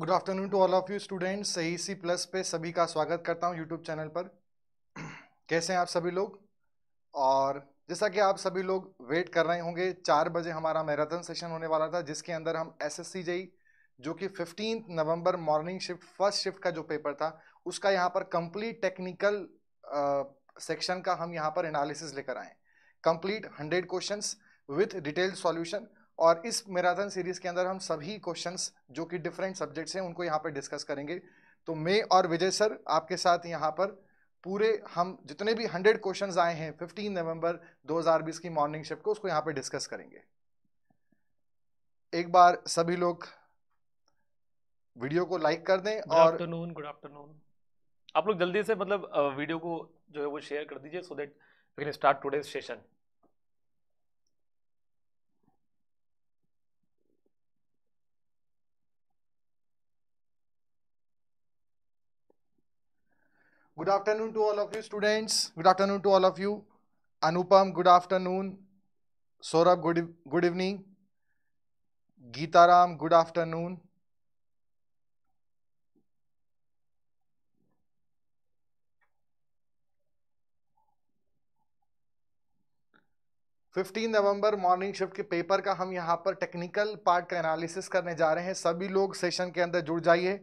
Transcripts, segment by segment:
Good afternoon to all of you students सही C plus पे सभी का स्वागत करता हूँ यूट्यूब चैनल पर कैसे हैं आप सभी लोग और जैसा कि आप सभी लोग वेट कर रहे होंगे चार बजे हमारा मैराथन सेशन होने वाला था जिसके अंदर हम एस एस सी जेई जो कि fifteen November morning shift first shift का जो पेपर था उसका यहाँ पर कंप्लीट टेक्निकल सेक्शन का हम यहाँ पर एनालिसिस लेकर आए complete hundred question with detailed solution और इस मैराथन सीरीज के अंदर हम सभी क्वेश्चंस जो कि डिफरेंट सब्जेक्ट्स हैं उनको यहाँ पर डिस्कस करेंगे तो मैं और विजय सर आपके साथ यहाँ पर पूरे हम जितने भी हंड्रेड क्वेश्चन आए हैं फिफ्टीन नवम्बर दो की मॉर्निंग शिफ्ट को उसको यहाँ पर डिस्कस करेंगे एक बार सभी लोग वीडियो को लाइक कर दें और आफ्टरनून गुड आफ्टरनून आप लोग जल्दी से मतलब वीडियो को जो है वो शेयर कर दीजिए so that we can start today session Good afternoon to all of you students. Good afternoon to all of you. Anupam, good afternoon. Saurabh, good, good evening. Gitaram, good afternoon. Fifteen November morning shift के paper का हम यहाँ पर technical part का analysis करने जा रहे हैं सभी लोग सेशन के अंदर जुड़ जाइए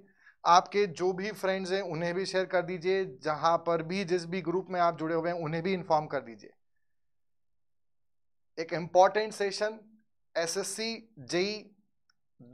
आपके जो भी फ्रेंड्स हैं उन्हें भी शेयर कर दीजिए जहां पर भी जिस भी ग्रुप में आप जुड़े हुए हैं उन्हें भी इन्फॉर्म कर दीजिए एक इम्पॉर्टेंट सेशन एसएससी जेई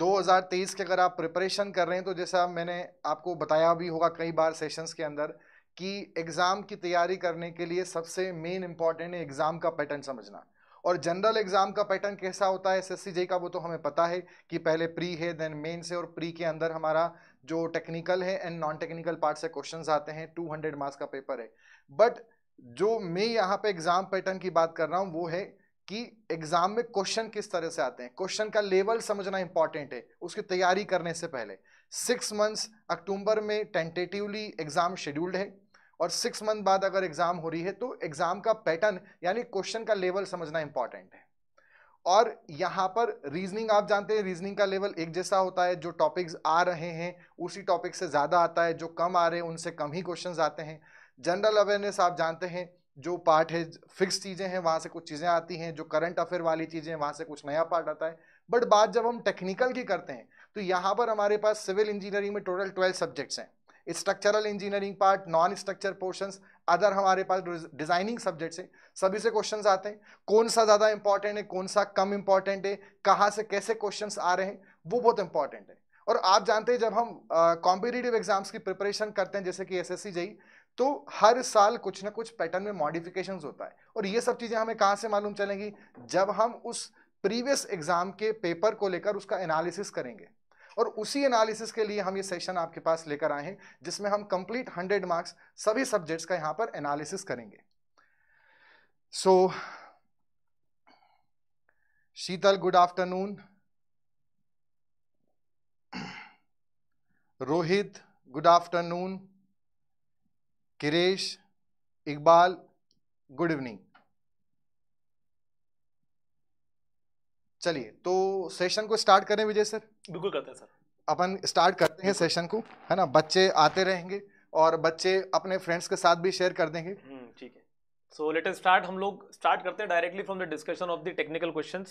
2023 के अगर आप प्रिपरेशन कर रहे हैं तो जैसा मैंने आपको बताया भी होगा कई बार सेशंस के अंदर कि एग्ज़ाम की तैयारी करने के लिए सबसे मेन इम्पॉर्टेंट है एग्ज़ाम का पैटर्न समझना और जनरल एग्जाम का पैटर्न कैसा होता है एसएससी जे e का वो तो हमें पता है कि पहले प्री है देन मेन से और प्री के अंदर हमारा जो टेक्निकल है एंड नॉन टेक्निकल पार्ट से क्वेश्चन आते हैं टू हंड्रेड मार्क्स का पेपर है बट जो मैं यहाँ पे एग्जाम पैटर्न की बात कर रहा हूँ वो है कि एग्जाम में क्वेश्चन किस तरह से आते हैं क्वेश्चन का लेवल समझना इंपॉर्टेंट है उसकी तैयारी करने से पहले सिक्स मंथ्स अक्टूबर में टेंटेटिवली एग्जाम शेड्यूल्ड है और सिक्स मंथ बाद अगर एग्जाम हो रही है तो एग्जाम का पैटर्न यानी क्वेश्चन का लेवल समझना इंपॉर्टेंट है और यहाँ पर रीजनिंग आप जानते हैं रीजनिंग का लेवल एक जैसा होता है जो टॉपिक्स आ रहे हैं उसी टॉपिक से ज़्यादा आता है जो कम आ रहे हैं उनसे कम ही क्वेश्चन आते हैं जनरल अवेयरनेस आप जानते हैं जो पार्ट है फिक्स चीज़ें हैं वहाँ से कुछ चीज़ें आती हैं जो करंट अफेयर वाली चीज़ें हैं वहाँ से कुछ नया पार्ट आता है बट बात जब हम टेक्निकल की करते हैं तो यहाँ पर हमारे पास सिविल इंजीनियरिंग में टोटल ट्वेल्व सब्जेक्ट्स हैं structural engineering part non structure portions other हमारे पास डिजाइनिंग सब्जेक्ट्स हैं सभी से क्वेश्चन आते हैं कौन सा ज़्यादा इंपॉर्टेंट है कौन सा कम इंपॉर्टेंट है कहाँ से कैसे क्वेश्चन आ रहे हैं वो बहुत इंपॉर्टेंट है और आप जानते हैं जब हम कॉम्पिटेटिव एग्जाम्स की प्रिपरेशन करते हैं जैसे कि एस एस सी तो हर साल कुछ ना कुछ पैटर्न में मॉडिफिकेशन होता है और ये सब चीज़ें हमें कहाँ से मालूम चलेंगी जब हम उस प्रीवियस एग्जाम के पेपर को लेकर उसका एनालिसिस करेंगे और उसी एनालिसिस के लिए हम ये सेशन आपके पास लेकर आए हैं जिसमें हम कंप्लीट हंड्रेड मार्क्स सभी सब्जेक्ट्स का यहां पर एनालिसिस करेंगे so so, Sheetal good afternoon Rohit good afternoon Kiresh Iqbal good evening चलिए तो सेशन को स्टार्ट करें विजय सर बिल्कुल करते हैं सर अपन स्टार्ट करते हैं सेशन को है ना बच्चे आते रहेंगे और बच्चे अपने फ्रेंड्स के साथ भी शेयर कर देंगे हम्म, ठीक है सो लेट एस स्टार्ट हम लोग स्टार्ट करते हैं directly from the discussion of the technical question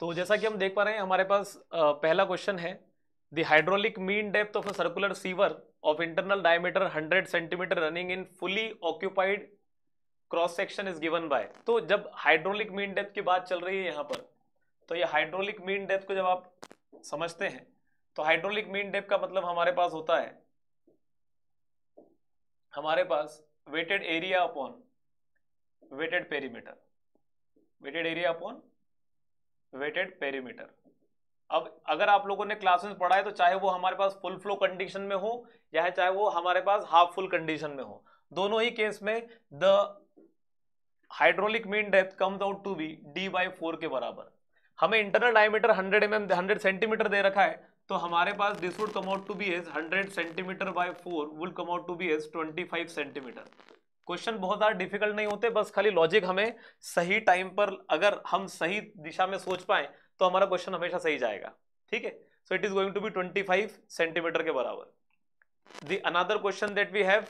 तो जैसा कि हम देख पा रहे हैं हमारे पास पहला क्वेश्चन है the hydraulic mean depth of a circular sewer of internal diameter 100 centimetre running in fully occupied cross section is given by तो जब हाइड्रोलिक मीन डेप्थ की बात चल रही है यहाँ पर तो ये हाइड्रोलिक मीन डेप्थ को जब आप समझते हैं तो हाइड्रोलिक मीन डेप का मतलब हमारे पास होता है हमारे पास wetted area upon wetted perimeter wetted area upon wetted perimeter अब अगर आप लोगों ने क्लासेस पढ़ा है तो चाहे वो हमारे पास फुल फ्लो कंडीशन में हो या चाहे वो हमारे पास हाफ फुल कंडीशन में हो दोनों ही केस में the hydraulic mean depth comes out to be D by four के बराबर हमें इंटरनल डायमीटर 100 एम 100 सेंटीमीटर दे रखा है तो हमारे पास this would come out to be as 100 centimetre by 4 would come out to be as 25 centimetre question बहुत ज़्यादा डिफिकल्ट नहीं होते बस खाली लॉजिक हमें सही टाइम पर अगर हम सही दिशा में सोच पाए तो हमारा क्वेश्चन हमेशा सही जाएगा ठीक है so it is going to be twenty centimetre के बराबर the another question that we have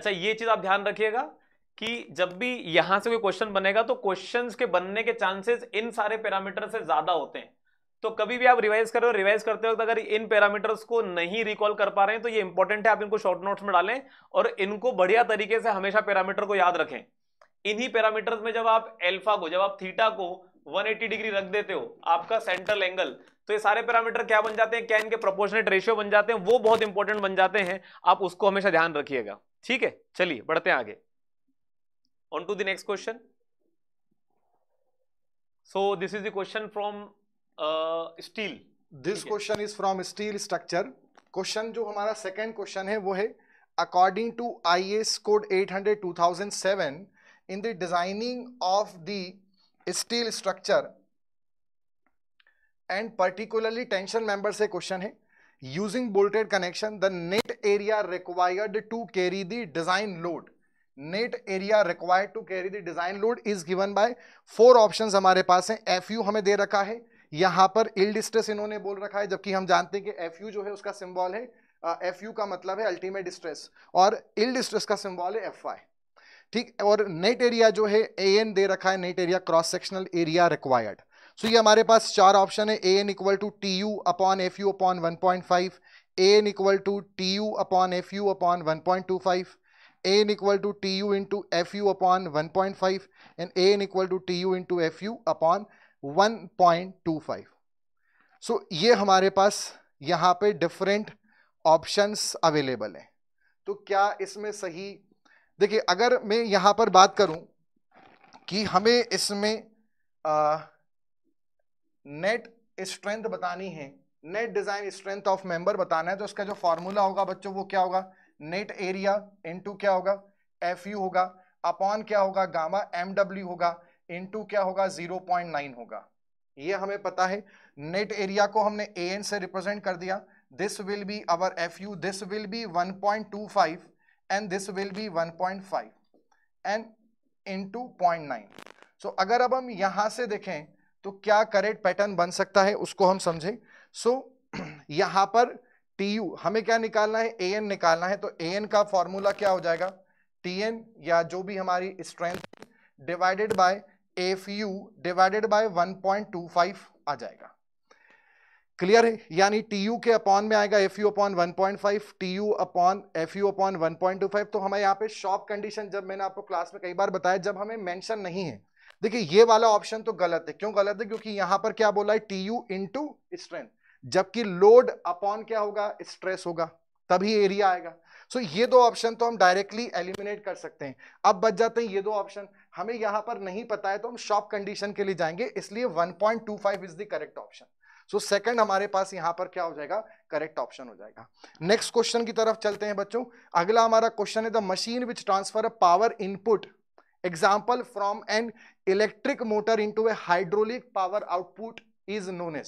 अच्छा ये चीज़ आप ध्यान रखिएगा कि जब भी यहां से कोई क्वेश्चन बनेगा तो क्वेश्चंस के बनने के चांसेस इन सारे पैरामीटर से ज्यादा होते हैं तो कभी भी आप रिवाइज हो रिवाइज करते वक्त अगर इन पैरामीटर्स को नहीं रिकॉल कर पा रहे हैं तो ये इंपॉर्टेंट है आप इनको शॉर्ट नोट्स में डालें और इनको बढ़िया तरीके से हमेशा पैरामीटर को याद रखें इन्हीं पैरामीटर्स में जब आप एल्फा को जब आप थीटा को 180 डिग्री रख देते हो आपका सेंट्रल एंगल तो ये सारे पैरामीटर क्या बन जाते हैं क्या इनके प्रोपोर्शनेट रेशियो बन जाते हैं वो बहुत इंपॉर्टेंट बन जाते हैं आप उसको हमेशा ध्यान रखिएगा ठीक है चलिए बढ़ते हैं आगे on to the next question so this is the question from uh, steel this okay. question is from steel structure question jo hamara second question hai wo hai according to IS code 800 2007 in the designing of the steel structure and particularly tension member se question hai using bolted connection the net area required to carry the design load net area required to carry the design load is given by four options हमारे पास हैं F you हमें दे रखा है यहां पर yield stress इन्होंने बोल रखा है जबकि हम जानते हैं कि एफ यू जो है उसका सिंबल है एफ यू का मतलब है अल्टीमेट स्ट्रेस और इल्ड स्ट्रेस का सिंबल है एफ वाई ठीक और नेट एरिया जो है ए एन दे रखा है net area cross sectional area required so ये हमारे पास चार ऑप्शन है A N equal to T U upon F U upon one point five A N equal to T U upon F U upon one point two five an equal to tu into fu upon 1.5 and an equal to tu into fu upon 1.25 so ये हमारे पास यहाँ पे different options available हैं तो क्या इसमें सही देखिए अगर मैं यहाँ पर बात करूँ कि हमें इसमें नेट स्ट्रेंथ बतानी है net design strength of member बताना है तो इसका जो फॉर्मूला होगा बच्चों वो क्या होगा नेट एरिया इनटू क्या होगा एफ यू होगा अपॉन क्या होगा गामा एम डब्ल्यू होगा इनटू क्या होगा जीरो पॉइंट नाइन होगा ये हमें पता है नेट एरिया को हमने ए एन से रिप्रेजेंट कर दिया this will be our F U this will be one point two five and this will be one point five and into point nine so अगर अब हम यहां से देखें तो क्या करेक्ट पैटर्न बन सकता है उसको हम समझें सो so, यहां पर टी यू हमें क्या निकालना है ए एन निकालना है तो ए एन का फॉर्मूला क्या हो जाएगा टी एन या जो भी हमारी strength divided by F U divided by one point आ जाएगा क्लियर है यानी टी यू के अपॉन में आएगा F U upon one point five T U upon F U upon one point two five तो हमें यहाँ पे शॉप कंडीशन जब मैंने आपको क्लास में कई बार बताया जब हमें मेंशन नहीं है देखिए ये वाला ऑप्शन तो गलत है क्यों गलत है क्योंकि यहाँ पर क्या बोला है टी यू इंटू स्ट्रेंथ जबकि लोड अपॉन क्या होगा स्ट्रेस होगा तभी एरिया आएगा सो so, ये दो ऑप्शन तो हम डायरेक्टली एलिमिनेट कर सकते हैं अब बच जाते हैं ये दो ऑप्शन हमें यहां पर नहीं पता है तो हम शॉप कंडीशन के लिए जाएंगे इसलिए 1.25 is the correct option so second हमारे पास यहां पर क्या हो जाएगा करेक्ट ऑप्शन हो जाएगा नेक्स्ट क्वेश्चन की तरफ चलते हैं बच्चों अगला हमारा क्वेश्चन है the machine which transfer a power input example from an electric motor into a hydraulic power output is known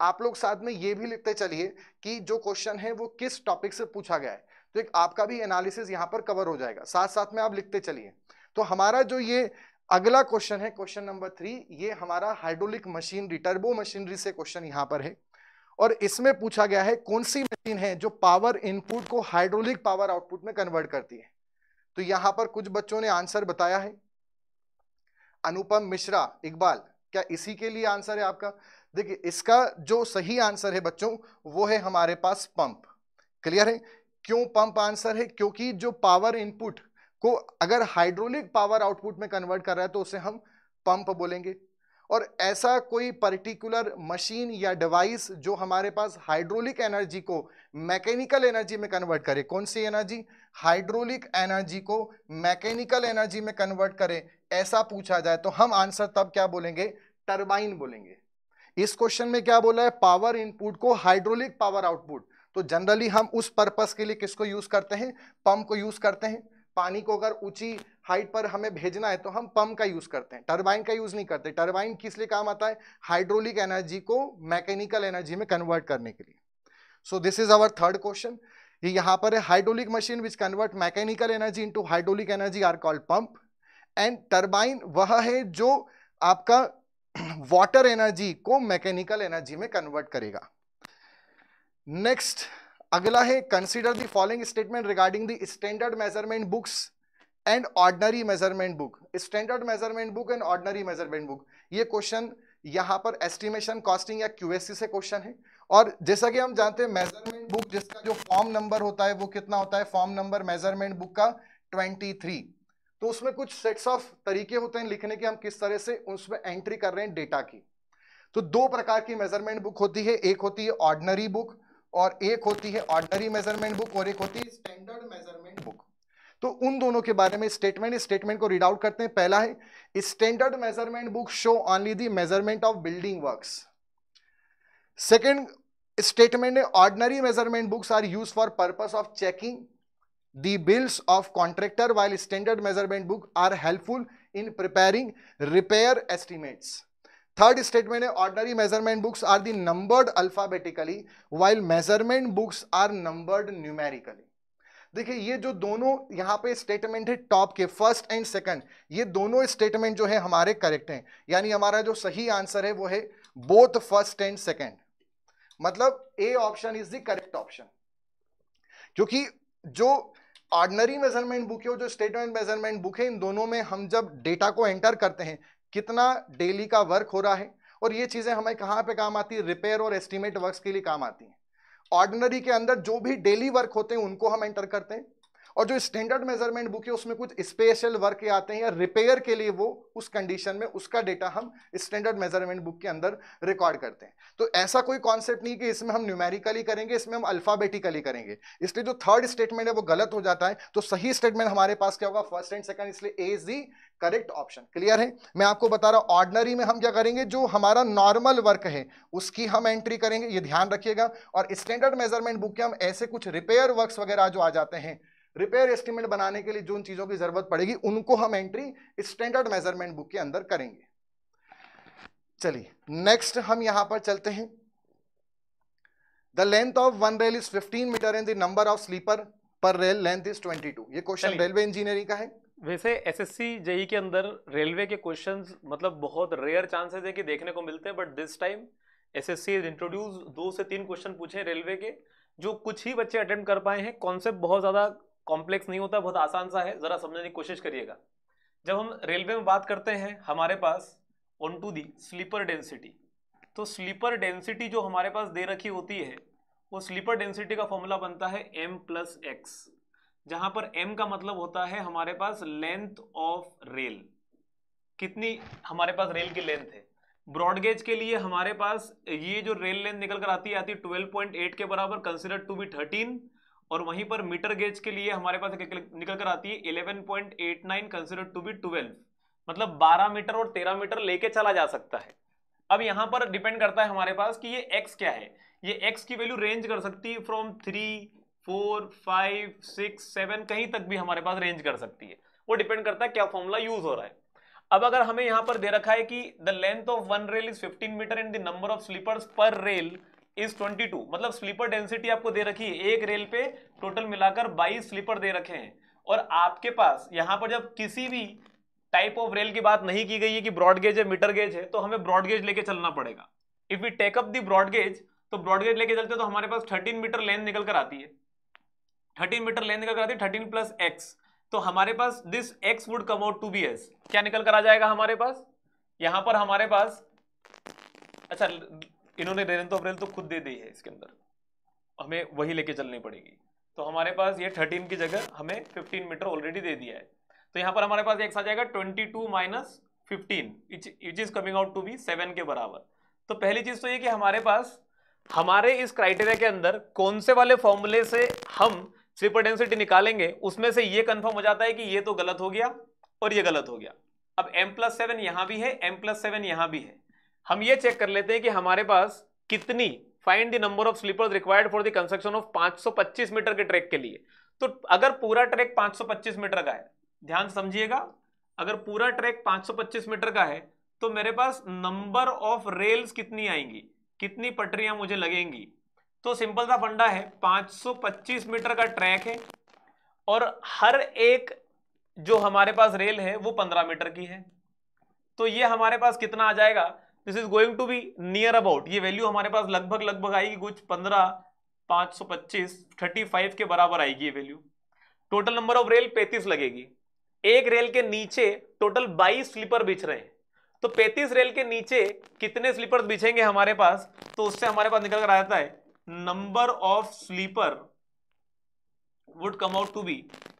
आप लोग साथ में ये भी लिखते चलिए कि जो क्वेश्चन है वो किस टॉपिक से पूछा गया है तो एक आपका भी एनालिसिस यहाँ पर कवर हो जाएगा साथ साथ में आप लिखते चलिए तो हमारा जो ये अगला क्वेश्चन है क्वेश्चन नंबर थ्री ये हमारा हाइड्रोलिक मशीनरी टर्बो मशीनरी से क्वेश्चन यहाँ पर है और इसमें पूछा गया है कौन सी मशीन है जो पावर इनपुट को हाइड्रोलिक पावर आउटपुट में कन्वर्ट करती है तो यहाँ पर कुछ बच्चों ने आंसर बताया है अनुपम मिश्रा इकबाल क्या इसी के लिए आंसर है आपका देखिए इसका जो सही आंसर है बच्चों वो है हमारे पास पंप क्लियर है क्यों पंप आंसर है क्योंकि जो पावर इनपुट को अगर हाइड्रोलिक पावर आउटपुट में कन्वर्ट कर रहा है तो उसे हम पंप बोलेंगे और ऐसा कोई पर्टिकुलर मशीन या डिवाइस जो हमारे पास हाइड्रोलिक एनर्जी को मैकेनिकल एनर्जी में कन्वर्ट करे कौन सी एनर्जी हाइड्रोलिक एनर्जी को मैकेनिकल एनर्जी में कन्वर्ट करे ऐसा पूछा जाए तो हम आंसर तब क्या बोलेंगे टर्बाइन बोलेंगे इस क्वेश्चन में क्या बोला है पावर इनपुट को हाइड्रोलिक पावर आउटपुट तो जनरली हम उस पर्पस के लिए किसको यूज करते हैं पंप को यूज करते हैं पानी को अगर ऊंची हाइट पर हमें भेजना है तो हम पंप का यूज करते हैं टरबाइन का यूज नहीं करते टरबाइन किस लिए काम आता है हाइड्रोलिक एनर्जी को मैकेनिकल एनर्जी में कन्वर्ट करने के लिए so this is our third question ये यहाँ पर है hydraulic machine which convert mechanical energy into hydraulic energy are called pump and turbine वह है जो आपका वाटर एनर्जी को मैकेनिकल एनर्जी में कन्वर्ट करेगा नेक्स्ट अगला है consider the following statement regarding the standard measurement books and ordinary measurement book standard measurement book and ordinary measurement book ये क्वेश्चन यहाँ पर एस्टिमेशन कॉस्टिंग या क्यूएससी से क्वेश्चन है और जैसा कि हम जानते हैं मेजरमेंट बुक जिसका जो फॉर्म नंबर होता है वो कितना होता है फॉर्म नंबर मेजरमेंट बुक का 23 तो उसमें कुछ सेट्स ऑफ तरीके होते हैं लिखने के हम किस तरह से उसमें एंट्री कर रहे हैं डेटा की तो दो प्रकार की मेजरमेंट बुक होती है एक होती है ऑर्डनरी बुक और एक होती है ऑर्डनरी मेजरमेंट बुक और एक होती है स्टैंडर्ड मेजरमेंट बुक तो उन दोनों के बारे में स्टेटमेंट स्टेटमेंट को रीड आउट करते हैं पहला है standard measurement book show only the measurement of building works second statement है ordinary measurement books are use for purpose of checking the bills of contractor while standard measurement book are helpful in preparing repair estimates third statement hai ordinary measurement books are the numbered alphabetically while measurement books are numbered numerically देखिए ये जो दोनों यहाँ पे statement है top के first and second ये दोनों स्टेटमेंट जो है हमारे करेक्ट हैं यानी हमारा जो सही आंसर है वो है बोथ फर्स्ट एंड सेकंड मतलब A option is the correct option क्योंकि जो ऑर्डनरी मेजरमेंट बुक है और जो स्टेटमेंट मेजरमेंट बुक है इन दोनों में हम जब डेटा को एंटर करते हैं कितना डेली का वर्क हो रहा है और ये चीज़ें हमें कहाँ पे काम आती है रिपेयर और एस्टिमेट वर्क के लिए काम आती हैं ऑर्डिनरी के अंदर जो भी डेली वर्क होते हैं उनको हम एंटर करते हैं और जो स्टैंडर्ड मेजरमेंट बुक है उसमें कुछ स्पेशल वर्क आते हैं या रिपेयर के लिए वो उस कंडीशन में उसका डेटा हम स्टैंडर्ड मेजरमेंट बुक के अंदर रिकॉर्ड करते हैं तो ऐसा कोई कॉन्सेप्ट नहीं कि इसमें हम न्यूमेरिकली करेंगे इसमें हम अल्फाबेटिकली करेंगे इसलिए जो थर्ड स्टेटमेंट है वो गलत हो जाता है तो सही स्टेटमेंट हमारे पास क्या होगा फर्स्ट एंड सेकंड इसलिए A is the correct option clear है मैं आपको बता रहा हूं ऑर्डनरी में हम क्या करेंगे जो हमारा नॉर्मल वर्क है उसकी हम एंट्री करेंगे ये ध्यान रखिएगा और स्टैंडर्ड मेजरमेंट बुक के हम ऐसे कुछ रिपेयर वर्क्स वगैरह जो आ जाते हैं रिपेयर एस्टिमेट बनाने के लिए जो उन चीज़ों की ज़रूरत पड़ेगी उनको हम एंट्री स्टैंडर्ड मेजरमेंट बुक के अंदर करेंगे चलिए नेक्स्ट हम यहां पर चलते हैं the length of one rail is 15 metre and the number of sleeper per rail length is 22 ये क्वेश्चन रेलवे इंजीनियरिंग का है वैसे एसएससी जेई e के अंदर रेलवे के क्वेश्चन मतलब बहुत रेयर चांसेस है कि देखने को मिलते हैं but this time SSC introduce दो से तीन क्वेश्चन पूछे रेलवे के जो कुछ ही बच्चे अटेम्प्ट कर पाए हैं कॉन्सेप्ट बहुत ज़्यादा कॉम्प्लेक्स नहीं होता बहुत आसान सा है ज़रा समझने की कोशिश करिएगा जब हम रेलवे में बात करते हैं हमारे पास on to the sleeper density तो स्लीपर डेंसिटी जो हमारे पास दे रखी होती है वो स्लीपर डेंसिटी का फॉर्मूला बनता है एम प्लस एक्स जहाँ पर एम का मतलब होता है हमारे पास लेंथ ऑफ रेल कितनी हमारे पास रेल की लेंथ है ब्रॉडगेज के लिए हमारे पास ये जो रेल लेंथ निकल कर आती है आती है एट के बराबर कंसिडर टू बी थर्टीन और वहीं पर मीटर गेज के लिए हमारे पास निकल कर आती है eleven point eight nine consider to be twelve मतलब बारह मीटर और तेरह मीटर लेके चला जा सकता है अब यहाँ पर डिपेंड करता है हमारे पास कि ये एक्स क्या है ये एक्स की वैल्यू रेंज कर सकती है from three four five six seven कहीं तक भी हमारे पास रेंज कर सकती है वो डिपेंड करता है क्या फॉर्मूला यूज हो रहा है अब अगर हमें यहाँ पर दे रखा है कि the length of one rail is 15 metre and the number of sleepers per rail is 22 मतलब स्लीपर डेंसिटी आपको दे रखी है एक रेल पे टोटल मिलाकर 22 स्लीपर दे रखे हैं और आपके पास यहाँ पर जब किसी भी टाइप ऑफ रेल की बात नहीं की गई है कि ब्रॉड गेज है मीटर गेज है तो हमें ब्रॉड गेज लेके चलना पड़ेगा if we take up the broad gauge तो ब्रॉड गेज लेके चलते तो हमारे पास थर्टीन मीटर लेंथ निकल कर आती है थर्टीन मीटर लेंथ निकल कर आती है थर्टीन प्लस एक्स तो हमारे पास this X would come out to be as क्या निकल कर आ जाएगा हमारे पास यहाँ पर हमारे पास अच्छा इन्होंने ऑफ अप्रैल तो खुद दे दी है इसके अंदर हमें वही लेके चलनी पड़ेगी तो हमारे पास ये थर्टीन की जगह हमें फिफ्टीन मीटर ऑलरेडी दे दिया है तो यहाँ पर हमारे पास एक साथ जाएगा twenty two minus fifteen which is coming out to be seven के बराबर तो पहली चीज तो ये कि हमारे पास हमारे इस क्राइटेरिया के अंदर कौन से वाले फॉर्मूले से हम स्लिपर डेंसिटी निकालेंगे उसमें से ये कन्फर्म हो जाता है कि ये तो गलत हो गया और ये गलत हो गया अब एम प्लस सेवन यहां भी है एम प्लस सेवन यहां भी है हम ये चेक कर लेते हैं कि हमारे पास कितनी find the number of sleepers required for the construction of 525 metre के ट्रैक के लिए तो अगर पूरा ट्रैक 525 मीटर का है ध्यान समझिएगा अगर पूरा ट्रैक 525 मीटर का है तो मेरे पास नंबर ऑफ रेल्स कितनी आएंगी कितनी पटरियां मुझे लगेंगी तो सिंपल सा फंडा है 525 मीटर का ट्रैक है और हर एक जो हमारे पास रेल है वो 15 मीटर की है तो ये हमारे पास कितना आ जाएगा this is going to be near about ये वैल्यू हमारे पास लगभग लगभग आएगी कुछ पंद्रह पाँच सौ पच्चीस थर्टी फाइव के बराबर आएगी ये value total number of rail पैंतीस लगेगी एक रेल के नीचे टोटल बाईस स्लीपर बिछ रहे हैं तो पैंतीस रेल के नीचे कितने स्लीपर बिछेंगे हमारे पास तो उससे हमारे पास निकल कर आ जाता है number of sleeper would come out to be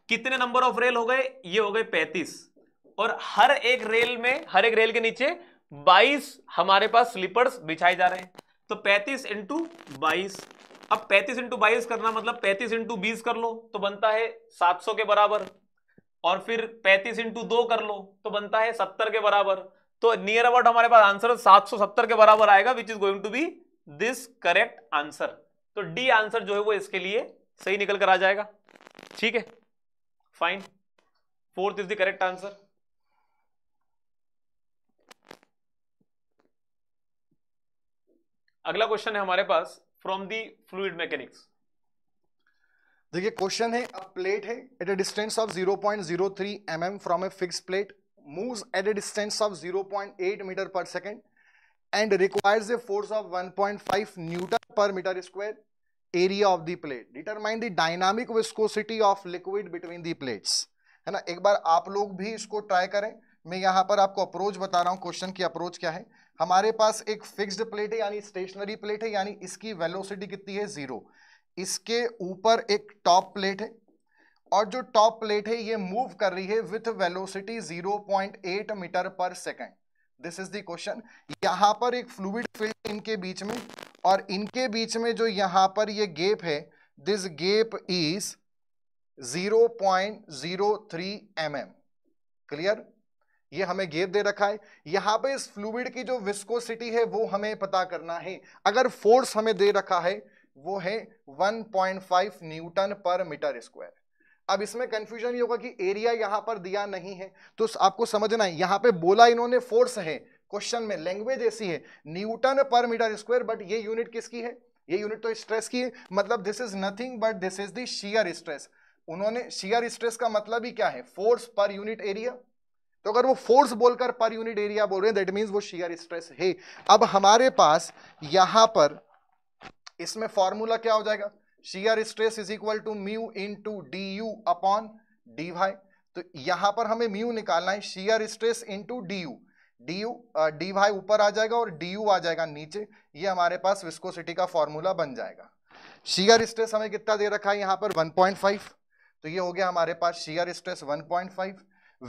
कितने नंबर ऑफ रेल हो गए ये हो गए पैंतीस और हर एक रेल में हर एक रेल के नीचे बाईस हमारे पास स्लीपर्स बिछाए जा रहे हैं तो पैंतीस इंटू बाईस अब पैंतीस इंटू बाईस करना मतलब पैंतीस इंटू बीस कर लो तो बनता है सात सौ के बराबर और फिर पैंतीस इंटू दो कर लो तो बनता है सत्तर के बराबर तो नियर अबाउट हमारे पास आंसर सात सौ सत्तर के बराबर आएगा which is going to be this correct answer तो डी आंसर जो है वो इसके लिए सही निकल कर आ जाएगा ठीक है fine fourth is the correct answer अगला क्वेश्चन है हमारे पास फ्रॉम दी फ्लूड मैकेनिक्स देखिए क्वेश्चन है अ प्लेट है at a distance of 0.03 point mm from a fix plate moves at a distance of 0.8 metre per second and requires a force of 1.5 point newton per metre square area of the plate determine the dynamic viscosity of liquid between the plates है ना एक बार आप लोग भी इसको try करें मैं यहाँ पर आपको अप्रोच बता रहा हूँ क्वेश्चन की अप्रोच क्या है हमारे पास एक फिक्स्ड प्लेट है यानी स्टेशनरी प्लेट है यानी इसकी वेलोसिटी कितनी है जीरो इसके ऊपर एक टॉप प्लेट है और जो टॉप प्लेट है ये मूव कर रही है with velocity 0.8 metre per second this is question यहां पर एक फ्लूड फील्ड इनके बीच में और इनके बीच में जो यहां पर ये गेप है this gap is 0.03 point mm. Clear ये हमें गेप दे रखा है यहां पे इस फ्लूड की जो विस्कोसिटी है वो हमें पता करना है अगर फोर्स हमें दे रखा है वो है 1.5 न्यूटन पर मीटर स्क्वायर अब इसमें कंफ्यूजन ये होगा कि एरिया यहां पर दिया नहीं है तो आपको समझना है यहां पे बोला इन्होंने फोर्स है क्वेश्चन में लैंग्वेज ऐसी है newton per metre square but ये यूनिट किसकी है ये यूनिट तो स्ट्रेस की है मतलब this is nothing but this is their stress उन्होंने शियर स्ट्रेस का मतलब ही क्या है फोर्स पर यूनिट एरिया तो अगर वो फोर्स बोलकर पर यूनिट एरिया बोल रहे हैं दैट मीन्स वो शियर स्ट्रेस है अब हमारे पास यहां पर इसमें फॉर्मूला क्या हो जाएगा shear stress is equal to mu into d u upon d y तो यहां पर हमें म्यू निकालना है shear stress into d u d u d y ऊपर आ जाएगा और डी यू आ जाएगा नीचे ये हमारे पास विस्कोसिटी का फॉर्मूला बन जाएगा शियर स्ट्रेस हमें कितना दे रखा है यहां पर 1.5 तो ये हो गया हमारे पास शियर स्ट्रेस 1.5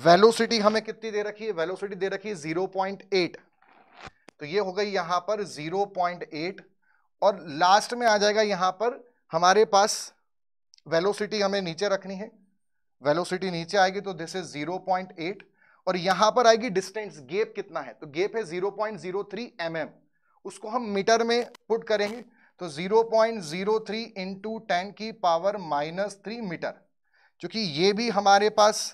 वेलोसिटी हमें कितनी दे रखी है वेलोसिटी दे रखी है 0.8 तो ये हो गई यहां पर 0.8 और लास्ट में आ जाएगा यहां पर हमारे पास वेलोसिटी हमें नीचे रखनी है वेलोसिटी नीचे आएगी तो दिस इज 0.8 और यहां पर आएगी डिस्टेंस गेप कितना है तो गेप है 0.03 mm उसको हम मीटर में पुट करेंगे तो 0.03 इंटू टेन की पावर माइनस थ्री मीटर क्योंकि ये भी हमारे पास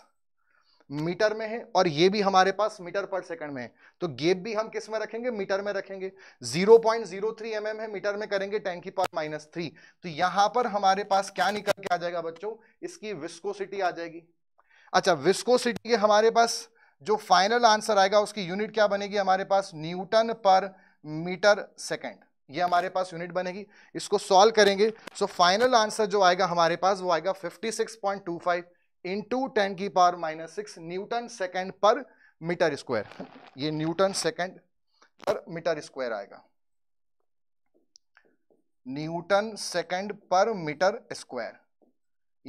मीटर में है और ये भी हमारे पास मीटर पर सेकंड में है तो गेप भी हम किस में रखेंगे मीटर में रखेंगे 0.03 पॉइंट mm है मीटर में करेंगे टेन की पावर माइनस थ्री तो यहां पर हमारे पास क्या निकल के आ जाएगा बच्चों इसकी विस्कोसिटी आ जाएगी अच्छा विस्कोसिटी के हमारे पास जो फाइनल आंसर आएगा उसकी यूनिट क्या बनेगी हमारे पास न्यूटन पर मीटर सेकेंड ये हमारे पास यूनिट बनेगी इसको सॉल्व करेंगे सो फाइनल आंसर जो आएगा हमारे पास वो आएगा 56.25 इंटू टेन की power minus six newton second per metre square ये newton second per metre square आएगा newton second per metre square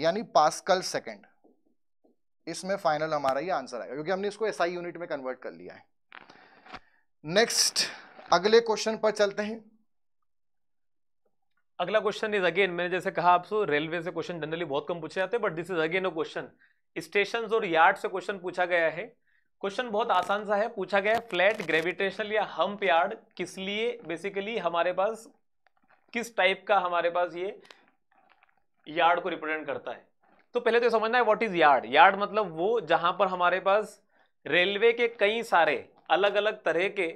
यानी पास्कल सेकेंड इसमें फाइनल हमारा ये आंसर आएगा क्योंकि हमने इसको एसआई यूनिट में कन्वर्ट कर लिया है नेक्स्ट अगले क्वेश्चन पर चलते हैं अगला क्वेश्चन इज अगेन मैंने जैसे कहा आपसे रेलवे से क्वेश्चन जनरली बहुत कम पूछे जाते हैं but this is again a question station और यार्ड से क्वेश्चन पूछा गया है क्वेश्चन बहुत आसान सा है पूछा गया है फ्लैट ग्रेविटेशनल या हम्प यार्ड किस लिए बेसिकली हमारे पास किस टाइप का हमारे पास ये यार्ड को रिप्रेजेंट करता है तो पहले तो समझना है व्हाट इज यार्ड यार्ड मतलब वो जहां पर हमारे पास रेलवे के कई सारे अलग अलग तरह के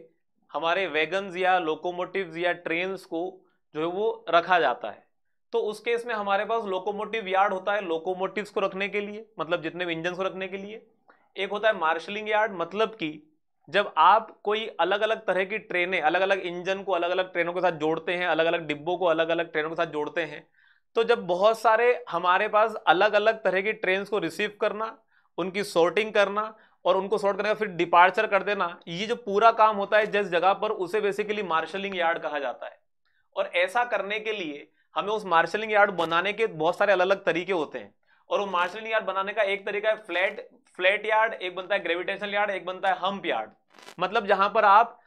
हमारे वैगन्स या लोकोमोटिव्स या ट्रेन्स को जो है वो रखा जाता है तो उस केस में हमारे पास लोकोमोटिव यार्ड होता है लोकोमोटिव्स को रखने के लिए मतलब जितने भी इंजन को रखने के लिए एक होता है मार्शलिंग यार्ड मतलब कि जब आप कोई अलग अलग तरह की ट्रेनें अलग अलग इंजन को अलग अलग ट्रेनों के साथ जोड़ते हैं अलग अलग डिब्बों को अलग अलग ट्रेनों के साथ जोड़ते हैं तो जब बहुत सारे हमारे पास अलग अलग तरह की ट्रेन को रिसीव करना उनकी सॉर्टिंग करना और उनको सॉर्ट करने का फिर डिपार्चर कर देना ये जो पूरा काम होता है जिस जगह पर उसे बेसिकली मार्शलिंग यार्ड कहा जाता है और ऐसा करने के लिए हमें उस मार्शलिंग यार्ड बनाने के बहुत सारे अलग अलग तरीके होते हैं और वो मार्शलिंग यार्ड बनाने का एक तरीका है फ्लैट फ्लैट यार्ड एक बनता है ग्रेविटेशनल यार्ड एक बनता है हम्प यार्ड मतलब जहां पर आप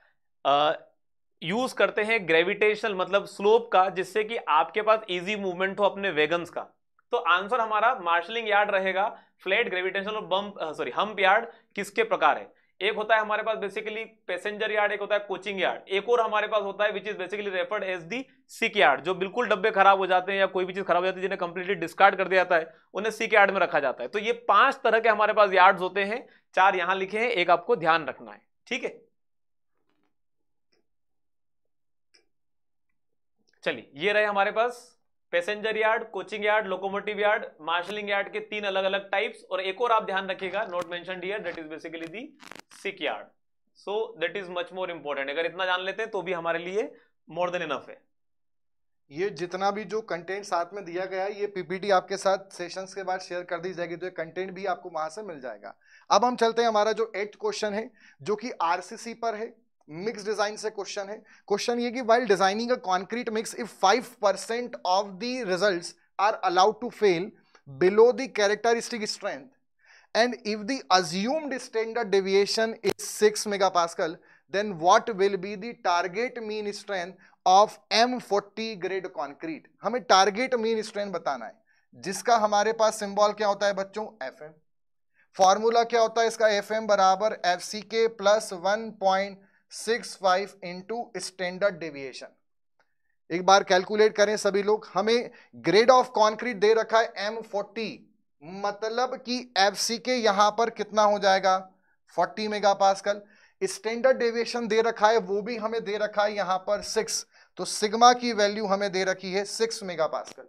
यूज करते हैं ग्रेविटेशनल मतलब स्लोप का जिससे कि आपके पास इजी मूवमेंट हो अपने वेगन्स का तो आंसर हमारा मार्शलिंग यार्ड रहेगा फ्लैट ग्रेविटेशनल और बम्प सॉरी हम्प यार्ड किसके प्रकार है एक होता है हमारे पास बेसिकली पैसेंजर यार्ड एक होता है कोचिंग यार्ड एक और हमारे पास होता है which is basically referred as the sick yard जो बिल्कुल डब्बे खराब हो जाते हैं या कोई भी चीज खराब हो जाती है जिन्हें कंप्लीटली डिस्कार्ड कर दिया जाता है उन्हें सिक यार्ड में रखा जाता है तो ये पांच तरह के हमारे पास यार्ड होते हैं चार यहां लिखे हैं एक आपको ध्यान रखना है ठीक है चलिए ये रहे हमारे पास passenger yard coaching yard locomotive yard marshalling yard के तीन अलग अलग टाइप्स और एक और आप ध्यान रखिएगा note mention the that is basically the sick yard so that is much more important अगर इतना जान लेते हैं तो भी हमारे लिए मोर देन इनफ है ये जितना भी जो कंटेंट साथ में दिया गया है ये पीपीटी आपके साथ सेशंस के बाद शेयर कर दी जाएगी तो ये कंटेंट भी आपको वहां से मिल जाएगा अब हम चलते हैं हमारा जो एट क्वेश्चन है जो कि आरसीसी पर है मिक्स डिजाइन से क्वेश्चन है क्वेश्चन ये कि while designing a concrete mix if five percent of the results are allowed to fail below the characteristic strength and if the assumed standard deviation is 6 megapascal then what will be the target mean strength of m40 grade concrete हमें target mean strength बताना है जिसका हमारे पास symbol क्या होता है बच्चों fm formula क्या होता है इसका fm बराबर एफ सी के plus one point six five into standard deviation एक बार कैलकुलेट करें सभी लोग हमें ग्रेड ऑफ कंक्रीट दे रखा है एम फोर्टी मतलब कि एफ सी के यहां पर कितना हो जाएगा forty mega pascal standard deviation दे रखा है वो भी हमें दे रखा है यहां पर सिक्स तो सिग्मा की वैल्यू हमें दे रखी है सिक्स मेगा पास्कल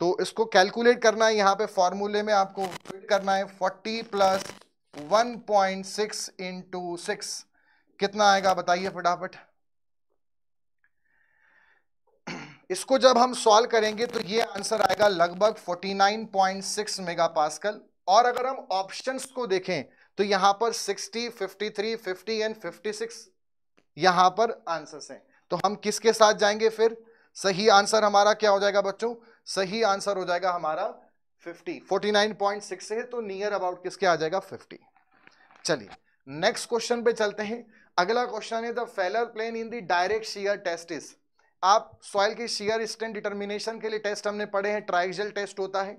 तो इसको कैलकुलेट करना है यहां पे फॉर्मूले में आपको करना है forty plus one point six into six कितना आएगा बताइए फटाफट इसको जब हम सॉल्व करेंगे तो ये आंसर आएगा लगभग 49.6 मेगापास्कल और अगर हम ऑप्शंस को देखें तो यहां पर 60, 53, 50 एंड 56 यहां पर आंसर्स हैं तो हम किसके साथ जाएंगे फिर सही आंसर हमारा क्या हो जाएगा बच्चों सही आंसर हो जाएगा हमारा 50 49.6 है तो नियर अबाउट किसके आ जाएगा 50 चलिए नेक्स्ट क्वेश्चन पे चलते हैं अगला क्वेश्चन है the failure plane in the direct shear test is आप सॉइल के शीयर स्ट्रेंथ डिटर्मिनेशन के लिए टेस्ट हमने पढ़े हैं ट्राइजल टेस्ट होता है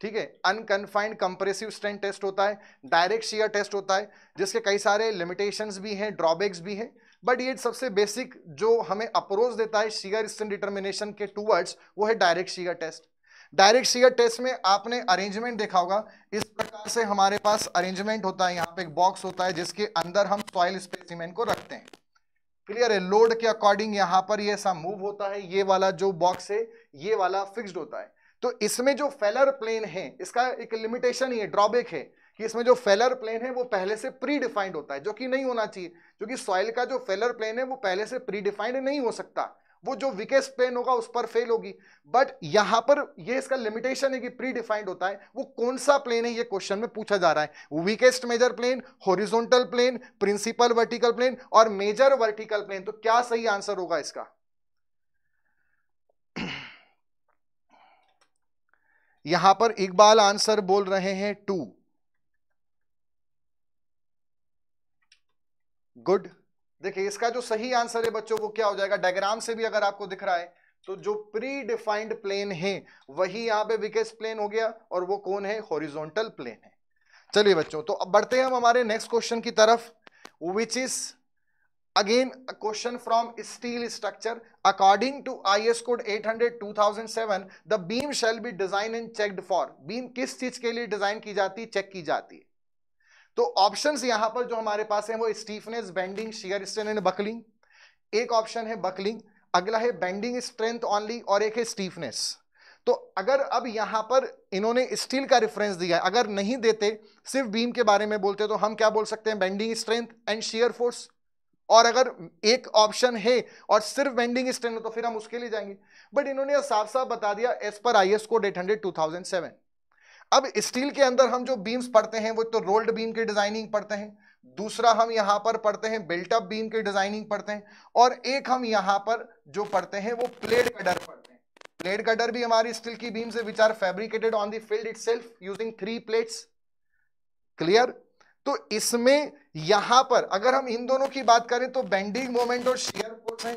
ठीक है अनकन्फाइंड कंप्रेसिव स्ट्रेंथ टेस्ट होता है डायरेक्ट शीयर टेस्ट होता है जिसके कई सारे लिमिटेशंस भी हैं ड्रॉबैक्स भी हैं बट ये सबसे बेसिक जो हमें अप्रोच देता है शीयर स्ट्रेंथ डिटर्मिनेशन के टूवर्ड्स वो है direct shear test direct shear test में आपने अरेंजमेंट देखा होगा इस प्रकार से हमारे पास अरेंजमेंट होता है यहाँ पे एक बॉक्स होता है जिसके अंदर हम सॉइल स्पेसिमेंट को रखते हैं क्लियर है लोड के अकॉर्डिंग यहाँ पर ये ऐसा मूव होता है ये वाला जो बॉक्स है ये वाला फिक्स्ड होता है तो इसमें जो फेलर प्लेन है इसका एक लिमिटेशन ही ड्रॉबैक है कि इसमें जो फेलर प्लेन है वो पहले से प्रीडिफाइंड होता है जो कि नहीं होना चाहिए क्योंकि सॉइल का जो फेलर प्लेन है वो पहले से प्रीडिफाइंड नहीं हो सकता वो जो विकेस्ट प्लेन होगा उस पर फेल होगी बट यहां पर ये इसका लिमिटेशन है कि प्री डिफाइंड होता है वो कौन सा प्लेन है ये क्वेश्चन में पूछा जा रहा है weakest major plane horizontal plane principal vertical plane और मेजर वर्टिकल प्लेन तो क्या सही आंसर होगा इसका यहां पर इकबाल आंसर बोल रहे हैं टू गुड देखिए इसका जो सही आंसर है बच्चों वो क्या हो जाएगा डायग्राम से भी अगर आपको दिख रहा है तो जो प्री डिफाइंड प्लेन है वही यहाँ पे विकेस प्लेन हो गया और वो कौन है हॉरिजॉन्टल प्लेन है चलिए बच्चों तो अब बढ़ते हैं हम हमारे नेक्स्ट क्वेश्चन की तरफ which is again question from steel structure according to I S code eight hundred two thousand seven the beam shall be design and checked for beam किस चीज के लिए डिजाइन की जाती है चेक की जाती है तो ऑप्शंस यहां पर जो हमारे पास है वो stiffness bending shear strain and buckling एक ऑप्शन है बकलिंग अगला है बेंडिंग स्ट्रेंथ ऑनली और एक है स्टीफनेस तो अगर अब यहां पर इन्होंने स्टील का रेफरेंस दिया है अगर नहीं देते सिर्फ बीम के बारे में बोलते तो हम क्या बोल सकते हैं bending strength and shear force और अगर एक ऑप्शन है और सिर्फ बेंडिंग स्ट्रेंथ तो फिर हम उसके लिए जाएंगे बट इन्होंने साफ साफ बता दिया as per I S code eight hundred two thousand seven अब स्टील के अंदर हम जो बीम्स पढ़ते हैं वो तो रोल्ड बीम की डिजाइनिंग पढ़ते हैं दूसरा हम यहां पर पढ़ते हैं बिल्टअप बीम की डिजाइनिंग पढ़ते हैं और एक हम यहां पर जो पढ़ते हैं वो प्लेड कटर पढ़ते हैं प्लेड कटर भी हमारी स्टील की बीम से which are fabricated on the field it using three plates clear तो इसमें यहां पर अगर हम इन दोनों की बात करें तो बेंडिंग मोमेंट और शेयर फोर्स है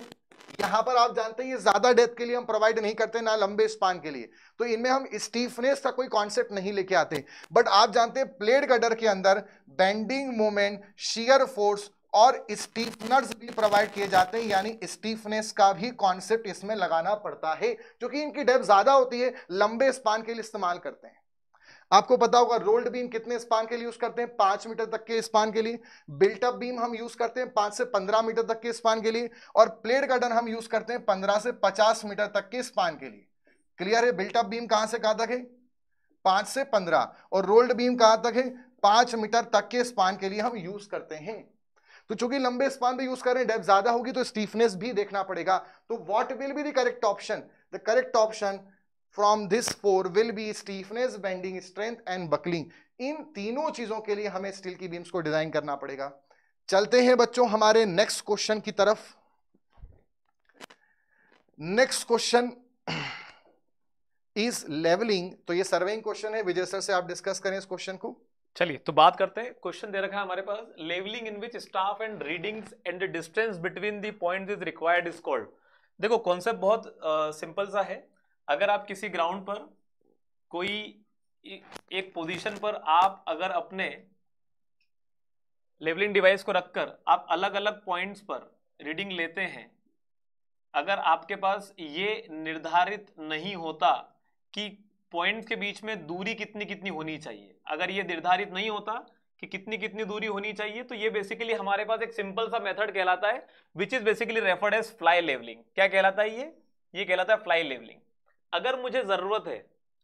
यहां पर आप जानते हैं ये ज्यादा डेप्थ के लिए हम प्रोवाइड नहीं करते ना लंबे स्पान के लिए तो इनमें हम स्टीफनेस का कोई कॉन्सेप्ट नहीं लेके आते बट आप जानते हैं प्लेड गडर के अंदर बेंडिंग मोमेंट शियर फोर्स और स्टीफनर्स भी प्रोवाइड किए जाते हैं यानी स्टीफनेस का भी कॉन्सेप्ट इसमें लगाना पड़ता है क्योंकि इनकी डेप ज्यादा होती है लंबे स्पान के लिए इस्तेमाल करते हैं आपको पता होगा रोल्ड बीम कितने स्पान के लिए यूज करते हैं पांच मीटर तक के स्पान के लिए बिल्टअप बीम हम यूज करते हैं पांच से पंद्रह मीटर तक के स्पान के लिए और प्लेट गर्डन हम यूज करते हैं पंद्रह से पचास मीटर तक के स्पान के लिए क्लियर है बिल्टअप बीम कहां से कहां तक है पांच से पंद्रह और रोल्ड बीम कहां तक है पांच मीटर तक के स्पान के लिए हम यूज करते हैं तो चूंकि लंबे स्पान पे यूज कर रहे हैं डेप्थ ज्यादा होगी तो स्टीफनेस भी देखना पड़ेगा तो what will be the correct option the correct option from this four will be stiffness bending strength and buckling इन तीनों चीजों के लिए हमें स्टील की बीम्स को डिजाइन करना पड़ेगा चलते हैं बच्चों हमारे नेक्स्ट क्वेश्चन की तरफ नेक्स्ट क्वेश्चन इज लेवलिंग तो ये सर्वेइंग क्वेश्चन है विजय सर से आप डिस्कस करें इस क्वेश्चन को चलिए तो बात करते हैं क्वेश्चन दे रखा है हमारे पास levelling in which staff and readings and the distance between the point is required is called देखो कॉन्सेप्ट बहुत सिंपल uh, सा है अगर आप किसी ग्राउंड पर कोई एक पोजीशन पर आप अगर अपने लेवलिंग डिवाइस को रखकर आप अलग अलग पॉइंट्स पर रीडिंग लेते हैं अगर आपके पास ये निर्धारित नहीं होता कि पॉइंट्स के बीच में दूरी कितनी कितनी होनी चाहिए अगर ये निर्धारित नहीं होता कि कितनी कितनी दूरी होनी चाहिए तो ये बेसिकली हमारे पास एक सिंपल सा मेथड कहलाता है which is basically referred as fly levelling क्या कहलाता है ये ये कहलाता है फ्लाई लेवलिंग अगर मुझे ज़रूरत है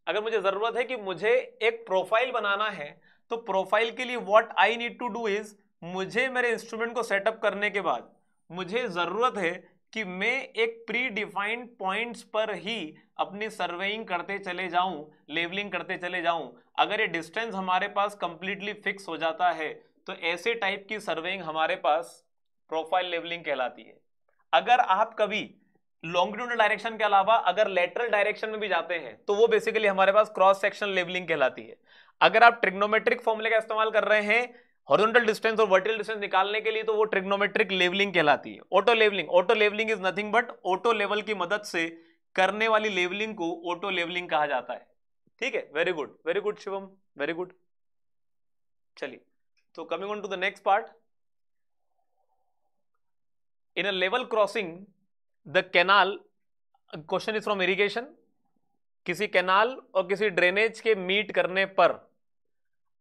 अगर मुझे ज़रूरत है कि मुझे एक प्रोफाइल बनाना है तो प्रोफाइल के लिए what I need to do is मुझे मेरे इंस्ट्रूमेंट को सेटअप करने के बाद मुझे ज़रूरत है कि मैं एक प्री डिफाइंड पॉइंट्स पर ही अपनी सर्वेइंग करते चले जाऊं लेवलिंग करते चले जाऊं अगर ये डिस्टेंस हमारे पास कंप्लीटली फिक्स हो जाता है तो ऐसे टाइप की सर्वेइंग हमारे पास प्रोफाइल लेवलिंग कहलाती है अगर आप कभी लॉन्गिट्यूडल डायरेक्शन के अलावा अगर लेटरल डायरेक्शन में भी जाते हैं तो वो बेसिकली हमारे पास क्रॉस सेक्शन लेवलिंग कहलाती है अगर आप ट्रिग्नोमेट्रिक फॉर्मूले का इस्तेमाल कर रहे हैं हॉरिजॉन्टल डिस्टेंस और वर्टिकल डिस्टेंस निकालने के लिए तो वो ट्रिग्नोमेट्रिक लेवलिंग कहलाती है auto levelling auto levelling is nothing but auto level की मदद से करने वाली लेवलिंग को ऑटो लेवलिंग कहा जाता है ठीक है very good very good Shivam very good चलिए तो coming on to the next part in a level crossing the canal question is from irrigation किसी कैनाल और किसी ड्रेनेज के मीट करने पर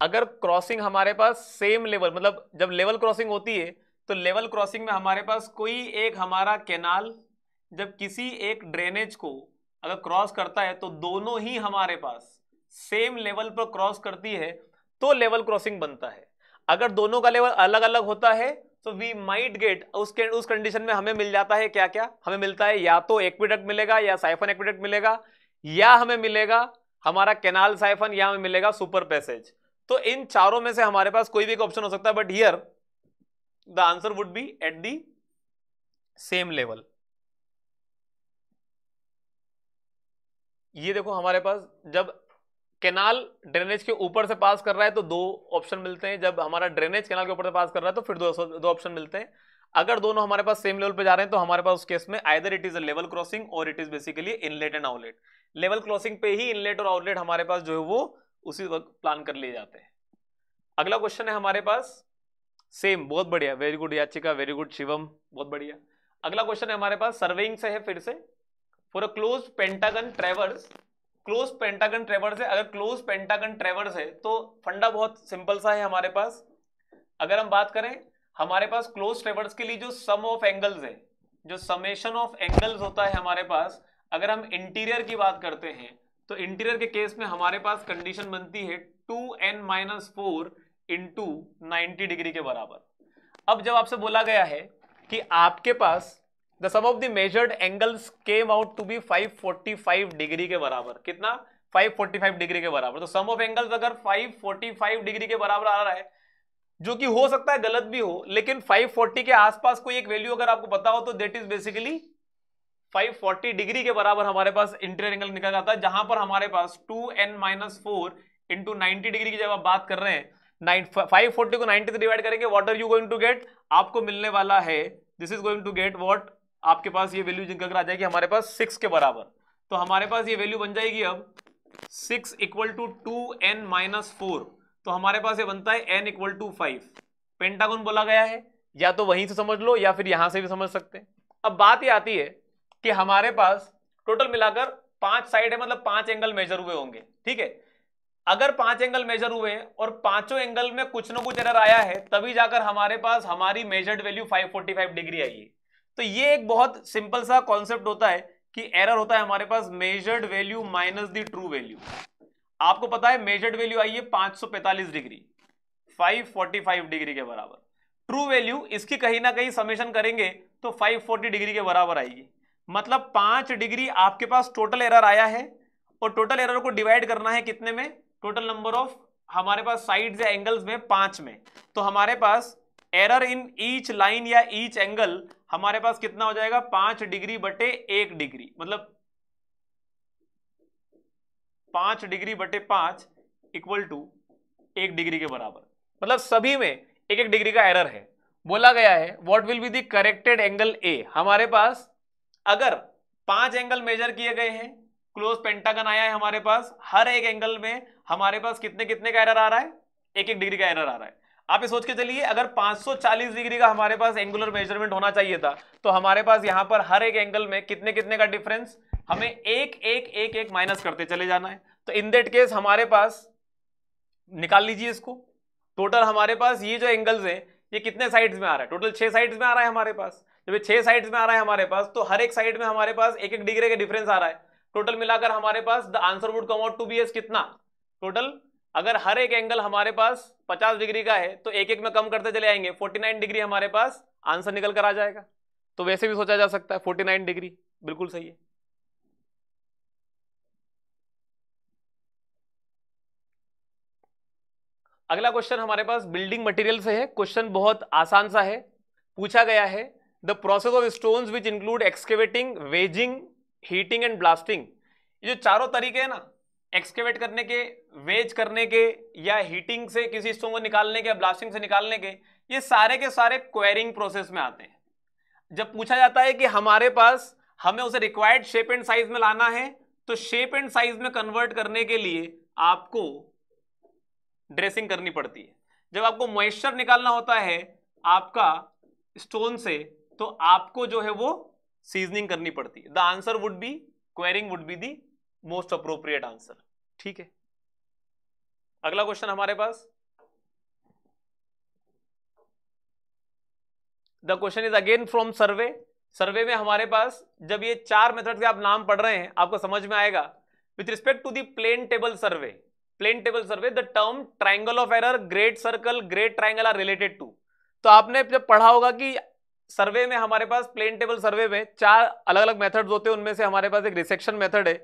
अगर क्रॉसिंग हमारे पास सेम लेवल मतलब जब लेवल क्रॉसिंग होती है तो लेवल क्रॉसिंग में हमारे पास कोई एक हमारा कैनाल जब किसी एक ड्रेनेज को अगर क्रॉस करता है तो दोनों ही हमारे पास सेम लेवल पर क्रॉस करती है तो लेवल क्रॉसिंग बनता है अगर दोनों का लेवल अलग अलग होता है सो वी माइट गेट उसके उस कंडीशन में हमें मिल जाता है क्या क्या हमें मिलता है या तो एक्विडक्ट मिलेगा या साइफन एक्विडक्ट मिलेगा या हमें मिलेगा हमारा कैनाल साइफन या हमें मिलेगा सुपर पैसेज तो इन चारों में से हमारे पास कोई भी एक ऑप्शन हो सकता है but here the answer would be at the same level ये देखो हमारे पास जब कैनाल ड्रेनेज के ऊपर से पास कर रहा है तो दो ऑप्शन मिलते हैं जब हमारा ड्रेनेज कैनाल के ऊपर से पास कर रहा है तो फिर दो ऑप्शन मिलते हैं अगर दोनों हमारे पास सेम लेवल पे जा रहे हैं तो हमारे पास उस केस में either it is a level crossing और it is basically inlet and outlet level crossing पे ही इनलेट और आउटलेट हमारे पास जो है वो उसी वक्त प्लान कर लिए जाते हैं अगला क्वेश्चन है हमारे पास सेम बहुत बढ़िया very good Yachika very good Shivam बहुत बढ़िया अगला क्वेश्चन है हमारे पास सर्वेइंग से है फिर से for a close pentagon traverse close pentagon traverse है अगर क्लोज पेंटागन ट्रेवर्स है तो फंडा बहुत सिंपल सा है हमारे पास अगर हम बात करें हमारे पास क्लोज ट्रेवर्स के लिए जो सम ऑफ एंगल्स है जो समेशन ऑफ एंगल्स होता है हमारे पास अगर हम इंटीरियर की बात करते हैं तो इंटीरियर के केस में हमारे पास कंडीशन बनती है two n minus four into ninety degree के बराबर अब जब आपसे बोला गया है कि आपके पास the sum of the measured angles came out to be 545 degree के बराबर कितना 545 डिग्री के बराबर तो सम ऑफ एंगल्स अगर 545 डिग्री के बराबर आ रहा है जो कि हो सकता है गलत भी हो लेकिन 540 के आसपास कोई एक वैल्यू अगर आपको पता हो तो देट इज बेसिकली 540 डिग्री के बराबर हमारे पास इंटीरियर एंगल निकल जाता है जहां पर हमारे पास 2n n minus four into degree की जब आप बात कर रहे हैं 540 को 90 से डिवाइड करेंगे what are you going to get आपको मिलने वाला है this is going to get what आपके पास ये वैल्यू जिनका अगर आ जाएगी हमारे पास सिक्स के बराबर तो हमारे पास ये वैल्यू बन जाएगी अब six equal to two n minus four तो हमारे पास ये बनता है n equal to five pentagon बोला गया है या तो वहीं से समझ लो या फिर यहां से भी समझ सकते हैं अब बात ये आती है कि हमारे पास टोटल मिलाकर पांच साइड है मतलब पांच एंगल मेजर हुए होंगे ठीक है अगर पांच एंगल मेजर हुए और पांचों एंगल में कुछ ना कुछ एरर आया है तभी जाकर हमारे पास हमारी मेजर्ड वैल्यू 545 डिग्री आई है तो ये एक बहुत सिंपल सा कॉन्सेप्ट होता है कि एरर होता है हमारे पास measured value minus the true value आपको पता है मेजर्ड वैल्यू आई है 545 डिग्री 545 डिग्री के बराबर ट्रू वैल्यू इसकी कहीं ना कहीं समेशन करेंगे तो 540 डिग्री के बराबर आएगी मतलब पांच डिग्री आपके पास टोटल एरर आया है और टोटल एरर को डिवाइड करना है कितने में टोटल नंबर ऑफ हमारे पास साइड या एंगल्स में पांच में तो हमारे पास एरर इन ईच लाइन या ईच एंगल हमारे पास कितना हो जाएगा पांच डिग्री बटे एक डिग्री मतलब पांच डिग्री बटे पांच इक्वल टू एक डिग्री के बराबर मतलब सभी में एक एक डिग्री का एरर है बोला गया है what will be the corrected angle a हमारे पास अगर पांच एंगल मेजर किए गए हैं क्लोज पेंटागन आया है हमारे पास हर एक एंगल में हमारे पास कितने कितने का एरर आ रहा है एक एक डिग्री का एरर आ रहा है आप ये सोच के चलिए अगर 540 डिग्री का हमारे पास एंगुलर मेजरमेंट होना चाहिए था तो हमारे पास यहाँ पर हर एक एंगल में कितने कितने का डिफरेंस हमें एक एक एक एक माइनस करते चले जाना है तो इन दैट केस हमारे पास निकाल लीजिए इसको टोटल हमारे पास ये जो एंगल्स हैं ये कितने साइड्स में आ रहा है टोटल छः साइड्स में आ रहा है हमारे पास जब ये छः साइड्स में आ रहा है हमारे पास तो हर एक साइड में हमारे पास एक एक डिग्री का डिफरेंस आ रहा है टोटल मिलाकर हमारे पास the answer would come out to be as कितना टोटल अगर हर एक एंगल हमारे पास 50 डिग्री का है तो एक एक में कम करते चले आएंगे 49 डिग्री हमारे पास आंसर निकल कर आ जाएगा तो वैसे भी सोचा जा सकता है 49 डिग्री बिल्कुल सही है अगला क्वेश्चन हमारे पास बिल्डिंग मटेरियल से है क्वेश्चन बहुत आसान सा है पूछा गया है the process of stone which include excavating wedging heating and blasting ये जो चारों तरीके हैं ना एक्सकेवेट करने के वेज करने के या हीटिंग से किसी हिस्सों को निकालने के या ब्लास्टिंग से निकालने के ये सारे के सारे क्वेरिंग प्रोसेस में आते हैं जब पूछा जाता है कि हमारे पास हमें उसे रिक्वायर्ड शेप एंड साइज में लाना है तो शेप एंड साइज में कन्वर्ट करने के लिए आपको ड्रेसिंग करनी पड़ती है जब आपको मॉइस्चर निकालना होता है आपका स्टोन से तो आपको जो है वो सीजनिंग करनी पड़ती है the answer would be quarrying would be the most appropriate answer ठीक है अगला क्वेश्चन हमारे पास the question is again from survey survey में हमारे पास जब ये चार मेथड के आप नाम पढ़ रहे हैं आपको समझ में आएगा with respect to the plane table survey plane table survey the term triangle of error great circle great triangle are related to तो आपने जब पढ़ा होगा कि सर्वे में हमारे पास प्लेन टेबल सर्वे में चार अलग अलग मेथड्स होते हैं उनमें से हमारे पास एक रिसेक्शन मेथड है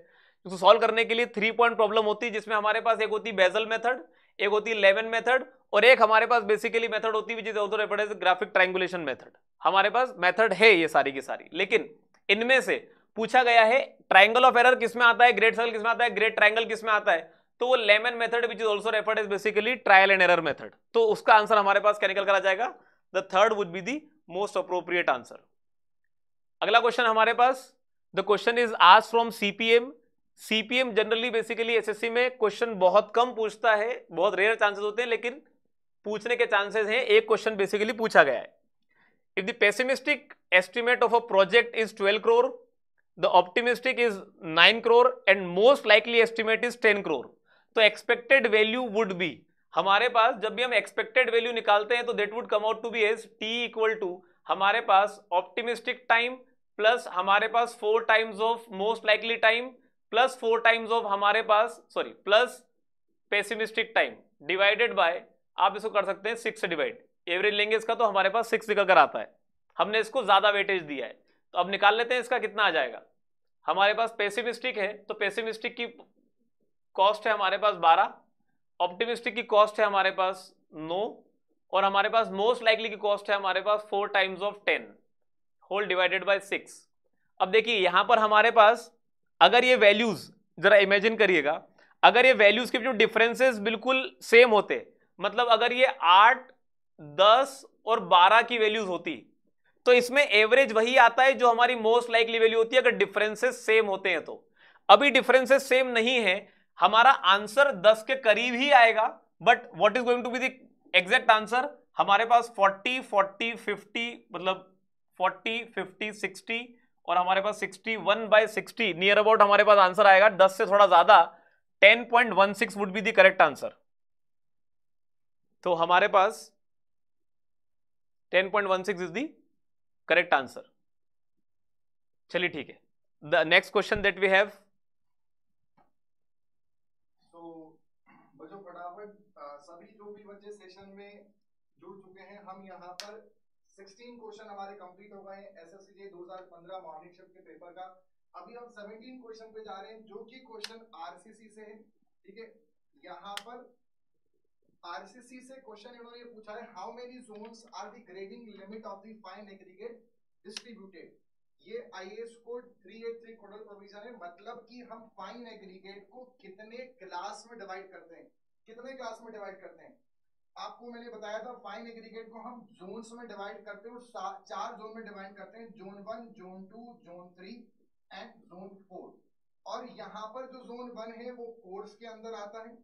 उसको तो सॉल्व करने के लिए थ्री पॉइंट प्रॉब्लम होती है जिसमें हमारे पास एक होती है बेजल मेथड एक होती लेवन मेथड और एक हमारे पास बेसिकली मेथड होती है विच ग्राफिक ट्राइंगुलेशन मेथड हमारे पास मेथड है ये सारी की सारी लेकिन इनमें से पूछा गया है ट्राइंगल ऑफ एरर किसमें आता है ग्रेट सर्कल किसमें आता है ग्रेट ट्राइंगल किसमें आता है तो वो Lehmann method which is also referred is basically trial and error method तो उसका आंसर हमारे पास क्या निकल कर आ जाएगा the third would be the most appropriate answer अगला क्वेश्चन हमारे पास द क्वेश्चन इज आज from CPM CPM generally basically SSC में क्वेश्चन बहुत कम पूछता है बहुत रेयर चांसेस होते हैं लेकिन पूछने के चांसेस हैं एक क्वेश्चन बेसिकली पूछा गया है if the pessimistic estimate of a project is twelve crore the optimistic is nine crore and most likely estimate is ten crore तो एक्सपेक्टेड वैल्यू वुड बी हमारे पास जब भी हम एक्सपेक्टेड वैल्यू निकालते हैं तो that would come out to be as t equal to हमारे पास ऑप्टिमिस्टिक टाइम प्लस हमारे पास four times of most likely time plus four times of हमारे पास sorry plus pessimistic time divided by आप इसको कर सकते हैं सिक्स से डिवाइड एवरेज लेंगे इसका तो हमारे पास सिक्स निकल कर आता है हमने इसको ज़्यादा वेटेज दिया है तो अब निकाल लेते हैं इसका कितना आ जाएगा हमारे पास पेसिमिस्टिक है तो पेसिमिस्टिक की कॉस्ट है हमारे पास बारह ऑप्टिमिस्टिक की कॉस्ट है हमारे पास नो और हमारे पास मोस्ट लाइकली की कॉस्ट है हमारे पास four times of ten whole divided by six अब देखिए यहाँ पर हमारे पास अगर ये वैल्यूज जरा इमेजिन करिएगा अगर ये वैल्यूज के जो डिफरेंसेस बिल्कुल सेम होते मतलब अगर ये आठ दस और बारह की वैल्यूज होती तो इसमें एवरेज वही आता है जो हमारी मोस्ट लाइकली वैल्यू होती है अगर डिफरेंसेस सेम होते हैं तो अभी डिफरेंसेस सेम नहीं है हमारा आंसर दस के करीब ही आएगा but what is going to be the exact answer हमारे पास फोर्टी फोर्टी फिफ्टी मतलब फोर्टी फिफ्टी सिक्सटी और हमारे पास 61 one by sixty near about हमारे पास आंसर आएगा 10 से थोड़ा ज्यादा 10.16 point one six would be the correct answer तो हमारे पास 10.16 point one six is the correct answer चलिए ठीक है the next question that we have सभी जो भी बच्चे सेशन में जुड़ चुके हैं हम यहाँ पर 16 क्वेश्चन हमारे कंप्लीट हो गए हैं एसएससी जे 2015 मॉर्निंग शिफ्ट के पेपर का अभी हम 17 क्वेश्चन पे जा रहे हैं जो कि क्वेश्चन आरसीसी से है ठीक है यहां पर आरसीसी से क्वेश्चन इन्होंने ये पूछा है how many zones are the grading limit of the fine aggregate distributed ये आईएएस कोड 383 कोडल प्रोविजन है मतलब कि हम फाइन एग्रीगेट को कितने क्लास में डिवाइड करते हैं कितने क्लास में डिवाइड करते हैं आपको मैंने बताया था फाइन एग्रीगेट को हम जोन्स में डिवाइड करते हैं चार जोन में डिवाइड करते हैं zone one zone two zone three and zone four और यहाँ पर जो जोन वन है वो कोर्स के अंदर आता है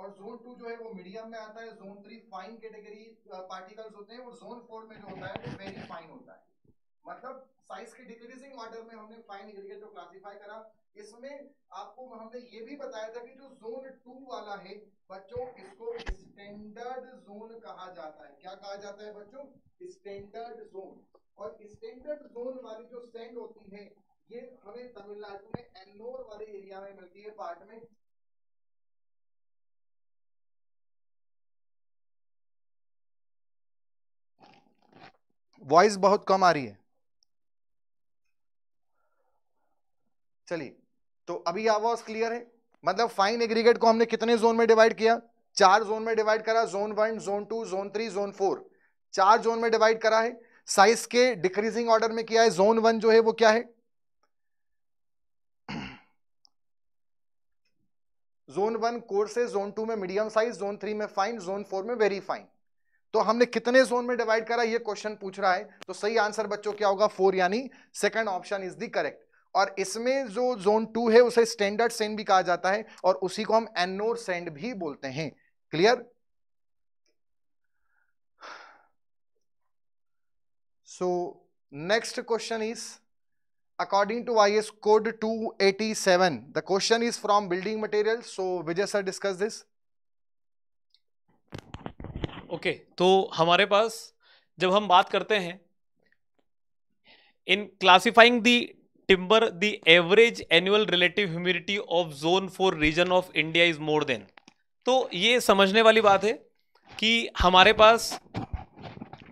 और जोन टू जो है वो मीडियम में आता है zone three fine category particles होते हैं और जोन फोर में जो होता है वो वेरी फाइन होता है मतलब साइज के डिक्रीजिंग ऑर्डर में हमने फाइन एग्रीगेट को क्लासिफाई करा इसमें आपको हमने ये भी बताया था कि जो जोन टू वाला है बच्चों इसको स्टैंडर्ड जोन कहा जाता है क्या कहा जाता है बच्चों स्टैंडर्ड जोन और स्टैंडर्ड जोन वाली जो सैंड होती है ये हमें तमिलनाडु में एन्नोर वाले एरिया में मिलती है पार्ट में वॉइस बहुत कम आ रही है चलिए तो अभी आवाज क्लियर है मतलब फाइन एग्रीगेट को हमने कितने जोन में डिवाइड किया चार जोन में डिवाइड करा zone one zone two zone three zone four चार जोन में डिवाइड करा है साइज के डिक्रीजिंग ऑर्डर में किया है जोन वन जो है वो क्या है जोन वन कोर से जोन टू में मीडियम साइज जोन थ्री में फाइन जोन फोर में वेरी फाइन तो हमने कितने जोन में डिवाइड करा ये क्वेश्चन पूछ रहा है तो सही आंसर बच्चों क्या होगा फोर यानी second option is the correct और इसमें जो जोन टू है उसे स्टैंडर्ड सेंड भी कहा जाता है और उसी को हम एनोर सेंड भी बोलते हैं clear so next question is according to is code 287 the question is from building material so vijay sir discuss this okay okay, तो हमारे पास जब हम बात करते हैं in classifying the timber the average annual relative humidity of zone four region of India is more than तो ये समझने वाली बात है कि हमारे पास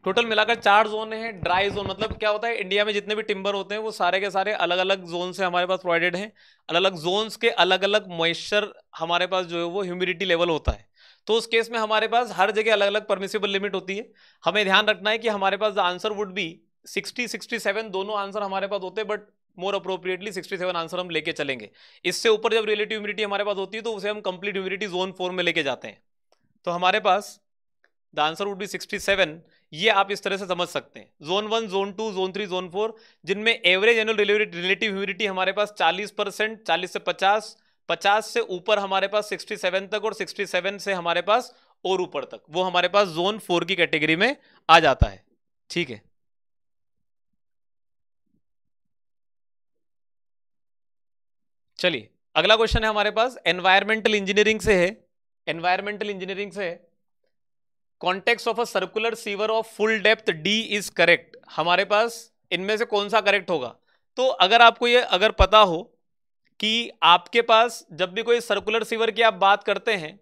टोटल मिलाकर चार जोन है ड्राई जोन मतलब क्या होता है इंडिया में जितने भी टिम्बर होते हैं वो सारे के सारे अलग अलग जोन से हमारे पास प्रोवाइडेड हैं अलग अलग जोन्स के अलग अलग मॉइस्चर हमारे पास जो है वो ह्यूमिडिटी लेवल होता है तो उस केस में हमारे पास हर जगह अलग अलग परमिसेबल लिमिट होती है हमें ध्यान रखना है कि हमारे पास the answer would be sixty sixty seven दोनों आंसर हमारे पास होते हैं बट मोर अप्रोप्रिएटली 67 आंसर हम लेके चलेंगे इससे ऊपर जब रिलेटिव इम्यूनिटी हमारे पास होती है तो उसे हम कंप्लीट इम्यूनिटी जोन फोर में लेके जाते हैं तो हमारे पास द आंसर वुड बी 67 ये आप इस तरह से समझ सकते हैं zone one zone two zone three zone four जिनमें एवरेज एनुअल रिलेटिव इम्यूनिटी हमारे पास 40 परसेंट चालीस से 50 50 से ऊपर हमारे पास 67 तक और 67 से हमारे पास और ऊपर तक वो हमारे पास जोन फोर की कैटेगरी में आ जाता है ठीक है चलिए अगला क्वेश्चन है हमारे पास एनवायरमेंटल इंजीनियरिंग से है एनवायरमेंटल इंजीनियरिंग से है context of a circular sewer of full depth D is correct हमारे पास इनमें से कौन सा करेक्ट होगा तो अगर आपको ये अगर पता हो कि आपके पास जब भी कोई सर्कुलर सीवर की आप बात करते हैं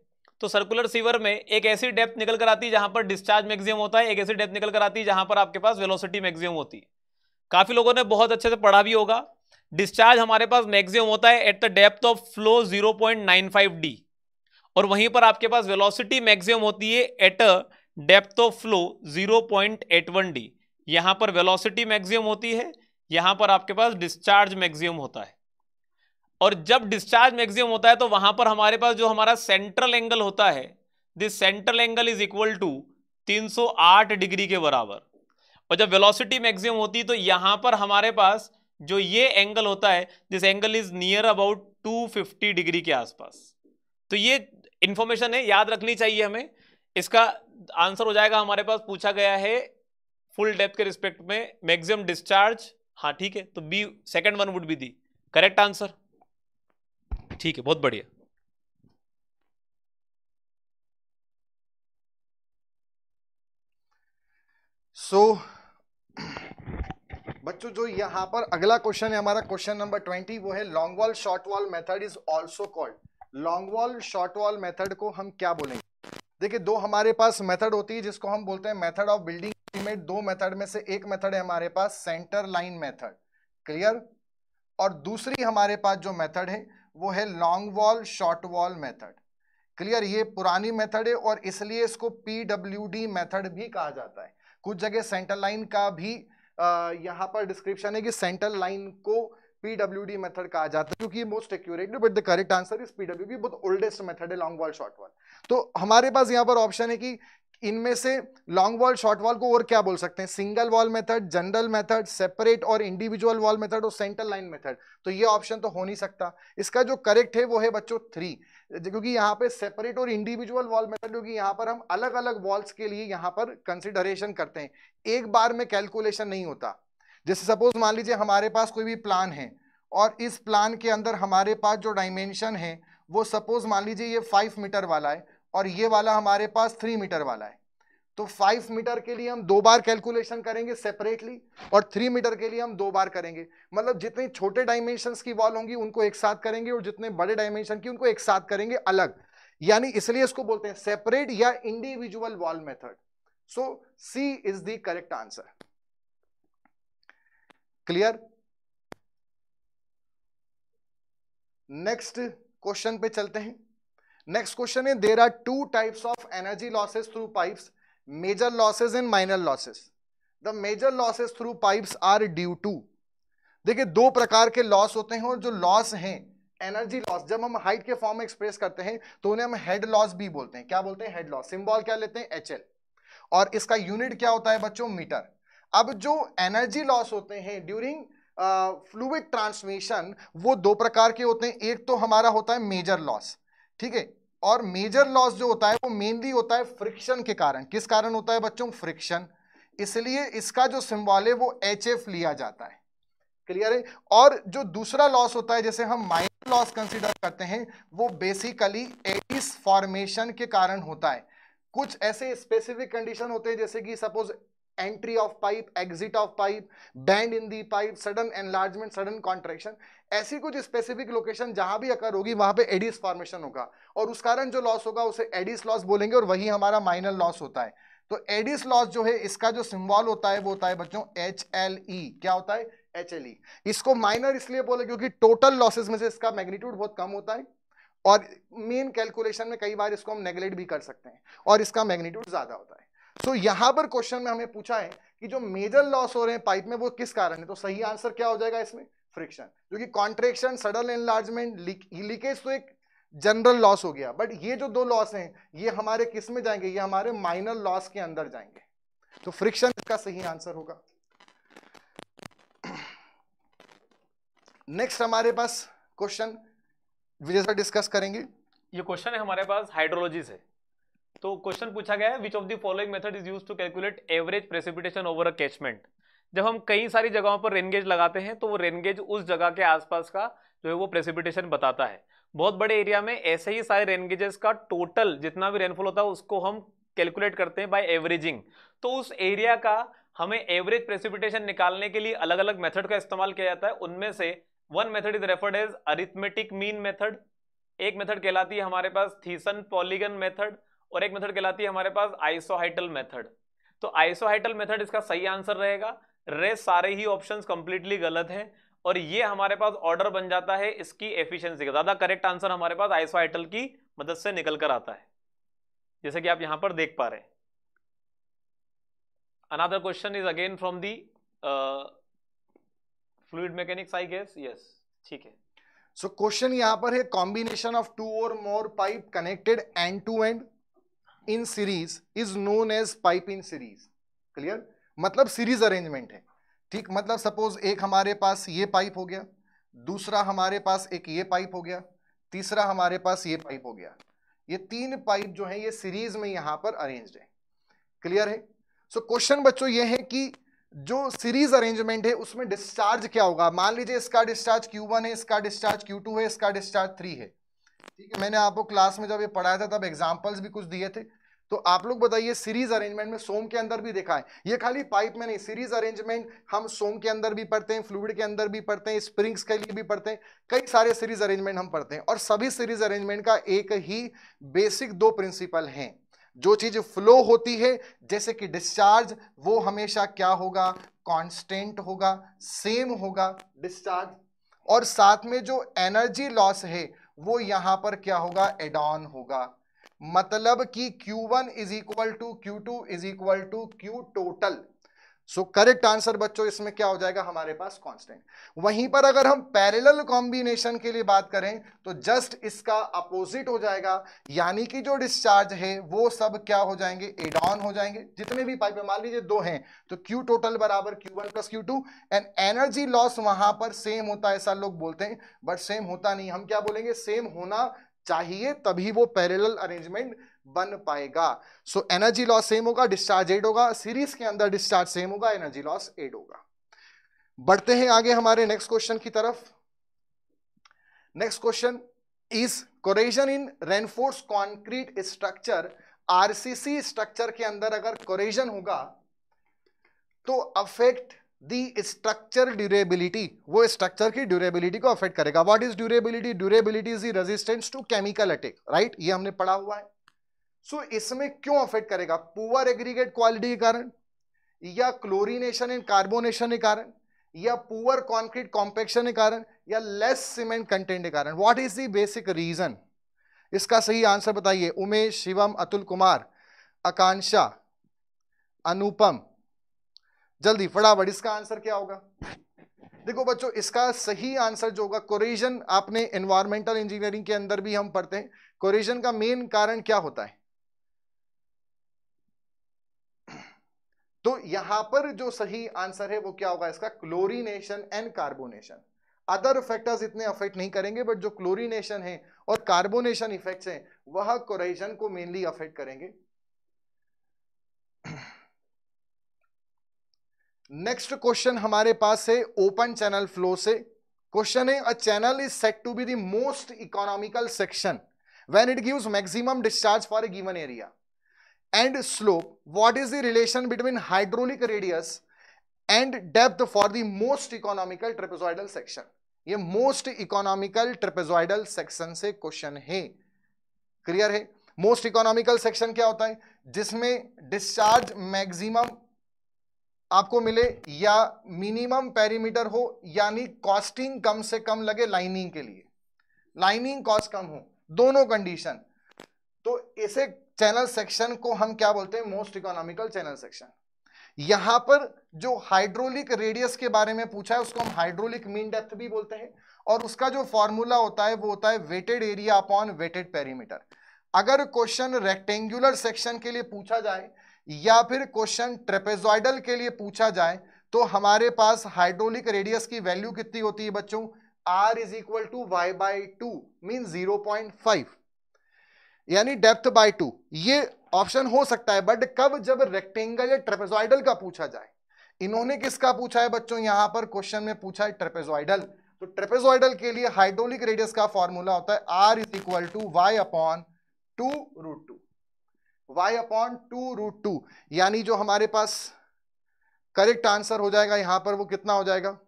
तो सर्कुलर सीवर में एक ऐसी डेप्थ निकल कर आती है जहां पर डिस्चार्ज मैक्सिमम होता है एक ऐसी डेप्थ निकल कर आती है जहां पर आपके पास वेलोसिटी मैक्सिमम होती है काफ़ी लोगों ने बहुत अच्छे से पढ़ा भी होगा डिस्चार्ज हमारे पास मैक्सिमम होता है at the depth of flow 0.95 D और वहीं पर आपके पास वेलोसिटी मैक्सिमम होती है at a depth of flow 0.81 D यहां पर वेलोसिटी मैक्सिमम होती है यहां पर आपके पास डिस्चार्ज मैक्सिमम होता है और जब डिस्चार्ज मैक्सिमम होता है तो वहां पर हमारे पास जो हमारा सेंट्रल एंगल होता है this central angle is equal to 308 degree के बराबर और जब वेलोसिटी मैक्सिमम होती है तो यहां पर हमारे पास जो ये एंगल होता है this angle is near about 250 degree के आसपास तो ये इंफॉर्मेशन है याद रखनी चाहिए हमें इसका आंसर हो जाएगा हमारे पास पूछा गया है फुल डेप्थ के रिस्पेक्ट में मैक्सिमम डिस्चार्ज हाँ ठीक है तो B second one would be the correct answer ठीक है बहुत बढ़िया सो so, बच्चों जो यहाँ पर अगला क्वेश्चन है हमारा क्वेश्चन नंबर ट्वेंटी वो है long wall short wall method is also called long wall short wall method को हम क्या बोलेंगे देखिए दो हमारे पास मेथड होती है जिसको हम बोलते हैं मेथड ऑफ बिल्डिंग एस्टिमेट दो मेथड में से एक मेथड है हमारे पास सेंटर लाइन मेथड क्लियर और दूसरी हमारे पास जो मेथड है वो है long wall short wall method clear ये पुरानी मेथड है और इसलिए इसको पीडब्ल्यू डी मेथड भी कहा जाता है कुछ जगह सेंटर लाइन का भी यहाँ पर डिस्क्रिप्शन है कि सेंट्रल लाइन को पीडब्ल्यू डी मेथड कहा जाता है क्योंकि most accurate but the correct answer is P W D बहुत ओल्डेस्ट मेथड है लॉन्ग वॉल शॉर्ट वॉल तो हमारे पास यहाँ पर ऑप्शन है कि इनमें से लॉन्ग वॉल शॉर्ट वॉल को और क्या बोल सकते हैं single wall method general method separate और इंडिविजुअल वॉल मेथड और सेंट्रल लाइन मेथड तो ये ऑप्शन तो हो नहीं सकता इसका जो करेक्ट है वो है बच्चों थ्री क्योंकि यहाँ पे सेपरेट और इंडिविजुअल वॉल मेथड क्योंकि यहाँ पर हम अलग अलग वॉल्स के लिए यहाँ पर कंसिडरेशन करते हैं एक बार में कैलकुलेशन नहीं होता जैसे सपोज मान लीजिए हमारे पास कोई भी प्लान है और इस प्लान के अंदर हमारे पास जो डायमेंशन है वो सपोज मान लीजिए ये फाइव मीटर वाला है और ये वाला हमारे पास थ्री मीटर वाला है तो फाइव मीटर के लिए हम दो बार कैलकुलेशन करेंगे सेपरेटली और थ्री मीटर के लिए हम दो बार करेंगे मतलब जितने छोटे डायमेंशन की वॉल होंगी उनको एक साथ करेंगे और जितने बड़े डायमेंशन की उनको एक साथ करेंगे अलग यानी इसलिए इसको बोलते हैं सेपरेट या individual wall method so C is the correct answer clear next question पे चलते हैं नेक्स्ट क्वेश्चन है there are two types of energy losses through pipes major losses and minor losses the major losses through pipes are due to देखिए दो प्रकार के loss होते हैं और जो लॉस हैं एनर्जी लॉस जब हम हाइट के फॉर्म में एक्सप्रेस करते हैं तो उन्हें हम हेड लॉस भी बोलते हैं क्या बोलते हैं हेड लॉस सिंबल क्या लेते हैं एच और इसका यूनिट क्या होता है बच्चों मीटर अब जो एनर्जी लॉस होते हैं ड्यूरिंग फ्लूड ट्रांसमिशन वो दो प्रकार के होते हैं एक तो हमारा होता है मेजर लॉस ठीक है और मेजर लॉस जो होता है वो मेनली होता है फ्रिक्शन के कारण किस कारण होता है बच्चों फ्रिक्शन इसलिए इसका जो सिंबल है वो एच एफ लिया जाता है क्लियर है और जो दूसरा लॉस होता है जैसे हम माइनर लॉस कंसीडर करते हैं वो बेसिकली एडिस फॉर्मेशन के कारण होता है कुछ ऐसे स्पेसिफिक कंडीशन होते हैं जैसे कि suppose entry of pipe exit of pipe bend in the pipe sudden enlargement sudden contraction ऐसी कुछ स्पेसिफिक लोकेशन जहां भी अकर होगी वहां पे एडिस फॉर्मेशन होगा और उस कारण जो लॉस होगा उसे एडिस लॉस बोलेंगे और वही हमारा माइनर लॉस होता है तो एडिस लॉस जो है इसका जो सिंबल होता है वो होता है बच्चों एच एल ई क्या होता है एच एल ई इसको माइनर इसलिए बोले क्योंकि टोटल लॉसेज में से इसका मैग्नीट्यूड बहुत कम होता है और मेन कैलकुलेशन में कई बार इसको हम नेग्लेक्ट भी कर सकते हैं और इसका मैग्नीट्यूड ज्यादा होता है सो so, यहां पर क्वेश्चन में हमें पूछा है कि जो मेजर लॉस हो रहे हैं पाइप में वो किस कारण है तो सही आंसर क्या हो जाएगा इसमें फ्रिक्शन क्योंकि कॉन्ट्रेक्शन सडन एनलार्जमेंट लीकेज तो एक जनरल लॉस हो गया बट ये जो दो लॉस हैं ये हमारे किस में जाएंगे ये हमारे माइनर लॉस के अंदर जाएंगे तो फ्रिक्शन इसका सही आंसर होगा नेक्स्ट हमारे पास क्वेश्चन विजय सर डिस्कस करेंगे ये क्वेश्चन है हमारे पास हाइड्रोलॉजी से तो क्वेश्चन पूछा गया है which of the following method is use to calculate average precipitation over a catchment जब हम कई सारी जगहों पर रेनगेज लगाते हैं तो वो रेनगेज उस जगह के आसपास का जो है वो प्रेसिपिटेशन बताता है बहुत बड़े एरिया में ऐसे ही सारे रेनगेजेस का टोटल जितना भी रेनफॉल होता है उसको हम कैलकुलेट करते हैं बाय एवरेजिंग तो उस एरिया का हमें एवरेज प्रेसिपिटेशन निकालने के लिए अलग अलग मेथड का इस्तेमाल किया जाता है उनमें से one method is referred as arithmetic mean method एक मेथड कहलाती है हमारे पास थीसन पॉलीगन मेथड और एक मेथड कहलाती है हमारे पास आइसोहाइटल मेथड तो आइसोहाइटल मेथड इसका सही आंसर रहेगा रे सारे ही ऑप्शन कंप्लीटली गलत है और ये हमारे पास ऑर्डर बन जाता है इसकी एफिशिएंसी का ज़्यादा करेक्ट आंसर हमारे पास आइसोहाइटल की मदद से निकल कर आता है जैसे कि आप यहां पर देख पा रहे हैं another question is again from the uh, fluid mechanics i guess yes theek hai so question yahan par hai combination of two or more pipe connected end to end in series is known as pipe in series clear मतलब series arrangement है ठीक मतलब suppose एक हमारे पास ये pipe हो गया दूसरा हमारे पास एक ये पाइप हो गया तीसरा हमारे पास ये पाइप हो गया ये तीन पाइप जो है ये सीरीज में यहां पर अरेंज है क्लियर है सो so, क्वेश्चन बच्चों ये है कि जो सीरीज अरेंजमेंट है उसमें डिस्चार्ज क्या होगा मान लीजिए इसका डिस्चार्ज Q1 है इसका डिस्चार्ज Q2 है इसका डिस्चार्ज 3 है ठीक है मैंने आपको क्लास में जब ये पढ़ाया था तब एग्जाम्पल्स भी कुछ दिए थे तो आप लोग बताइए सीरीज अरेंजमेंट में सोम के अंदर भी देखा है ये खाली पाइप में नहीं सीरीज अरेंजमेंट हम सोम के अंदर भी पढ़ते हैं फ्लूड के अंदर भी पढ़ते हैं स्प्रिंग्स के लिए भी पढ़ते हैं कई सारे सीरीज अरेंजमेंट हम पढ़ते हैं और सभी सीरीज अरेंजमेंट का एक ही बेसिक दो प्रिंसिपल हैं जो चीज फ्लो होती है जैसे कि डिस्चार्ज वो हमेशा क्या होगा कॉन्स्टेंट होगा सेम होगा डिस्चार्ज और साथ में जो एनर्जी लॉस है वो यहां पर क्या होगा एडॉन होगा मतलब कि Q1 one is equal to Q two is equal to Q total so correct answer बच्चों इसमें क्या हो जाएगा हमारे पास कांस्टेंट वहीं पर अगर हम पैरेलल कॉम्बिनेशन के लिए बात करें तो जस्ट इसका अपोजिट हो जाएगा यानी कि जो डिस्चार्ज है वो सब क्या हो जाएंगे एडॉन हो जाएंगे जितने भी पाइप मान लीजिए दो हैं तो क्यू टोटल बराबर Q one plus Q two and energy loss वहां पर सेम होता है ऐसा लोग बोलते हैं बट सेम होता नहीं हम क्या बोलेंगे सेम होना चाहिए तभी वो पैरेलल अरेंजमेंट बन पाएगा सो एनर्जी लॉस सेम होगा डिस्चार्ज एड होगा सीरीज के अंदर डिस्चार्ज सेम होगा एनर्जी लॉस एड होगा बढ़ते हैं आगे हमारे नेक्स्ट क्वेश्चन की तरफ next question is corrosion in reinforced concrete structure RCC structure के अंदर अगर कोरेजन होगा तो अफेक्ट दी स्ट्रक्चर ड्यूरेबिलिटी वो स्ट्रक्चर की ड्यूरेबिलिटी को अफेक्ट करेगा what is durability durability is resistance to chemical attack right ये हमने पढ़ा हुआ है सो so, इसमें क्यों अफेक्ट करेगा पुअर एग्रीगेट क्वालिटी के कारण या क्लोरीनेशन एंड कार्बोनेशन के कारण या पुअर कॉन्क्रीट कॉम्पेक्शन के कारण या लेस सीमेंट कंटेंट के कारण what is the basic reason इसका सही आंसर बताइए उमेश शिवम अतुल कुमार आकांक्षा अनुपम जल्दी फटाफट इसका आंसर क्या होगा देखो बच्चों इसका सही आंसर जो होगा कोरिजन आपने एनवायरमेंटल इंजीनियरिंग के अंदर भी हम पढ़ते हैं कोरिजन का मेन कारण क्या होता है तो यहां पर जो सही आंसर है वो क्या होगा इसका chlorination and carbonation other factors इतने अफेक्ट नहीं करेंगे बट जो क्लोरीनेशन है और कार्बोनेशन इफेक्ट्स हैं वह कोरेजन को मेनली अफेक्ट करेंगे नेक्स्ट क्वेश्चन हमारे पास है ओपन चैनल फ्लो से क्वेश्चन है a channel is set to be the most economical section when it gives maximum discharge for a given area and slope, what is the relation between hydraulic radius and depth for the most economical trapezoidal section? ये most economical trapezoidal section से question है clear है most economical section क्या होता है जिसमें discharge maximum आपको मिले या मिनिमम पेरीमीटर हो यानी कॉस्टिंग कम से कम लगे लाइनिंग के लिए लाइनिंग कॉस्ट कम हो दोनों कंडीशन तो इसे चैनल सेक्शन को हम क्या बोलते हैं मोस्ट इकोनॉमिकल चैनल सेक्शन यहां पर जो हाइड्रोलिक रेडियस के बारे में पूछा है उसको हम हाइड्रोलिक मीन डेप्थ भी बोलते हैं और उसका जो फॉर्मूला होता है वो होता है wetted area upon wetted perimeter अगर क्वेश्चन रेक्टेंगुलर सेक्शन के लिए पूछा जाए या फिर क्वेश्चन ट्रेपेजॉइडल के लिए पूछा जाए तो हमारे पास हाइड्रोलिक रेडियस की वैल्यू कितनी होती है बच्चों R is equal to Y by two mean zero point five यानी डेप्थ बाय टू ये ऑप्शन हो सकता है बट कब जब रेक्टेंगल या ट्रेपेजॉइडल का पूछा जाए इन्होंने किसका पूछा है बच्चों यहां पर क्वेश्चन में पूछा है ट्रेपेजॉइडल तो ट्रेपेजॉइडल के लिए हाइड्रोलिक रेडियस का फॉर्मूला होता है R is equal to Y upon two root two Y upon two root two यानी जो हमारे पास करेक्ट आंसर हो जाएगा यहां पर वो कितना हो जाएगा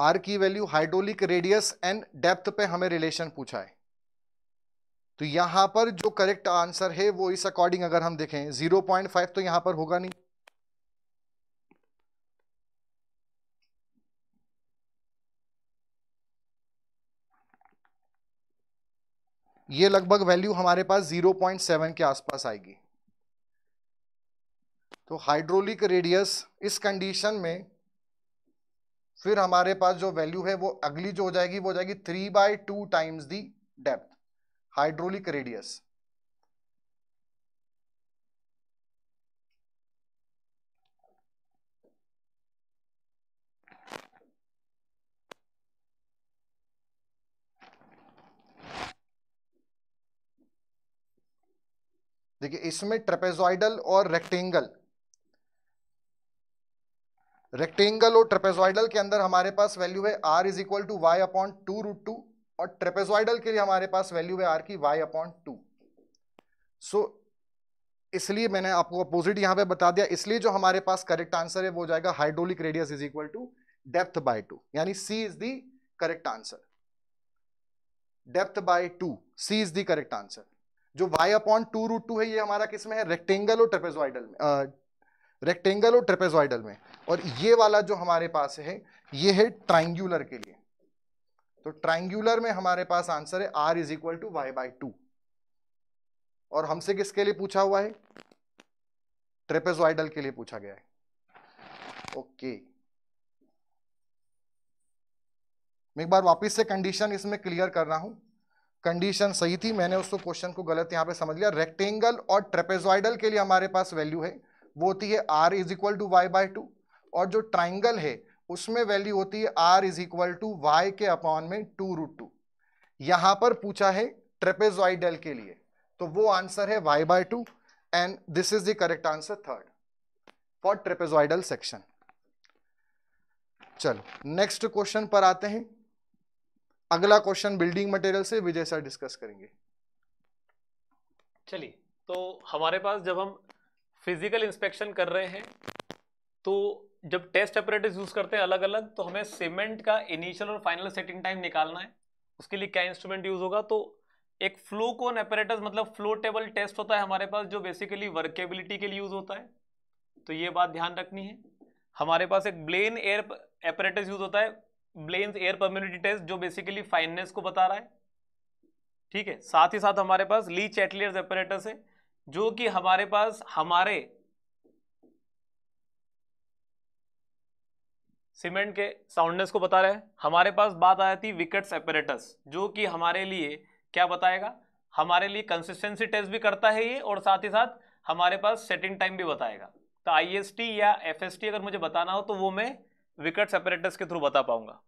आर की value hydraulic radius and depth पे हमें रिलेशन पूछा है तो यहां पर जो करेक्ट आंसर है वो इस अकॉर्डिंग अगर हम देखें 0.5 तो यहां पर होगा नहीं ये लगभग वैल्यू हमारे पास 0.7 के आसपास आएगी तो हाइड्रोलिक रेडियस इस कंडीशन में फिर हमारे पास जो वैल्यू है वो अगली जो हो जाएगी वो हो जाएगी three by two times the depth hydraulic radius देखिए इसमें ट्रेपेजॉइडल और रेक्टेंगल रेक्टेंगल और ट्रेपेजॉइडल के अंदर हमारे पास वैल्यू है R is equal to Y upon two root two और ट्रेपेजॉइडल के लिए हमारे पास वैल्यू है आर की वाई अपॉन टू सो इसलिए मैंने आपको अपोजिट यहां पे बता दिया इसलिए जो हमारे पास करेक्ट आंसर है वो जाएगा hydraulic radius is equal to depth by two यानी C is the correct answer depth by two C is the correct answer जो Y upon two root two है ये हमारा किसमें है रेक्टेंगल और ट्रेपेजॉइडल में रेक्टेंगल और ट्रेपेजॉइडल में और ये वाला जो हमारे पास है ये है ट्राइंगुलर के लिए तो ट्राइंगुलर में हमारे पास आंसर है R is equal to Y by two और हमसे किसके लिए पूछा हुआ है ट्रेपेजॉइडल के लिए पूछा गया है ओके okay. मैं एक बार वापस से कंडीशन इसमें क्लियर कर रहा हूं कंडीशन सही थी मैंने उसको क्वेश्चन को गलत यहां पे समझ लिया रेक्टेंगल और ट्रेपेजॉइडल के लिए हमारे पास वैल्यू है वो होती है R is equal to Y by two और जो ट्राइंगल है उसमें वैल्यू होती है R is equal to Y के अपॉन में टू रूट टू यहां पर पूछा है ट्रेपेजॉइडल के लिए तो वो आंसर है Y by two and this is the correct answer third for trapezoidal section चलो नेक्स्ट क्वेश्चन पर आते हैं अगला क्वेश्चन बिल्डिंग मटेरियल से विजय सर डिस्कस करेंगे चलिए तो हमारे पास जब हम फिजिकल इंस्पेक्शन कर रहे हैं तो जब टेस्ट अपरेटिव यूज करते हैं अलग अलग तो हमें सीमेंट का इनिशियल और फाइनल सेटिंग टाइम निकालना है उसके लिए क्या इंस्ट्रूमेंट यूज होगा तो एक फ्लो कोन अपरेटस मतलब फ्लो टेबल टेस्ट होता है हमारे पास जो बेसिकली वर्केबिलिटी के लिए यूज होता है तो ये बात ध्यान रखनी है हमारे पास एक ब्लेन एयर अपरेटस यूज होता है ब्लेन एयर परम्यूनिटी टेस्ट जो बेसिकली फाइननेस को बता रहा है ठीक है साथ ही साथ हमारे पास ली चैटलियर्स अपरेटस है जो कि हमारे पास हमारे सीमेंट के साउंडनेस को बता रहे हैं हमारे पास बात आ जाती विकेट सेपरेटस जो कि हमारे लिए क्या बताएगा हमारे लिए कंसिस्टेंसी टेस्ट भी करता है ये और साथ ही साथ हमारे पास सेटिंग टाइम भी बताएगा तो आई या एफ अगर मुझे बताना हो तो वो मैं विकेट सेपरेटस के थ्रू बता पाऊंगा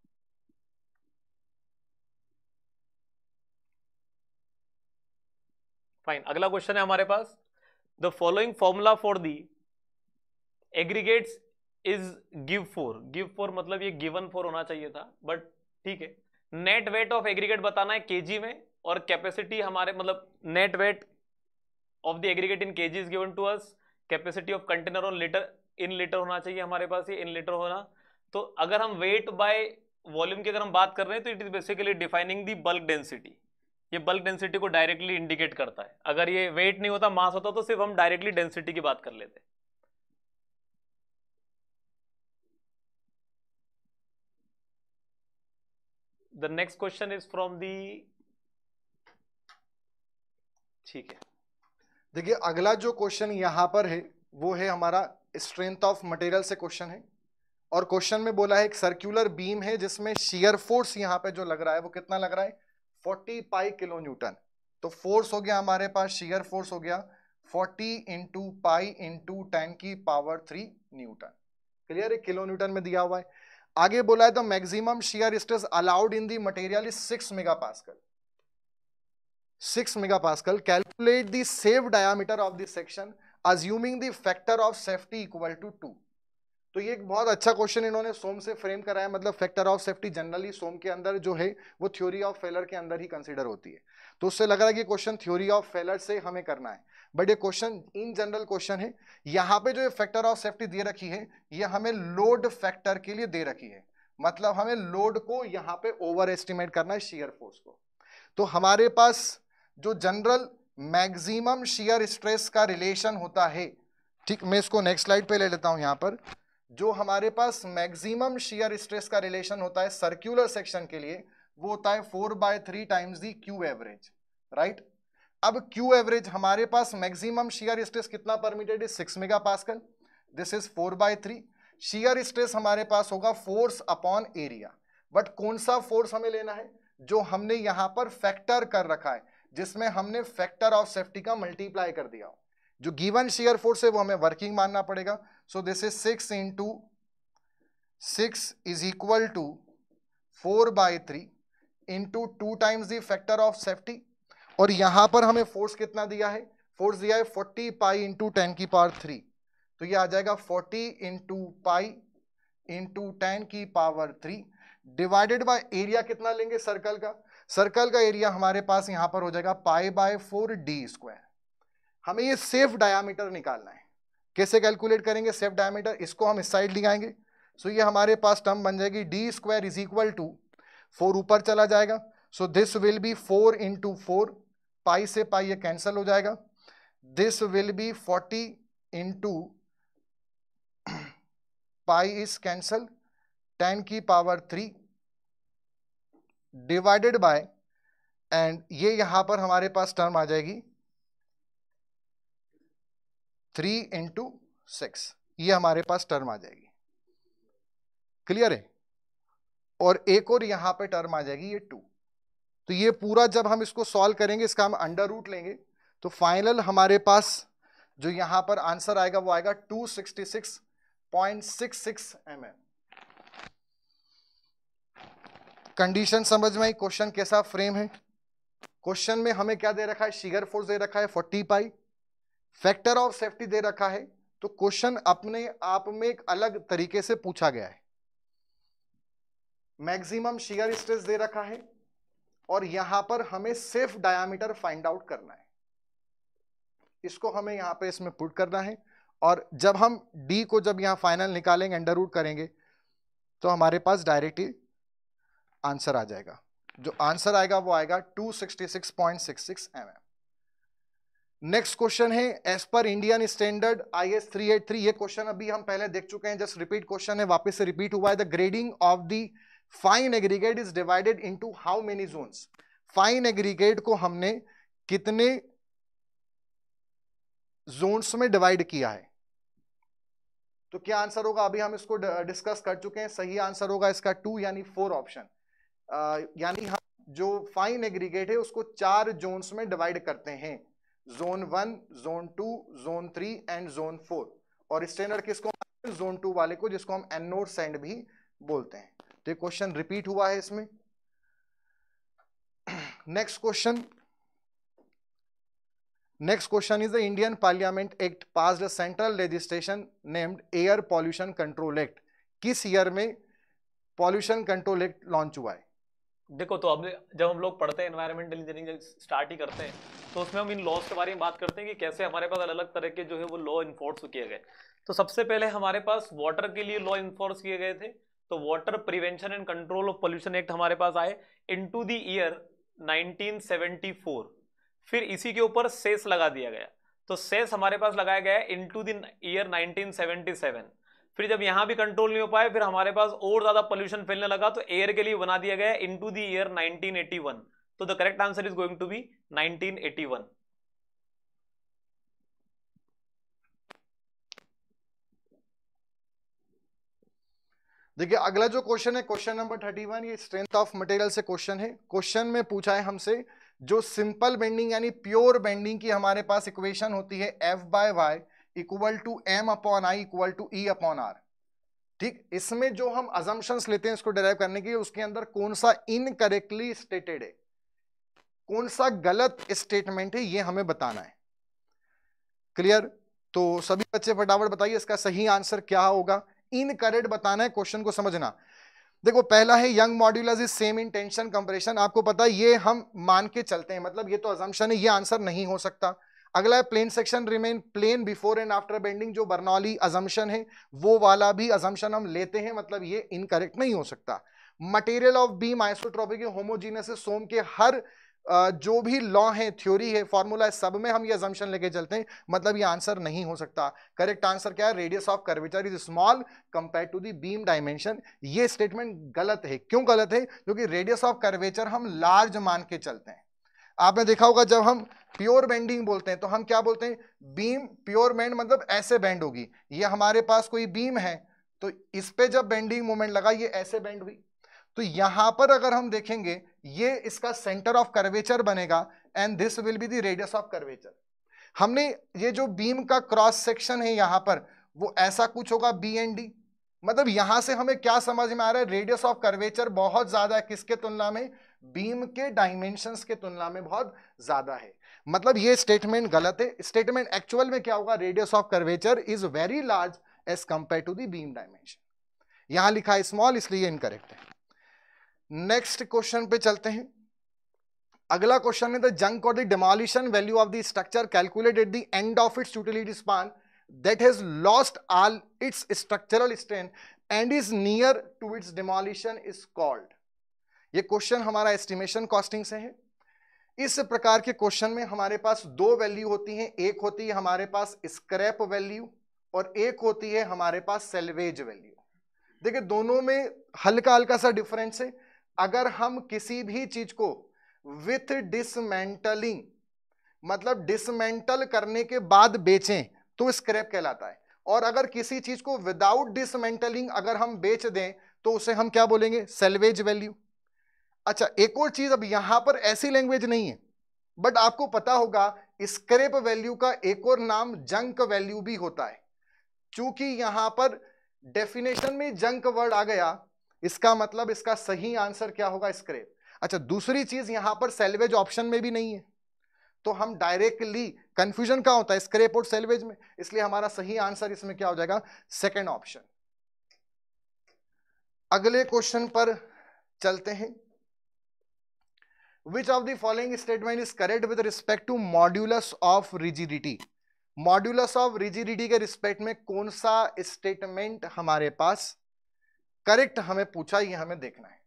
फाइन अगला क्वेश्चन है हमारे पास the following formula for the aggregates is give for give for मतलब ये गिवन फोर होना चाहिए था बट ठीक है नेट वेट ऑफ एग्रीगेट बताना है केजी में और कैपेसिटी हमारे मतलब net weight of the aggregate in KG is given to us capacity of container on litre in litre होना चाहिए हमारे पास ये इन लीटर होना तो अगर हम वेट बाय वॉल्यूम की अगर हम बात कर रहे हैं तो it is basically defining the bulk density ये बल्क डेंसिटी को डायरेक्टली इंडिकेट करता है अगर ये वेट नहीं होता मास होता तो सिर्फ हम डायरेक्टली डेंसिटी की बात कर लेते the next question is from the ठीक है देखिए अगला जो क्वेश्चन यहां पर है वो है हमारा स्ट्रेंथ ऑफ मटेरियल से क्वेश्चन है और क्वेश्चन में बोला है एक सर्क्यूलर बीम है जिसमें शियर फोर्स यहां पे जो लग रहा है वो कितना लग रहा है 40 पाई किलो न्यूटन तो फोर्स हो गया हमारे पास शेयर फोर्स हो गया 40 इंटू पाई इंटू टेन की पावर थ्री न्यूटन क्लियर है किलो न्यूटन में दिया हुआ है आगे बोला है तो maximum shear stress allowed in the material is six mega pascal six mega pascal calculate the safe diameter of the section assuming the factor of safety equal to two तो ये एक बहुत अच्छा क्वेश्चन इन्होंने सोम से फ्रेम कराया मतलब factor of safety generally some के अंदर जो है वो थ्योरी ऑफ फेलर के अंदर ही कंसिडर होती है तो उससे लग रहा है कि क्वेश्चन थ्योरी ऑफ फेलर से हमें करना है बट ये क्वेश्चन इन जनरल क्वेश्चन है यहाँ पे जो फैक्टर ऑफ सेफ्टी दे रखी है ये हमें लोड फैक्टर के लिए दे रखी है मतलब हमें लोड को यहाँ पे ओवर एस्टिमेट करना है शेयर फोर्स को तो हमारे पास जो जनरल मैक्सिमम शेयर स्ट्रेस का रिलेशन होता है ठीक मैं इसको नेक्स्ट स्लाइड पे ले लेता हूँ यहाँ पर जो हमारे पास मैक्सिमम शेयर स्ट्रेस का रिलेशन होता है सर्क्यूलर सेक्शन के लिए वो होता है four by three times the Q average right अब क्यू एवरेज हमारे पास मैक्सिमम शेयर स्ट्रेस कितना परमिटेड है six mega pascal this is four by three shear stress हमारे पास होगा फोर्स अपॉन एरिया बट कौन सा फोर्स हमें लेना है जो हमने यहां पर फैक्टर कर रखा है जिसमें हमने फैक्टर ऑफ सेफ्टी का मल्टीप्लाई कर दिया हो जो गिवन शेयर फोर्स है वो हमें वर्किंग मानना पड़ेगा So this is 6 into 6 is equal to 4 by 3 into 2 times the factor of safety और यहां पर हमें फोर्स कितना दिया है फोर्स दिया है 40 पाई इंटू टेन की पावर थ्री तो ये आ जाएगा 40 इंटू पाई इंटू टेन की power three divided by area कितना लेंगे सर्कल का सर्कल का एरिया हमारे पास यहां पर हो जाएगा pi by four D square हमें ये सेफ डायामीटर निकालना है कैसे कैलकुलेट करेंगे सेफ डायमीटर इसको हम इस साइड ले आएंगे सो so, ये हमारे पास टर्म बन जाएगी D square is equal to four ऊपर चला जाएगा so this will be four into four pi से पाई ये कैंसिल हो जाएगा this will be forty into pi is cancel ten की power three divided by and ये यहां पर हमारे पास टर्म आ जाएगी थ्री इंटू सिक्स ये हमारे पास टर्म आ जाएगी क्लियर है और एक और यहां पे टर्म आ जाएगी ये टू तो ये पूरा जब हम इसको सॉल्व करेंगे इसका हम अंडर रूट लेंगे तो फाइनल हमारे पास जो यहां पर आंसर आएगा वो आएगा two sixty six point six six M M condition समझ में आई क्वेश्चन कैसा फ्रेम है क्वेश्चन में हमें क्या दे रखा है शिगर फोर्स दे रखा है forty pi factor of safety दे रखा है तो क्वेश्चन अपने आप में एक अलग तरीके से पूछा गया है मैक्सिमम शियर स्ट्रेस दे रखा है और यहां पर हमें सेफ डायामीटर फाइंड आउट करना है इसको हमें यहां पे इसमें पुट करना है और जब हम डी को जब यहां फाइनल निकालेंगे अंडर रूट करेंगे तो हमारे पास डायरेक्ट ही आंसर आ जाएगा जो आंसर आएगा वो आएगा 266.66 सिक्स mm. नेक्स्ट क्वेश्चन है as per Indian standard I S three eight three ये क्वेश्चन अभी हम पहले देख चुके हैं जस्ट रिपीट क्वेश्चन है वापस से रिपीट हुआ है the grading of the fine aggregate is divided into how many zones fine aggregate को हमने कितने जोन्स में डिवाइड किया है तो क्या आंसर होगा अभी हम इसको डिस्कस कर चुके हैं सही आंसर होगा इसका टू यानी फोर ऑप्शन यानी हम जो फाइन एग्रीगेट है उसको चार जोन्स में डिवाइड करते हैं zone one zone two zone three and zone four और स्टैंडर्ड किसको जोन टू वाले को जिसको हम एनोड सेंड भी बोलते हैं तो ये क्वेश्चन रिपीट हुआ है इसमें next question next question is the Indian parliament act pass the central registration named air pollution control act किस ईयर में पॉल्यूशन कंट्रोल एक्ट लॉन्च हुआ है देखो तो अब जब हम लोग पढ़ते हैं एनवायरमेंट इंजीनियरिंग स्टार्ट ही करते हैं तो उसमें हम इन लॉज के बारे में बात करते हैं कि कैसे हमारे पास अलग अलग तरह के जो है वो लॉ इन्फोर्स किए गए तो सबसे पहले हमारे पास वाटर के लिए लॉ इन्फोर्स किए गए थे तो water prevention and control of pollution act हमारे पास आए in to the year four फिर इसी के ऊपर सेस लगा दिया गया तो सेस हमारे पास लगाया गया है इन टू दिन ईयर सेवन फिर जब यहाँ भी कंट्रोल नहीं हो पाया फिर हमारे पास और ज़्यादा पोल्यूशन फैलने लगा तो एयर के लिए बना दिया गया in to the year So the correct answer is going to be 1981. देखिए अगला जो क्वेश्चन है क्वेश्चन नंबर थर्टी वन ये स्ट्रेंथ ऑफ मटेरियल से क्वेश्चन है क्वेश्चन में पूछा है हमसे जो सिंपल बेंडिंग यानी प्योर बेंडिंग की हमारे पास इक्वेशन होती है F by Y equal to M upon I equal to E upon R ठीक इसमें जो हम अजम्पन्स लेते हैं इसको डिराइव करने के उसके अंदर कौन सा इनकरेक्टली स्टेटेड है कौन सा गलत स्टेटमेंट है ये हमें बताना है क्लियर तो सभी बच्चे फटाफट बताइए इसका सही आंसर क्या होगा इन इनकरेक्ट बताना है क्वेश्चन को समझना देखो पहला है Young modulus is same in tension compression आपको पता है ये हम मान के चलते हैं मतलब ये तो अजम्पन है ये आंसर नहीं हो सकता अगला है plane section remain plane before and after bending जो बर्नौली अजम्पन है वो वाला भी अजम्पन हम लेते हैं मतलब ये इनकरेक्ट नहीं हो सकता material of beam isotropic homogeneous सोम के हर जो भी लॉ है थ्योरी है फॉर्मूला है सब में हम ये जम्पन लेके चलते हैं मतलब ये आंसर नहीं हो सकता करेक्ट आंसर क्या है radius of curvature is small compare to the beam dimension ये स्टेटमेंट गलत है क्यों गलत है क्योंकि रेडियस ऑफ कर्वेचर हम लार्ज मान के चलते हैं आपने देखा होगा जब हम प्योर बेंडिंग बोलते हैं तो हम क्या बोलते हैं बीम प्योर बेंड मतलब ऐसे बेंड होगी ये हमारे पास कोई बीम है तो इस पे जब बेंडिंग मोमेंट लगा ये ऐसे बेंड हुई तो यहां पर अगर हम देखेंगे ये इसका सेंटर ऑफ कर्वेचर बनेगा and this will be the radius of curvature हमने ये जो बीम का क्रॉस सेक्शन है यहां पर वो ऐसा कुछ होगा बी एंड डी मतलब यहां से हमें क्या समझ में आ रहा है रेडियस ऑफ कर्वेचर बहुत ज्यादा है किसके तुलना में बीम के डायमेंशन के तुलना में बहुत ज्यादा है मतलब ये स्टेटमेंट गलत है स्टेटमेंट एक्चुअल में क्या होगा radius of curvature is very large as compare to the beam dimension यहां लिखा है स्मॉल इसलिए इनकरेक्ट है नेक्स्ट क्वेश्चन पे चलते हैं अगला क्वेश्चन है the junk or the demolition value of the structure calculate at the end of its utility span that has lost all its structural strength and is near to its demolition is called ये question हमारा estimation costing से है इस प्रकार के question में हमारे पास दो वैल्यू होती हैं एक होती है हमारे पास स्क्रैप वैल्यू और एक होती है हमारे पास सेल्वेज वैल्यू देखिए दोनों में हल्का हल्का सा डिफरेंस है अगर हम किसी भी चीज को विथ डिसमेंटलिंग मतलब डिसमेंटल करने के बाद बेचें तो स्क्रैप कहलाता है और अगर किसी चीज को विदाउट डिसमेंटलिंग अगर हम बेच दें तो उसे हम क्या बोलेंगे सेल्वेज वैल्यू अच्छा एक और चीज अब यहां पर ऐसी लैंग्वेज नहीं है बट आपको पता होगा स्क्रैप वैल्यू का एक और नाम जंक वैल्यू भी होता है चूंकि यहां पर डेफिनेशन में जंक वर्ड आ गया इसका मतलब इसका सही आंसर क्या होगा स्क्रेप अच्छा दूसरी चीज यहां पर सेल्वेज ऑप्शन में भी नहीं है तो हम डायरेक्टली कंफ्यूजन क्या होता है स्क्रेप और सेल्वेज में इसलिए हमारा सही आंसर इसमें क्या हो जाएगा सेकेंड ऑप्शन अगले क्वेश्चन पर चलते हैं which of the following statement is correct with respect to modulus of rigidity modulus of rigidity के रिस्पेक्ट में कौन सा स्टेटमेंट हमारे पास करेक्ट हमें पूछा ये हमें देखना है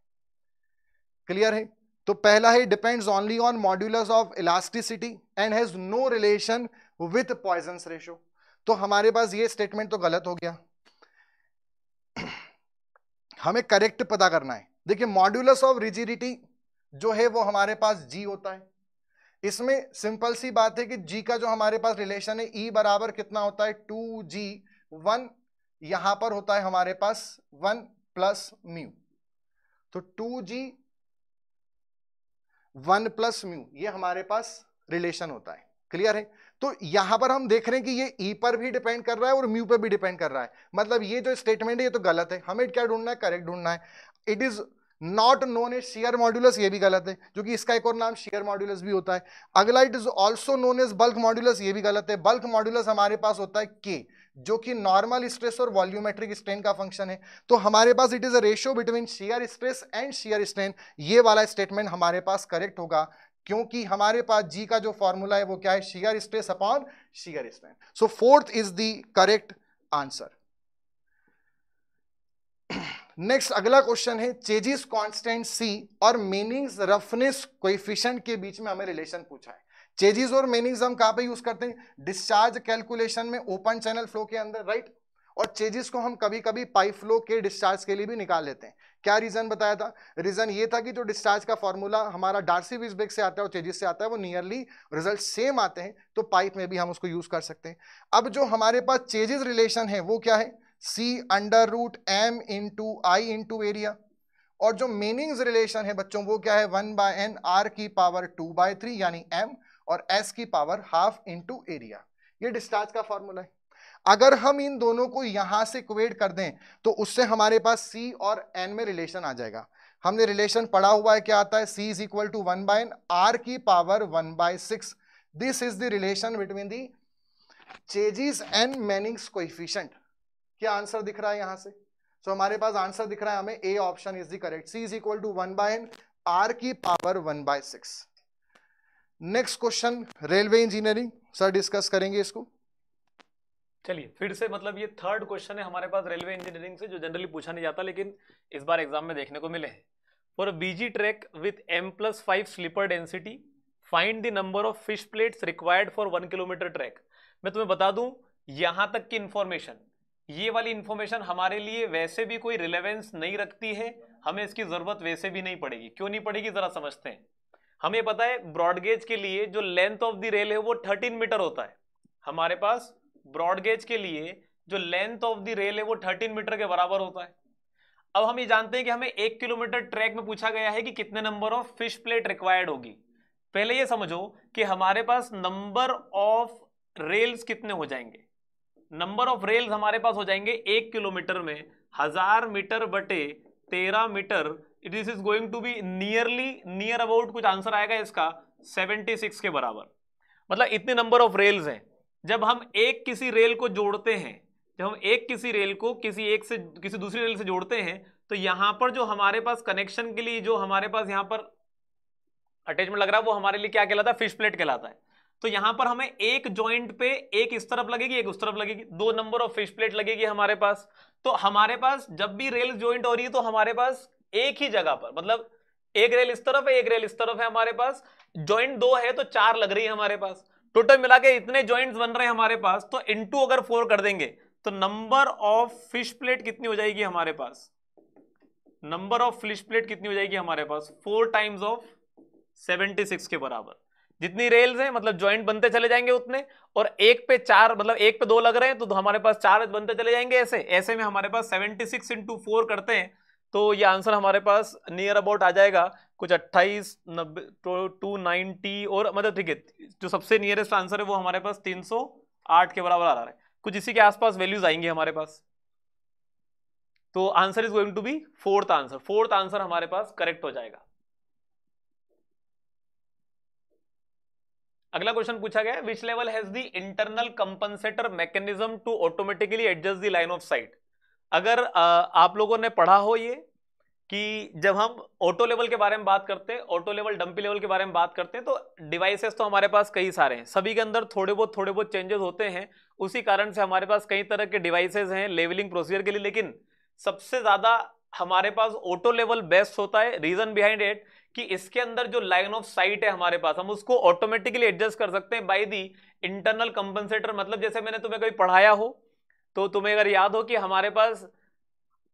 क्लियर है तो पहला है depends only on modulus of elasticity and has no relation with Poisson ratio तो हमारे पास ये स्टेटमेंट तो गलत हो गया हमें करेक्ट पता करना है देखिए मॉड्यूलस ऑफ रिजिडिटी जो है वो हमारे पास जी होता है इसमें सिंपल सी बात है कि जी का जो हमारे पास रिलेशन है ई e बराबर कितना होता है टू जी वन यहां पर होता है हमारे पास वन प्लस म्यू तो two G one plus mu ये हमारे पास रिलेशन होता है क्लियर है तो यहां पर हम देख रहे हैं कि ये ई e पर भी डिपेंड कर रहा है और म्यू पर भी डिपेंड कर रहा है मतलब ये जो स्टेटमेंट है ये तो गलत है हमें क्या ढूंढना है करेक्ट ढूंढना है it is not known as shear modulus ये भी गलत है क्योंकि इसका एक और नाम शेयर मॉड्यूलस भी होता है अगला it is also known as bulk modulus ये भी गलत है बल्क मॉड्यूलस हमारे पास होता है के जो कि नॉर्मल स्ट्रेस और वॉल्यूमेट्रिक स्ट्रेन का फंक्शन है तो हमारे पास it is a ratio between shear stress and shear strain ये वाला स्टेटमेंट हमारे पास करेक्ट होगा क्योंकि हमारे पास जी का जो फॉर्मूला है वो क्या है shear stress upon shear strain so fourth is the correct answer next अगला क्वेश्चन है चेजिस कॉन्स्टेंट सी और मीनिंग्स रफनेस कोएफिशिएंट के बीच में हमें रिलेशन पूछा है चेजिस और मीनिंग्स हम कहाँ पे यूज करते हैं डिस्चार्ज कैलकुलेशन में ओपन चैनल फ्लो के अंदर राइट और चेजिस को हम कभी कभी पाइप फ्लो के डिस्चार्ज के लिए भी निकाल लेते हैं क्या रीजन बताया था रीजन ये था कि जो डिस्चार्ज का फॉर्मूला हमारा डार्सी विजबेक से आता है और चेजिस से आता है वो नियरली रिजल्ट सेम आते हैं तो पाइप में भी हम उसको यूज कर सकते हैं अब जो हमारे पास चेजिस रिलेशन है वो क्या है C under root M into I into area और जो मीनिंग्स रिलेशन है बच्चों वो क्या है वन बाय एन आर की पावर टू बाय थ्री यानी एम और एस की पावर हाफ इंटू एरिया ये डिस्चार्ज का फॉर्मूला है अगर हम इन दोनों को यहां से क्वेड कर दें तो उससे हमारे पास सी और एन में रिलेशन आ जाएगा हमने रिलेशन पढ़ा हुआ है क्या आता है C is equal to one by R की power one by six this is the relation between the Chezy's and Manning's coefficient क्या आंसर दिख रहा है यहां से सो so, हमारे पास आंसर दिख रहा है हमें A option is the correct C is equal to one by R की power one by six next question railway engineering sir discuss करेंगे इसको चलिए फिर से मतलब ये थर्ड क्वेश्चन है हमारे पास रेलवे इंजीनियरिंग से जो जनरली पूछा नहीं जाता लेकिन इस बार एग्जाम में देखने को मिले हैं for BG track with M plus five sleeper density find the number of fish plates required for one kilometre track मैं तुम्हें बता दूं यहां तक की इन्फॉर्मेशन ये वाली इन्फॉर्मेशन हमारे लिए वैसे भी कोई रिलेवेंस नहीं रखती है हमें इसकी ज़रूरत वैसे भी नहीं पड़ेगी क्यों नहीं पड़ेगी ज़रा समझते हैं हमें पता है ब्रॉडगेज के लिए जो लेंथ ऑफ द रेल है वो थर्टीन मीटर होता है हमारे पास ब्रॉडगेज के लिए जो लेंथ ऑफ द रेल है वो थर्टीन मीटर के बराबर होता है अब हम ये जानते हैं कि हमें एक किलोमीटर ट्रैक में पूछा गया है कि कितने number of fish plate required होगी पहले ये समझो कि हमारे पास नंबर ऑफ रेल्स कितने हो जाएंगे नंबर ऑफ रेल्स हमारे पास हो जाएंगे एक किलोमीटर में हजार मीटर बटे तेरह metre it is is going to be nearly near about कुछ आंसर आएगा इसका 76 के बराबर मतलब इतने नंबर ऑफ रेल्स हैं जब हम एक किसी रेल को जोड़ते हैं जब हम एक किसी रेल को किसी एक से किसी दूसरी रेल से जोड़ते हैं तो यहाँ पर जो हमारे पास कनेक्शन के लिए जो हमारे पास यहाँ पर अटैचमेंट लग रहा है वो हमारे लिए क्या कहलाता है फिश प्लेट कहलाता है तो यहाँ पर हमें एक जॉइंट पे एक इस तरफ लगेगी एक उस तरफ लगेगी दो नंबर ऑफ फिश प्लेट लगेगी हमारे पास तो हमारे पास जब भी रेल ज्वाइंट हो रही है तो हमारे पास एक ही जगह पर मतलब एक रेल इस तरफ है एक रेल इस तरफ है हमारे पास ज्वाइंट दो है तो चार लग रही है हमारे पास टोटल मिला के इतने ज्वाइंट बन रहे हैं हमारे पास तो इनटू अगर फोर कर देंगे तो नंबर ऑफ फिश प्लेट कितनी हो जाएगी हमारे पास नंबर ऑफ फिश प्लेट कितनी हो जाएगी हमारे पास four times of seventy six के बराबर जितनी रेल्स हैं मतलब ज्वाइंट बनते चले जाएंगे उतने और एक पे चार मतलब एक पे दो लग रहे हैं तो, तो हमारे पास चार बनते चले जाएंगे ऐसे ऐसे में हमारे पास सेवेंटी सिक्स इंटू फोर करते हैं तो ये आंसर हमारे पास नियर अबाउट आ जाएगा कुछ अट्ठाईस नब्बे टू तो नाइन्टी और मतलब ठीक है जो सबसे नियरेस्ट आंसर है वो हमारे पास तीन सौ आठ के बराबर आ रहा है कुछ इसी के आसपास वैल्यूज आएंगे हमारे पास तो answer is going to be fourth answer fourth answer हमारे पास करेक्ट हो जाएगा अगला क्वेश्चन पूछा गया which level has the internal compensator mechanism to automatically adjust the line of sight अगर आप लोगों ने पढ़ा हो ये कि जब हम ऑटो लेवल के बारे में बात करते हैं ऑटो लेवल डंपी लेवल के बारे में बात करते हैं तो डिवाइसेस तो हमारे पास कई सारे हैं सभी के अंदर थोड़े बहुत थोड़े बहुत चेंजेस होते हैं उसी कारण से हमारे पास कई तरह के डिवाइसेज हैं लेवलिंग प्रोसीजर के लिए लेकिन सबसे ज़्यादा हमारे पास ऑटो लेवल बेस्ट होता है रीजन बिहाइंड इट कि इसके अंदर जो लाइन ऑफ साइट है हमारे पास हम उसको ऑटोमेटिकली एडजस्ट कर सकते हैं बाई दी इंटरनल कंपनसेटर मतलब जैसे मैंने तुम्हें कभी पढ़ाया हो तो तुम्हें अगर याद हो कि हमारे पास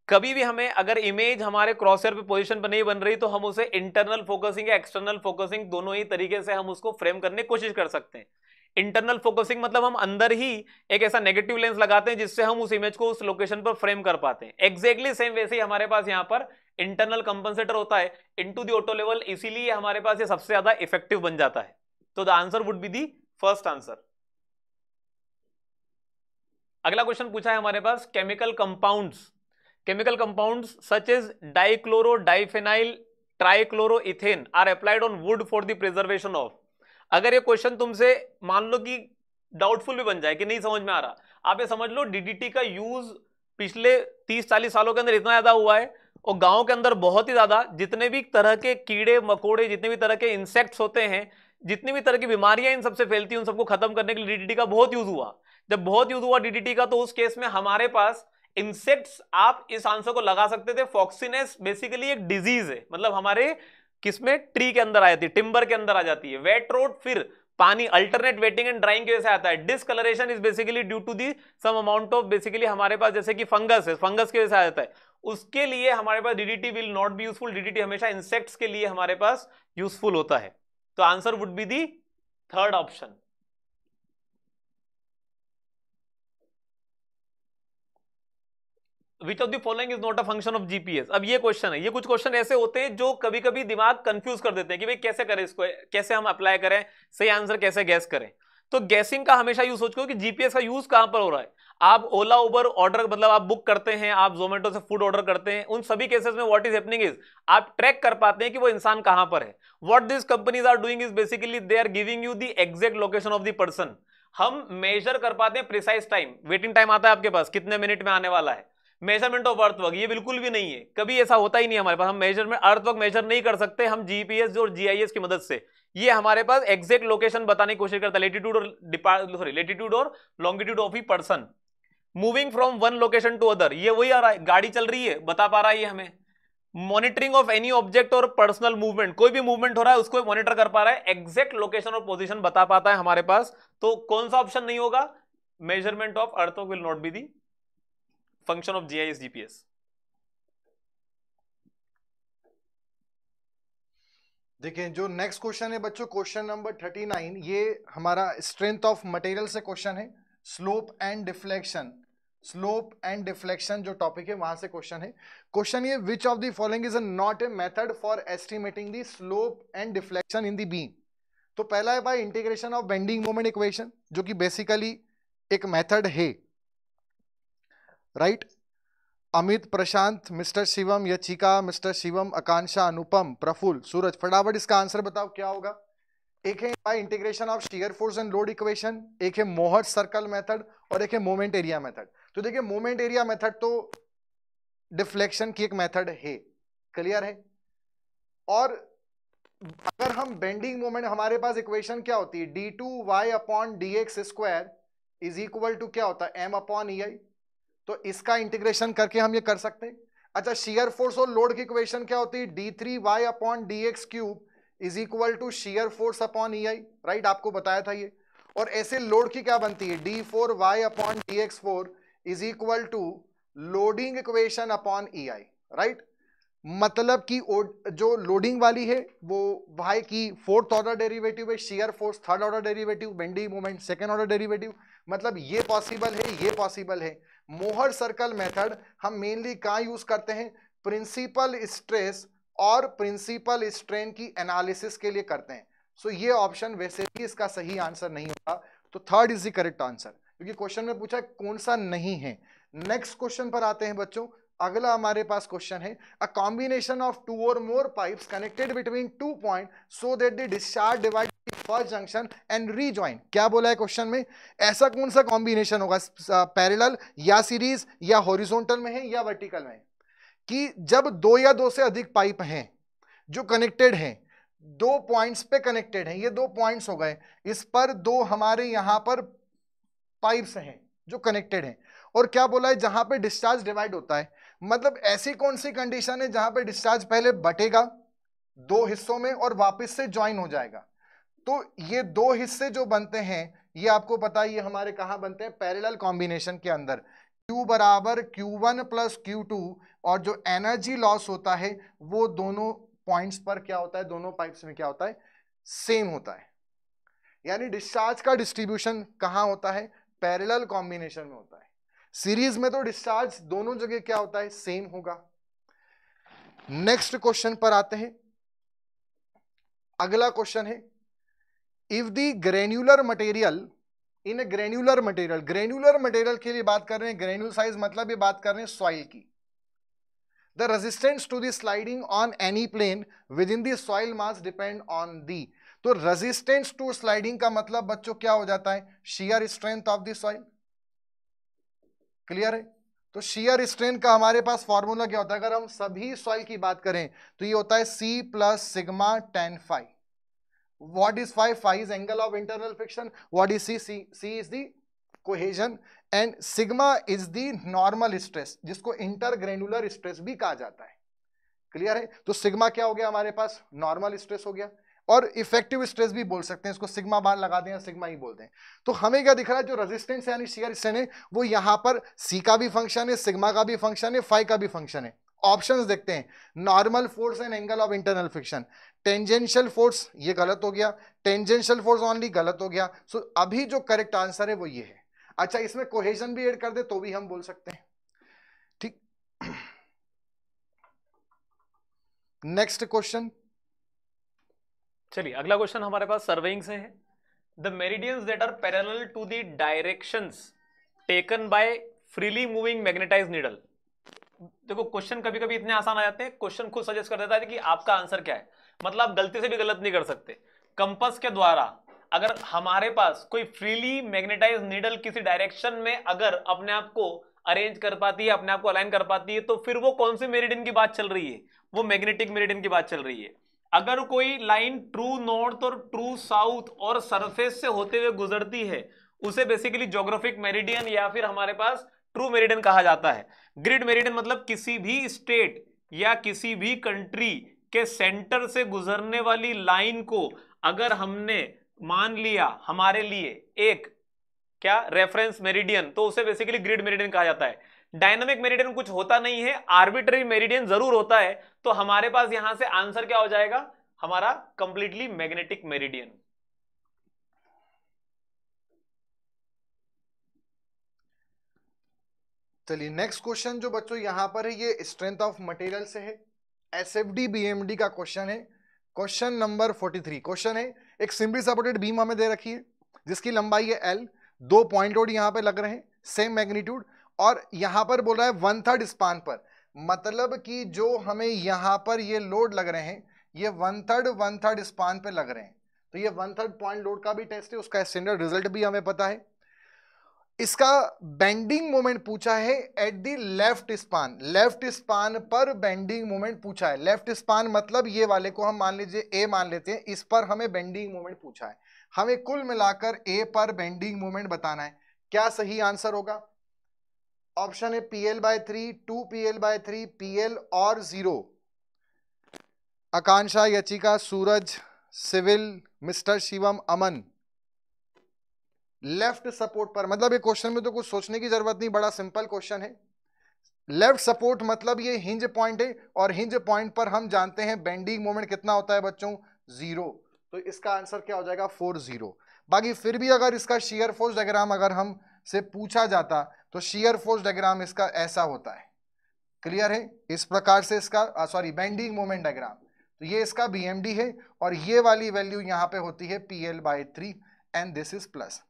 कभी भी हमें अगर इमेज हमारे क्रॉसर पे पोजीशन पर नहीं बन रही तो हम उसे इंटरनल फोकसिंग या एक्सटर्नल फोकसिंग दोनों ही तरीके से हम उसको फ्रेम करने की कोशिश कर सकते हैं इंटरनल फोकसिंग मतलब हम अंदर ही एक ऐसा नेगेटिव लेंस लगाते हैं जिससे हम उस इमेज को उस लोकेशन पर फ्रेम कर पाते हैं एग्जैक्टली सेम वैसे ही हमारे पास यहाँ पर इंटरनल कंपनसेटर होता है इन टू ऑटो लेवल इसीलिए हमारे पास ये सबसे ज्यादा इफेक्टिव बन जाता है तो the answer would be the first answer अगला क्वेश्चन पूछा है हमारे पास chemical compounds chemical compounds such is dichloro diphenyl trichloro ethane are applied on wood for the preservation of अगर ये क्वेश्चन तुमसे मान लो कि डाउटफुल भी बन जाए कि नहीं समझ में आ रहा आप ये समझ लो डीडीटी का यूज पिछले 30-40 सालों के अंदर इतना ज़्यादा हुआ है और गांव के अंदर बहुत ही ज़्यादा जितने भी तरह के कीड़े मकोड़े जितने भी तरह के इंसेक्ट्स होते हैं जितनी भी तरह की बीमारियां इन सबसे फैलती हैं उन सबको खत्म करने के लिए डीडीटी का बहुत यूज हुआ जब बहुत यूज हुआ डीडीटी का तो उस केस में हमारे पास इंसेक्ट्स आप इस आंसर को लगा सकते थे फॉक्सीनेस बेसिकली एक डिजीज है मतलब हमारे किसमें ट्री के अंदर आ जाती है टिम्बर के अंदर आ जाती है वेट रोड फिर पानी अल्टरनेट वेटिंग एंड ड्राइंग की वजह से आता है discolouration is basically due to the some amount of basically हमारे पास जैसे कि फंगस है फंगस की वजह से आ जाता है उसके लिए हमारे पास DDT will not be useful DDT हमेशा इंसेक्ट्स के लिए हमारे पास यूजफुल होता है तो answer would be the third option which of the following is not a function of GPS अब ये क्वेश्चन है ये कुछ क्वेश्चन ऐसे होते हैं जो कभी कभी दिमाग कंफ्यूज कर देते हैं कि भाई कैसे करें इसको कैसे हम अप्लाई करें सही आंसर कैसे गैस करें तो गैसिंग का हमेशा यूज सोचो कि जीपीएस का यूज कहां पर हो रहा है आप ओला उबर ऑर्डर मतलब आप बुक करते हैं आप जोमेटो से फूड ऑर्डर करते हैं उन सभी केसेस में व्हाट इज हैपनिंग इज आप ट्रैक कर पाते हैं कि वो इंसान कहां पर है what this companies are doing is basically they are giving you the exact location of the person हम मेजर कर पाते हैं प्रिसाइज टाइम वेटिंग टाइम आता है आपके पास कितने मिनट में आने वाला है मेजरमेंट ऑफ अर्थवर्क ये बिल्कुल भी नहीं है कभी ऐसा होता ही नहीं हमारे पास हम मेजरमेंट अर्थवर्क मेजर नहीं कर सकते हम जीपीएस और जीआईएस की मदद से ये हमारे पास एग्जैक्ट लोकेशन बताने की कोशिश करता है लेटीट्यूड और सॉरी लेटीट्यूड और longitude of the person moving from one location to other ये वही आ रहा है गाड़ी चल रही है बता पा रहा है ये हमें monitoring of any object or personal movement कोई भी मूवमेंट हो रहा है उसको मॉनिटर कर पा रहा है एग्जैक्ट लोकेशन और पोजिशन बता पाता है हमारे पास तो कौन सा ऑप्शन नहीं होगा measurement of earthwork will not be the function of GIS GPS? देखें जो नेक्स्ट क्वेश्चन है बच्चों क्वेश्चन नंबर थर्टी नाइन ये हमारा स्ट्रेंथ ऑफ मटेरियल से क्वेश्चन है slope and deflection slope and deflection जो टॉपिक है वहां से क्वेश्चन है क्वेश्चन ये which of the following is not a method for estimating the slope and deflection in the beam तो पहला है भाई integration of bending moment equation जो कि बेसिकली एक मेथड है right Amit Prashant mister Shivam Yachika mister Shivam Akanksha Anupam Praful Suraj फटाफट इसका आंसर बताओ क्या होगा एक है by integration of shear force and load equation एक है मोहर सर्कल मेथड और एक है मोमेंट एरिया मेथड तो देखिए मोमेंट एरिया मेथड तो डिफ्लेक्शन की एक मेथड है क्लियर है और अगर हम बेंडिंग मोमेंट हमारे पास इक्वेशन क्या होती है d two Y upon d x square is equal to क्या होता है एम अपॉन ई आई तो इसका इंटीग्रेशन करके हम ये कर सकते हैं अच्छा शेयर फोर्स और लोड की इक्वेशन क्या होती है d three y upon d x cube is equal to shear force upon E I right आपको बताया था ये और ऐसे लोड की क्या बनती है d four y upon d x four is equal to loading equation upon E I right मतलब कि जो लोडिंग वाली है वो वाई की फोर्थ ऑर्डर डेरिवेटिव है shear force third order derivative bending movement second order derivative मतलब ये पॉसिबल है ये पॉसिबल है मोहर सर्कल मेथड हम मेनली कहाँ यूज करते हैं प्रिंसिपल स्ट्रेस और प्रिंसिपल स्ट्रेन की एनालिसिस के लिए करते हैं सो so, ये ऑप्शन वैसे भी इसका सही आंसर नहीं होगा तो third is the correct answer क्योंकि क्वेश्चन में पूछा कौन सा नहीं है नेक्स्ट क्वेश्चन पर आते हैं बच्चों अगला हमारे पास क्वेश्चन है अ कॉम्बिनेशन ऑफ टू और more pipes connected between two point so that the discharge divide first junction and rejoin क्या बोला है क्वेश्चन में ऐसा कौन सा कॉम्बिनेशन होगा पैरेलल या सीरीज या हॉरिजॉन्टल में है या वर्टिकल में कि जब दो या दो से अधिक पाइप हैं जो कनेक्टेड हैं दो पॉइंट्स पे कनेक्टेड हैं ये दो पॉइंट्स हो गए इस पर दो हमारे यहां पर पाइप्स हैं जो कनेक्टेड हैं और क्या बोला है जहां पे डिस्चार्ज डिवाइड होता है मतलब ऐसी कौन सी कंडीशन है जहां पे डिस्चार्ज पहले बटेगा दो हिस्सों में और वापस से ज्वाइन हो जाएगा तो ये दो हिस्से जो बनते हैं ये आपको पता ये हमारे कहा बनते हैं पैरेलल कॉम्बिनेशन के अंदर Q बराबर Q1 प्लस क्यू और जो एनर्जी लॉस होता है वो दोनों पॉइंट्स पर क्या होता है दोनों पाइप्स में क्या होता है सेम होता है यानी डिस्चार्ज का डिस्ट्रीब्यूशन कहाँ होता है पैरेलल कॉम्बिनेशन में होता है सीरीज में तो डिस्चार्ज दोनों जगह क्या होता है सेम होगा नेक्स्ट क्वेश्चन पर आते हैं अगला क्वेश्चन है if the granular material in a granular material granular material के लिए बात कर रहे हैं ग्रेन्यूल साइज मतलब ये बात कर रहे हैं सॉइल की the resistance to the sliding on any plane within the soil mass depend on the तो रेजिस्टेंस टू स्लाइडिंग का मतलब बच्चों क्या हो जाता है shear strength of the soil clear है तो शियर स्ट्रेन का हमारे पास फॉर्मूला क्या होता है अगर हम सभी सॉइल की बात करें तो ये होता है c plus sigma tan phi what is phi phi angle of internal friction what is c c c is the cohesion and sigma is the normal stress जिसको इंटरग्रेनुलर स्ट्रेस भी कहा जाता है क्लियर है तो सिग्मा क्या हो गया हमारे पास नॉर्मल स्ट्रेस हो गया और इफेक्टिव स्ट्रेस भी बोल सकते हैं इसको सिग्मा बार लगा दें या सिग्मा ही e बोल दें तो हमें क्या दिख रहा है जो रेजिस्टेंस यानी शेयर स्ट्रेन है वो यहाँ पर सी का भी फंक्शन है सिग्मा का भी फंक्शन है फाइव का भी फंक्शन है ऑप्शंस देखते हैं normal force and angle of internal friction tangential force ये गलत हो गया टेंजेंशियल फोर्स ऑनली गलत हो गया सो so, अभी जो करेक्ट आंसर है वो ये है अच्छा इसमें कोहेजन भी ऐड कर दे तो भी हम बोल सकते हैं ठीक नेक्स्ट क्वेश्चन चलिए अगला क्वेश्चन हमारे पास सर्वेइंग से है the meridians that are parallel to the directions taken by freely moving magnetize needle देखो क्वेश्चन कभी कभी इतने आसान आ जाते हैं क्वेश्चन खुद सजेस्ट कर देता है कि आपका आंसर क्या है मतलब आप गलती से भी गलत नहीं कर सकते कंपस के द्वारा अगर हमारे पास कोई फ्रीली मैग्नेटाइज नीडल किसी डायरेक्शन में अगर अपने आप को अरेंज कर पाती है अपने आप को अलाइन कर पाती है तो फिर वो कौन सी मेरिडियन की बात चल रही है वो मैग्नेटिक मेरिडियन की बात चल रही है अगर कोई लाइन ट्रू नॉर्थ और ट्रू साउथ और सरफेस से होते हुए गुजरती है उसे बेसिकली जोग्राफिक मेरिडियन या फिर हमारे पास ट्रू मेरिडियन कहा जाता है ग्रिड मेरिडियन मतलब किसी भी स्टेट या किसी भी कंट्री के सेंटर से गुजरने वाली लाइन को अगर हमने मान लिया हमारे लिए एक क्या रेफरेंस मेरिडियन तो उसे बेसिकली ग्रिड मेरिडियन कहा जाता है डायनामिक मेरिडियन कुछ होता नहीं है आर्बिट्री मेरिडियन जरूर होता है तो हमारे पास यहां से आंसर क्या हो जाएगा हमारा कंप्लीटली मैग्नेटिक मेरिडियन चलिए नेक्स्ट क्वेश्चन जो बच्चों यहां पर है ये स्ट्रेंथ ऑफ मटेरियल से है S F D B M D का क्वेश्चन है question number forty three question है एक सिंपली सपोर्टेड बीम हमें दे रखी है जिसकी लंबाई है एल दो पॉइंट लोड यहां पे लग रहे हैं सेम मैग्नीट्यूड और यहां पर बोल रहा है वन थर्ड स्पान पर मतलब कि जो हमें यहां पर ये लोड लग रहे हैं ये one third one third span पर लग रहे हैं तो ये वन थर्ड पॉइंट लोड का भी टेस्ट है उसका स्टैंडर्ड रिजल्ट भी हमें पता है इसका बेंडिंग मोमेंट पूछा है at the left span left span पर बेंडिंग मोमेंट पूछा है लेफ्ट स्पान मतलब ये वाले को हम मान लीजिए ए मान लेते हैं इस पर हमें बेंडिंग मोमेंट पूछा है हमें कुल मिलाकर ए पर बेंडिंग मोमेंट बताना है क्या सही आंसर होगा ऑप्शन है P L by three two P L by three P L और zero Akanksha Yachika Suraj civil mister Shivam Aman left support पर मतलब ये क्वेश्चन में तो कुछ सोचने की जरूरत नहीं बड़ा सिंपल क्वेश्चन है लेफ्ट सपोर्ट मतलब ये हिंज पॉइंट है और हिंज पॉइंट पर हम जानते हैं बेंडिंग मोमेंट कितना होता है बच्चों जीरो तो इसका आंसर क्या हो जाएगा फोर जीरो बाकी फिर भी अगर इसका शेयर फोर्स डायग्राम अगर हम से पूछा जाता तो शियर फोर्स डायग्राम इसका ऐसा होता है क्लियर है इस प्रकार से इसका सॉरी बेंडिंग मोमेंट डायग्राम तो ये इसका बीएमडी है और ये वाली वैल्यू यहाँ पे होती है P L by three and this is plus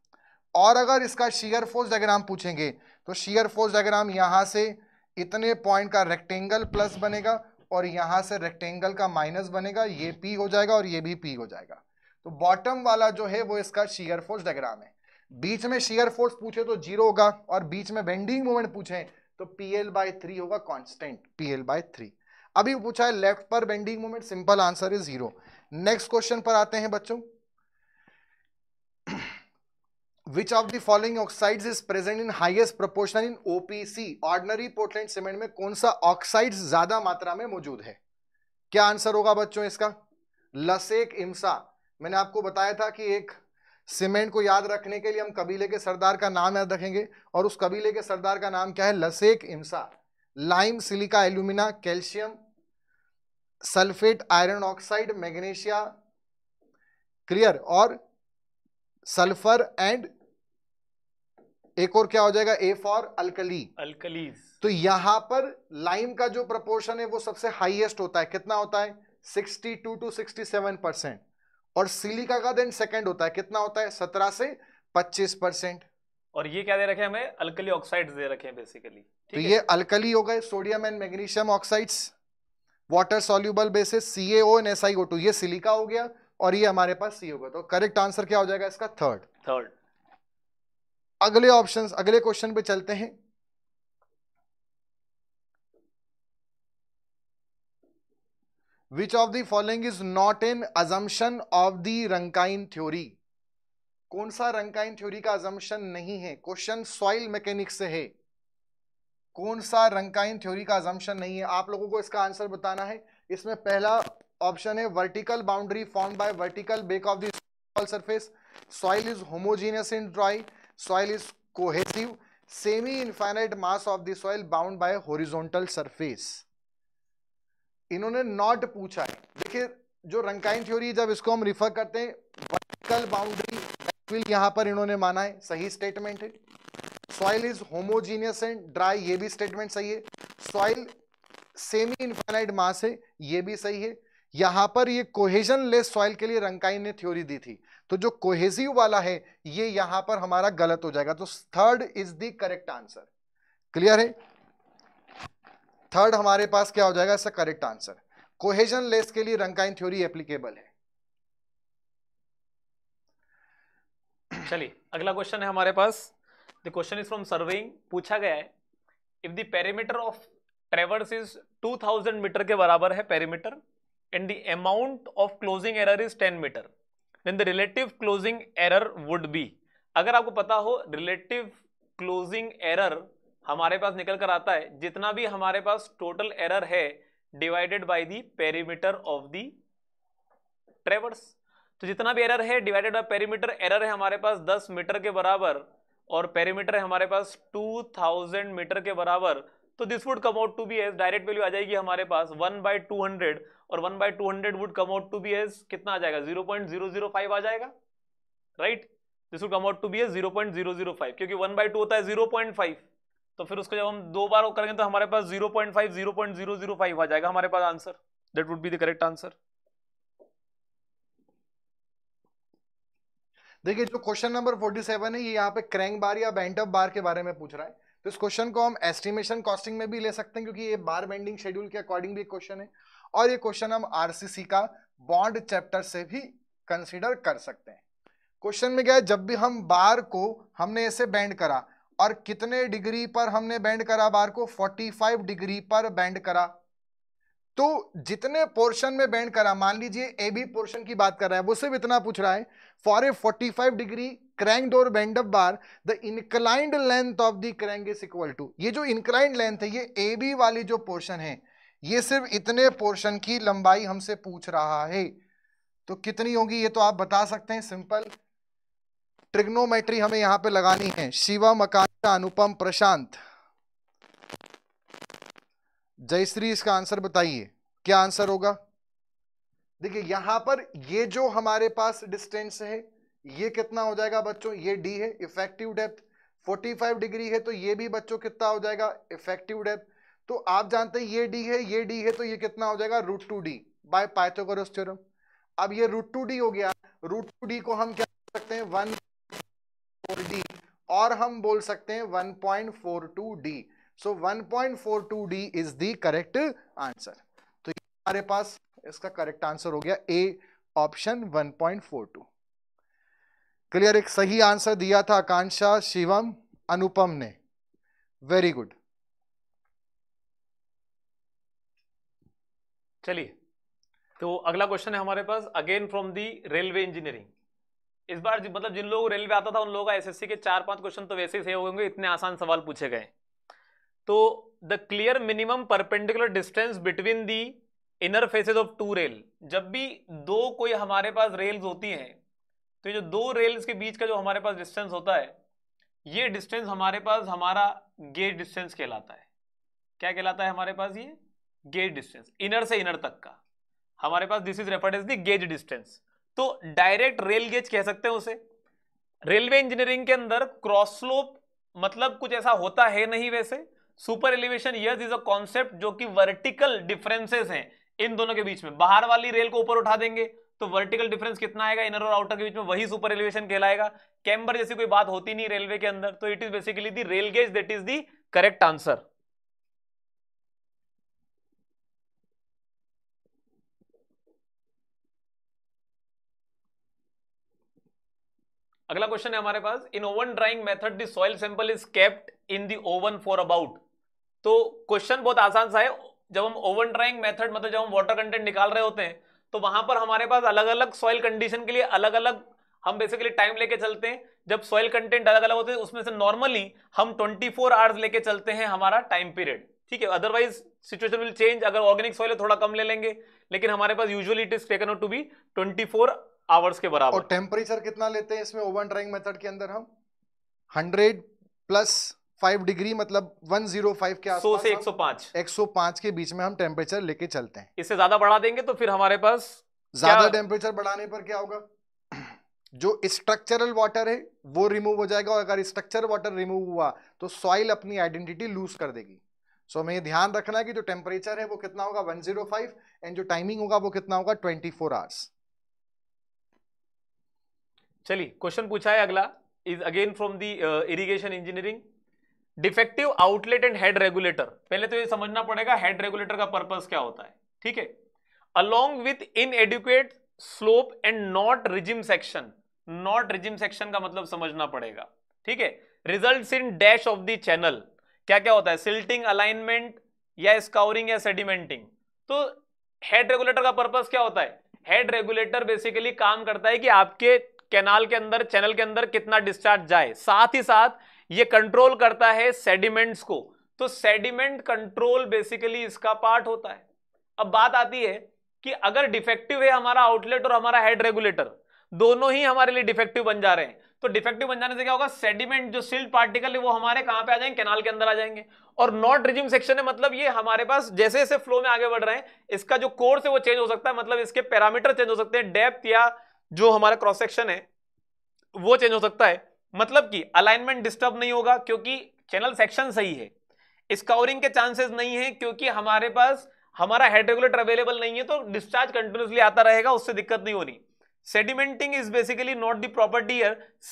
और अगर इसका शियर फोर्स डायग्राम पूछेंगे तो शियर फोर्स डायग्राम यहाँ से इतने पॉइंट का रेक्टेंगल प्लस बनेगा और यहाँ से रेक्टेंगल का माइनस बनेगा ये पी हो जाएगा और ये भी पी हो जाएगा तो बॉटम वाला जो है वो इसका शियर फोर्स डायग्राम है बीच में शेयर फोर्स पूछे तो जीरो होगा और बीच में बेंडिंग मोमेंट पूछे तो पीएल बाय थ्री होगा कॉन्स्टेंट पीएल बाय थ्री अभी पूछा है लेफ्ट पर bending moment simple answer is zero next question पर आते हैं बच्चों which of the following oxides is present in highest proportion in OPC ordinary Portland cement में कौन सा ऑक्साइड ज्यादा मात्रा में मौजूद है क्या आंसर होगा बच्चों इसका लसेक इम्सा मैंने आपको बताया था कि एक सीमेंट को याद रखने के लिए हम कबीले के सरदार का नाम याद रखेंगे और उस कबीले के सरदार का नाम क्या है लसेक इम्सा lime silica alumina calcium sulphate iron oxide magnesia clear और सल्फर एंड एक और क्या हो जाएगा ए फॉर अल्कली अल्कलीज तो यहां पर लाइम का जो प्रपोर्शन है वो सबसे हाईएस्ट होता है कितना होता है 62 टू 67 परसेंट और सिलिका का देन सेकेंड होता है कितना होता है सत्रह से पच्चीस परसेंट और ये क्या दे रखे हमें अल्कली ऑक्साइड्स दे रखे हैं बेसिकली तो ये अल्कली हो गए sodium and magnesium oxides water soluble bases C N S I two ये सिलिका हो गया और ये हमारे पास सी हो गया तो करेक्ट आंसर क्या हो जाएगा इसका थर्ड थर्ड अगले ऑप्शन अगले क्वेश्चन पे चलते हैं which of the following is not an assumption of the Rankine theory कौन सा रंकाइन थ्योरी का अजम्पन नहीं है क्वेश्चन सॉइल मैकेनिक्स से है कौन सा रंकाइन थ्योरी का अजम्पन नहीं है आप लोगों को इसका आंसर बताना है इसमें पहला ऑप्शन है vertical boundary form by vertical back of the wall surface soil is homogeneous in dry soil is cohesive semi infinite mass of the soil bound by horizontal surface इन्होंने नॉट पूछा है देखिए जो रंकाइन थ्योरी जब इसको हम रिफर करते हैं वर्टिकल बाउंड्री यहां पर इन्होंने माना है सही स्टेटमेंट है soil is homogeneous and dry ये भी स्टेटमेंट सही है सॉइल सेमी इन्फाइनाइट मास है ये भी सही है यहां पर ये कोहेजन लेस सॉइल के लिए रंकाइन ने थ्योरी दी थी तो जो कोहेजिव वाला है ये यहां पर हमारा गलत हो जाएगा तो third is the correct answer clear है थर्ड हमारे पास क्या हो जाएगा इसका करेक्ट आंसर कोहेजन लेस के लिए रंकाइन थ्योरी एप्लीकेबल है चलिए अगला क्वेश्चन है हमारे पास the question is from surveying पूछा गया है if the perimeter of traverse is 2000 metre के बराबर है perimeter and the amount of closing error is 10 metre then the relative closing error would be अगर आपको पता हो रिलेटिव क्लोजिंग एरर हमारे पास निकल कर आता है जितना भी हमारे पास टोटल एरर है divided by the perimeter of the traverse तो जितना भी एरर है डिवाइडेड बाय पेरीमीटर एरर है हमारे पास 10 मीटर के बराबर और पेरीमीटर है हमारे पास 2000 मीटर के बराबर तो this would come out to be as direct value आ जाएगी हमारे पास वन बाई टू हंड्रेड और one by two hundred would come out to be as कितना आ जाएगा zero point zero zero five आ जाएगा right this would come out to be as zero point zero zero five क्योंकि one by two होता है zero point five तो फिर उसको जब हम दो बार वो करेंगे तो हमारे पास zero point five zero point zero zero five आ जाएगा हमारे पास answer that would be the correct answer देखिए जो क्वेश्चन नंबर 47 है ये यहाँ पे क्रैंक बार या बेंट अप बार के बारे में पूछ रहा है तो इस क्वेश्चन को हम एस्टिमेशन कॉस्टिंग में भी ले सकते हैं क्योंकि ये बार बेंडिंग शेड्यूल के अकॉर्डिंग भी क्वेश्चन है और ये क्वेश्चन हम आरसीसी का बॉन्ड चैप्टर से भी कंसिडर कर सकते हैं क्वेश्चन में क्या है जब भी हम बार को हमने ऐसे बैंड करा और कितने डिग्री पर हमने बैंड करा बार को 45 डिग्री पर बैंड करा तो जितने पोर्शन में बैंड करा मान लीजिए ए बी पोर्शन की बात कर रहा है वो सिर्फ इतना पूछ रहा है for a 45 degree crank or bend up bar the inclined length of the crank is equal to ये जो इनक्लाइंड लेंथ है ये ए बी वाली जो पोर्शन है ये सिर्फ इतने पोर्शन की लंबाई हमसे पूछ रहा है तो कितनी होगी ये तो आप बता सकते हैं सिंपल ट्रिग्नोमेट्री हमें यहां पे लगानी है शिवा मकान अनुपम प्रशांत जयश्री इसका आंसर बताइए क्या आंसर होगा देखिए यहां पर ये जो हमारे पास डिस्टेंस है ये कितना हो जाएगा बच्चों ये डी है इफेक्टिव डेप्थ 45 डिग्री है तो ये भी बच्चों कितना हो जाएगा इफेक्टिव डेप्थ तो आप जानते हैं ये डी है ये डी है तो ये कितना हो जाएगा root two d by Pythagoras theorem अब ये रूट टू डी हो गया रूट टू डी को हम क्या सकते हैं वन फोर डी और हम बोल सकते हैं 1.42d so so 1.42d is the correct answer तो हमारे पास इसका करेक्ट आंसर हो गया ए ऑप्शन 1.42 क्लियर एक सही आंसर दिया था आकांक्षा शिवम अनुपम ने वेरी गुड चलिए तो अगला क्वेश्चन है हमारे पास again from the railway engineering इस बार मतलब जिन लोगों रेलवे आता था उन लोगों का एसएससी के चार पांच क्वेश्चन तो वैसे ही सही होंगे इतने आसान सवाल पूछे गए तो the clear minimum perpendicular distance between the inner faces of two rail जब भी दो कोई हमारे पास रेल्स होती हैं तो ये जो दो रेल्स के बीच का जो हमारे पास डिस्टेंस होता है ये डिस्टेंस हमारे पास हमारा गेट डिस्टेंस कहलाता है क्या कहलाता है हमारे पास ये गेज डिस्टेंस इनर से इनर तक का हमारे पास this is referred as the gauge distance तो डायरेक्ट रेल गेज कह सकते हैं उसे रेलवे इंजीनियरिंग के अंदर क्रॉस स्लोप मतलब कुछ ऐसा होता है नहीं वैसे super elevation yes is a concept जो कि वर्टिकल डिफरेंसेस हैं इन दोनों के बीच में बाहर वाली रेल को ऊपर उठा देंगे तो वर्टिकल डिफरेंस कितना आएगा इनर और आउटर के बीच में वही सुपर एलिवेशन कहलाएगा कैम्बर जैसी कोई बात होती नहीं रेलवे के अंदर तो it is basically the rail gauge that is the correct answer अगला क्वेश्चन है हमारे पास in oven drying method the soil sample is kept in the oven for about तो क्वेश्चन बहुत आसान सा है जब हम ओवन ड्राइंग मेथड मतलब जब हम वाटर कंटेंट निकाल रहे होते हैं तो वहां पर हमारे पास अलग अलग सॉइल कंडीशन के लिए अलग अलग हम बेसिकली टाइम लेके चलते हैं जब सॉइल कंटेंट अलग अलग होते हैं तो उसमें से नॉर्मली हम 24 फोर आवर्स लेके चलते हैं हमारा टाइम पीरियड ठीक है अदरवाइज सिचुएशन विल चेंज अगर ऑर्गेनिक सॉइल है थोड़ा कम ले लेंगे लेकिन हमारे पास usually it is taken to be 24 hours के बराबर और टेम्परेचर कितना लेते हैं इसमें ओवन ड्राइंग मेथड के अंदर हम हंड्रेड प्लस फाइव डिग्री मतलब वन जीरो फाइव के सौ से एक सौ पांच एक सौ पांच के बीच में हम टेम्परेचर लेके चलते हैं इससे ज्यादा बढ़ा देंगे तो फिर हमारे पास ज्यादा टेम्परेचर बढ़ाने पर क्या होगा जो स्ट्रक्चरल वाटर है वो रिमूव हो जाएगा और अगर स्ट्रक्चर वाटर रिमूव हुआ तो सॉइल अपनी आइडेंटिटी लूज कर देगी सो so, हमें ध्यान रखना है कि जो टेम्परेचर है वो कितना होगा 105 एंड जो टाइमिंग होगा वो कितना होगा 24 फोर आवर्स चलिए क्वेश्चन पूछा है अगला is again from the irrigation engineering defective outlet and head regulator पहले तो ये समझना पड़ेगा हेड रेगुलेटर का पर्पस क्या होता है ठीक है along with inadequate slope and not regime section not regime section का मतलब समझना पड़ेगा ठीक है result in dash of the channel क्या क्या होता है सिल्टिंग अलाइनमेंट या स्काउरिंग या सेडिमेंटिंग तो हेड रेगुलेटर का पर्पस क्या होता है हेड रेगुलेटर बेसिकली काम करता है कि आपके कैनाल के अंदर चैनल के अंदर कितना डिस्चार्ज जाए साथ ही साथ ये कंट्रोल करता है सेडिमेंट्स को तो सेडिमेंट कंट्रोल बेसिकली इसका पार्ट होता है अब बात आती है कि अगर डिफेक्टिव है हमारा आउटलेट और हमारा हेड रेगुलेटर दोनों ही हमारे लिए डिफेक्टिव बन जा रहे हैं तो डिफेक्टिव बन जाने से क्या होगा सेडिमेंट जो सिल्ट पार्टिकल है वो हमारे कहां पे आ जाएंगे कैनाल के अंदर आ जाएंगे और नॉट रिजिम सेक्शन है मतलब ये हमारे पास जैसे जैसे फ्लो में आगे बढ़ रहे हैं इसका जो कोर्स है वो चेंज हो सकता है मतलब इसके पैरामीटर चेंज हो सकते हैं डेप्थ या जो हमारा क्रॉस सेक्शन है वो चेंज हो सकता है मतलब कि अलाइनमेंट डिस्टर्ब नहीं होगा क्योंकि चैनल सेक्शन सही है स्काउरिंग के चांसेस नहीं है क्योंकि हमारे पास हमारा हेड रेगुलेटर अवेलेबल नहीं है तो डिस्चार्ज कंटिन्यूसली आता रहेगा उससे दिक्कत नहीं होनी sedimenting is basically not the property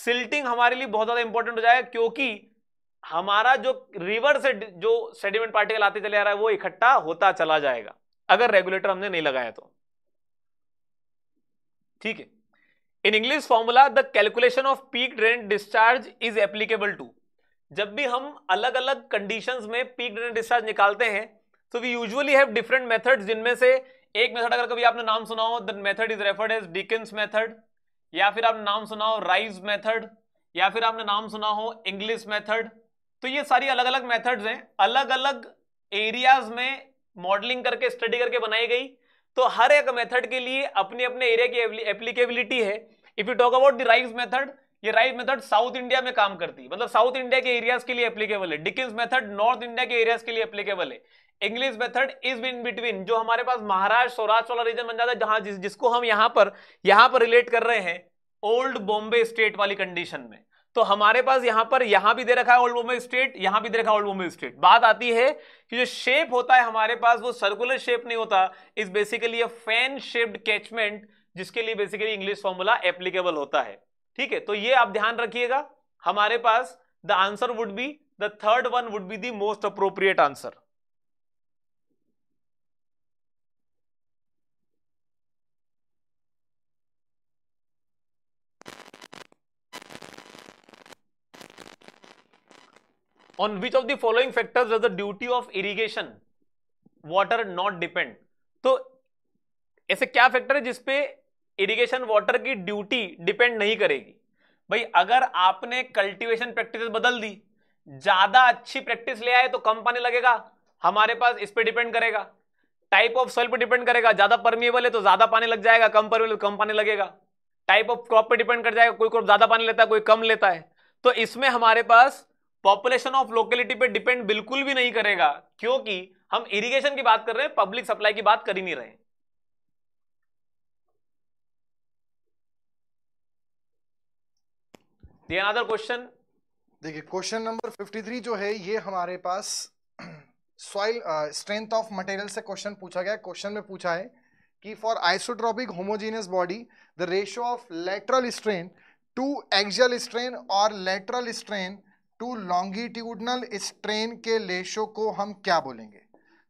silting हमारे लिए बहुत ज्यादा इंपॉर्टेंट हो जाएगा क्योंकि हमारा जो रिवर से जो सेडिमेंट पार्टिकल आते चले आ रहा है वो इकट्ठा होता चला जाएगा अगर रेगुलेटर हमने नहीं लगाया तो ठीक है in Inglis formula the calculation of peak drain discharge is applicable to जब भी हम अलग अलग कंडीशंस में पीक ड्रेन डिस्चार्ज निकालते हैं तो we usually have different methods जिनमें से एक मेथड अगर कभी आपने नाम सुना हो the method is referred as Dickens method या फिर आपने नाम सुना हो राइज मेथड या फिर आपने नाम सुना हो इंग्लिश मेथड तो ये सारी अलग अलग मेथड्स हैं अलग अलग एरियाज में मॉडलिंग करके स्टडी करके बनाई गई तो हर एक मेथड के लिए अपने अपने एरिया की एप्लीकेबिलिटी है if you talk about the Ryves method ये राइस मेथड साउथ इंडिया में काम करती है मतलब साउथ इंडिया के एरियाज के लिए एप्लीकेबल है डिकिंस मेथड नॉर्थ इंडिया के एरियाज के लिए एप्लीकेबल है Inglis method is in between जो हमारे पास महाराष्ट्र सौराष्ट्र वाला रीजन बन जाता है जहां जिस, जिसको हम यहां पर यहां पर रिलेट कर रहे हैं ओल्ड बॉम्बे स्टेट वाली कंडीशन में तो हमारे पास यहां पर यहां भी दे रखा है ओल्ड बॉम्बे स्टेट यहां भी दे रखा है ओल्ड बॉम्बे स्टेट बात आती है कि जो शेप होता है हमारे पास वो सर्कुलर शेप नहीं होता is basically fan shaped catchment जिसके लिए बेसिकली इंग्लिश फॉर्मूला एप्लीकेबल होता है ठीक है तो ये आप ध्यान रखिएगा हमारे पास the answer would be the third one would be the most appropriate answer on which of the following factors does the duty of irrigation water not depend तो ऐसे क्या फैक्टर है जिसपे इरिगेशन वाटर की ड्यूटी डिपेंड नहीं करेगी भाई अगर आपने कल्टीवेशन प्रैक्टिस बदल दी ज्यादा अच्छी प्रैक्टिस ले आए तो कम पानी लगेगा हमारे पास इस पर डिपेंड करेगा टाइप ऑफ सॉइल पर डिपेंड करेगा ज्यादा परमिएबल है तो ज्यादा पानी लग जाएगा कम परमिएबल तो कम पानी लगेगा टाइप ऑफ क्रॉप पर डिपेंड कर जाएगा कोई क्रॉप ज्यादा पानी लेता है कोई कम लेता है तो इसमें हमारे पास पॉपुलेशन ऑफ लोकेलिटी पे डिपेंड बिल्कुल भी नहीं करेगा क्योंकि हम इरिगेशन की बात कर रहे हैं पब्लिक सप्लाई की बात कर ही नहीं रहे अनदर क्वेश्चन देखिए क्वेश्चन नंबर 53 जो है ये हमारे पास सॉइल स्ट्रेंथ ऑफ मटेरियल से क्वेश्चन पूछा गया क्वेश्चन में पूछा है कि for isotropic homogeneous body the ratio of lateral strain to axial strain और lateral strain to longitudinal strain के लेशो को हम क्या बोलेंगे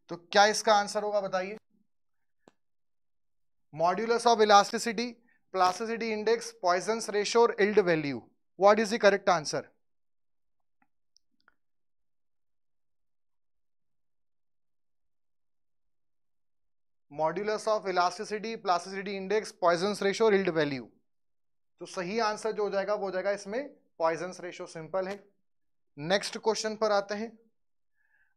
तो क्या इसका आंसर होगा बताइए modulus of elasticity plasticity index Poisson ratio और yield value what is the correct answer modulus of elasticity plasticity index Poisson ratio और इल्ड वैल्यू तो सही आंसर जो हो जाएगा वो हो जाएगा इसमें पॉइजन रेशो सिंपल है नेक्स्ट क्वेश्चन पर आते हैं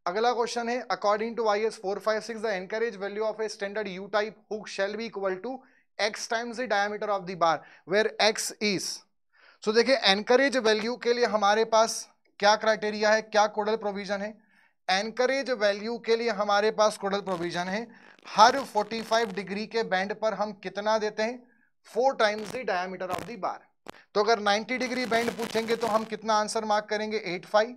अगला क्वेश्चन है according to I S four five six the anchorage value of a standard U type hook shall be equal to X times the diameter of the bar where X is so देखिए anchorage value के लिए हमारे पास क्या criteria है क्या codal provision है anchorage value के लिए हमारे पास कोडल प्रोविजन है हर 45 डिग्री के बैंड पर हम कितना देते हैं four times the diameter of the bar तो अगर 90 डिग्री बैंड पूछेंगे तो हम कितना आंसर मार्क करेंगे 85 फाइव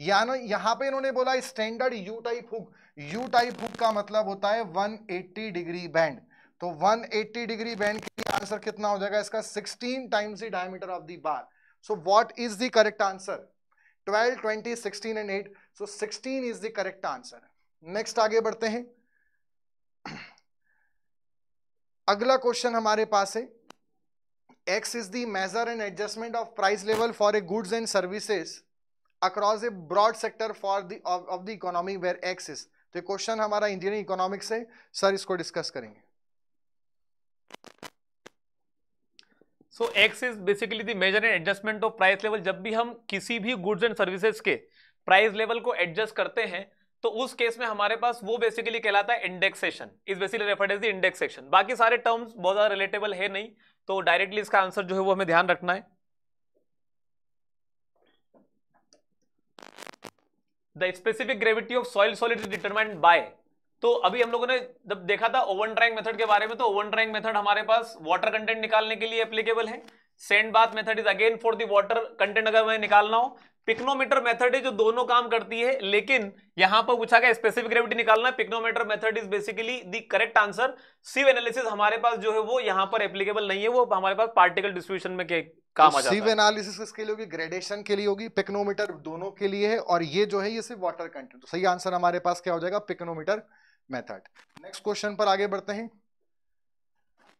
यानो यहां पे इन्होंने बोला standard U type hook U type hook का मतलब होता है 180 डिग्री बैंड तो 180 डिग्री बैंड के लिए आंसर कितना हो जाएगा इसका 16 times the diameter of the bar so what is the correct answer 12 20 16 and 8 so 16 is the correct answer next आगे बढ़ते हैं अगला क्वेश्चन हमारे पास है X is the measure and adjustment of price level for a goods and services across a broad sector for the of, of the economy where X is. तो question हमारा Indian economics है sir इसको discuss करेंगे so X is basically the measure and adjustment of price level जब भी हम किसी भी गुड्स एंड सर्विसेज के प्राइस लेवल को एडजस्ट करते हैं तो उस केस में हमारे पास वो बेसिकली कहलाता है indexation is basically referred as the indexation बाकी सारे टर्म्स बहुत ज्यादा रिलेटेबल है नहीं तो डायरेक्टली इसका आंसर जो है वो हमें ध्यान रखना है the specific gravity of soil solid is determined by तो अभी हम लोगों ने जब देखा था ओवन ड्राइंग मेथड के बारे में तो ओवन ड्राइंग मेथड हमारे पास वाटर कंटेंट निकालने के लिए एप्लीकेबल है sand bath method is again for the water content अगर हमें निकालना हो पिक्नोमीटर मेथड है जो दोनों काम करती है लेकिन यहां पर पूछा गया स्पेसिफिक ग्रेविटी निकालना है pycnometer method is basically the correct answer sieve analysis हमारे पास जो है वो यहां पर एप्लीकेबल नहीं है वो हमारे पास पार्टिकल डिस्ट्रीब्यूशन में के काम तो आ एनालिसिस किसके लिए होगी ग्रेडेशन के लिए होगी पिक्नोमीटर दोनों के लिए है और ये जो है ये सिर्फ वाटर कंटेंट तो सही आंसर हमारे पास क्या हो जाएगा पिक्नोमीटर मेथड नेक्स्ट क्वेश्चन पर आगे बढ़ते हैं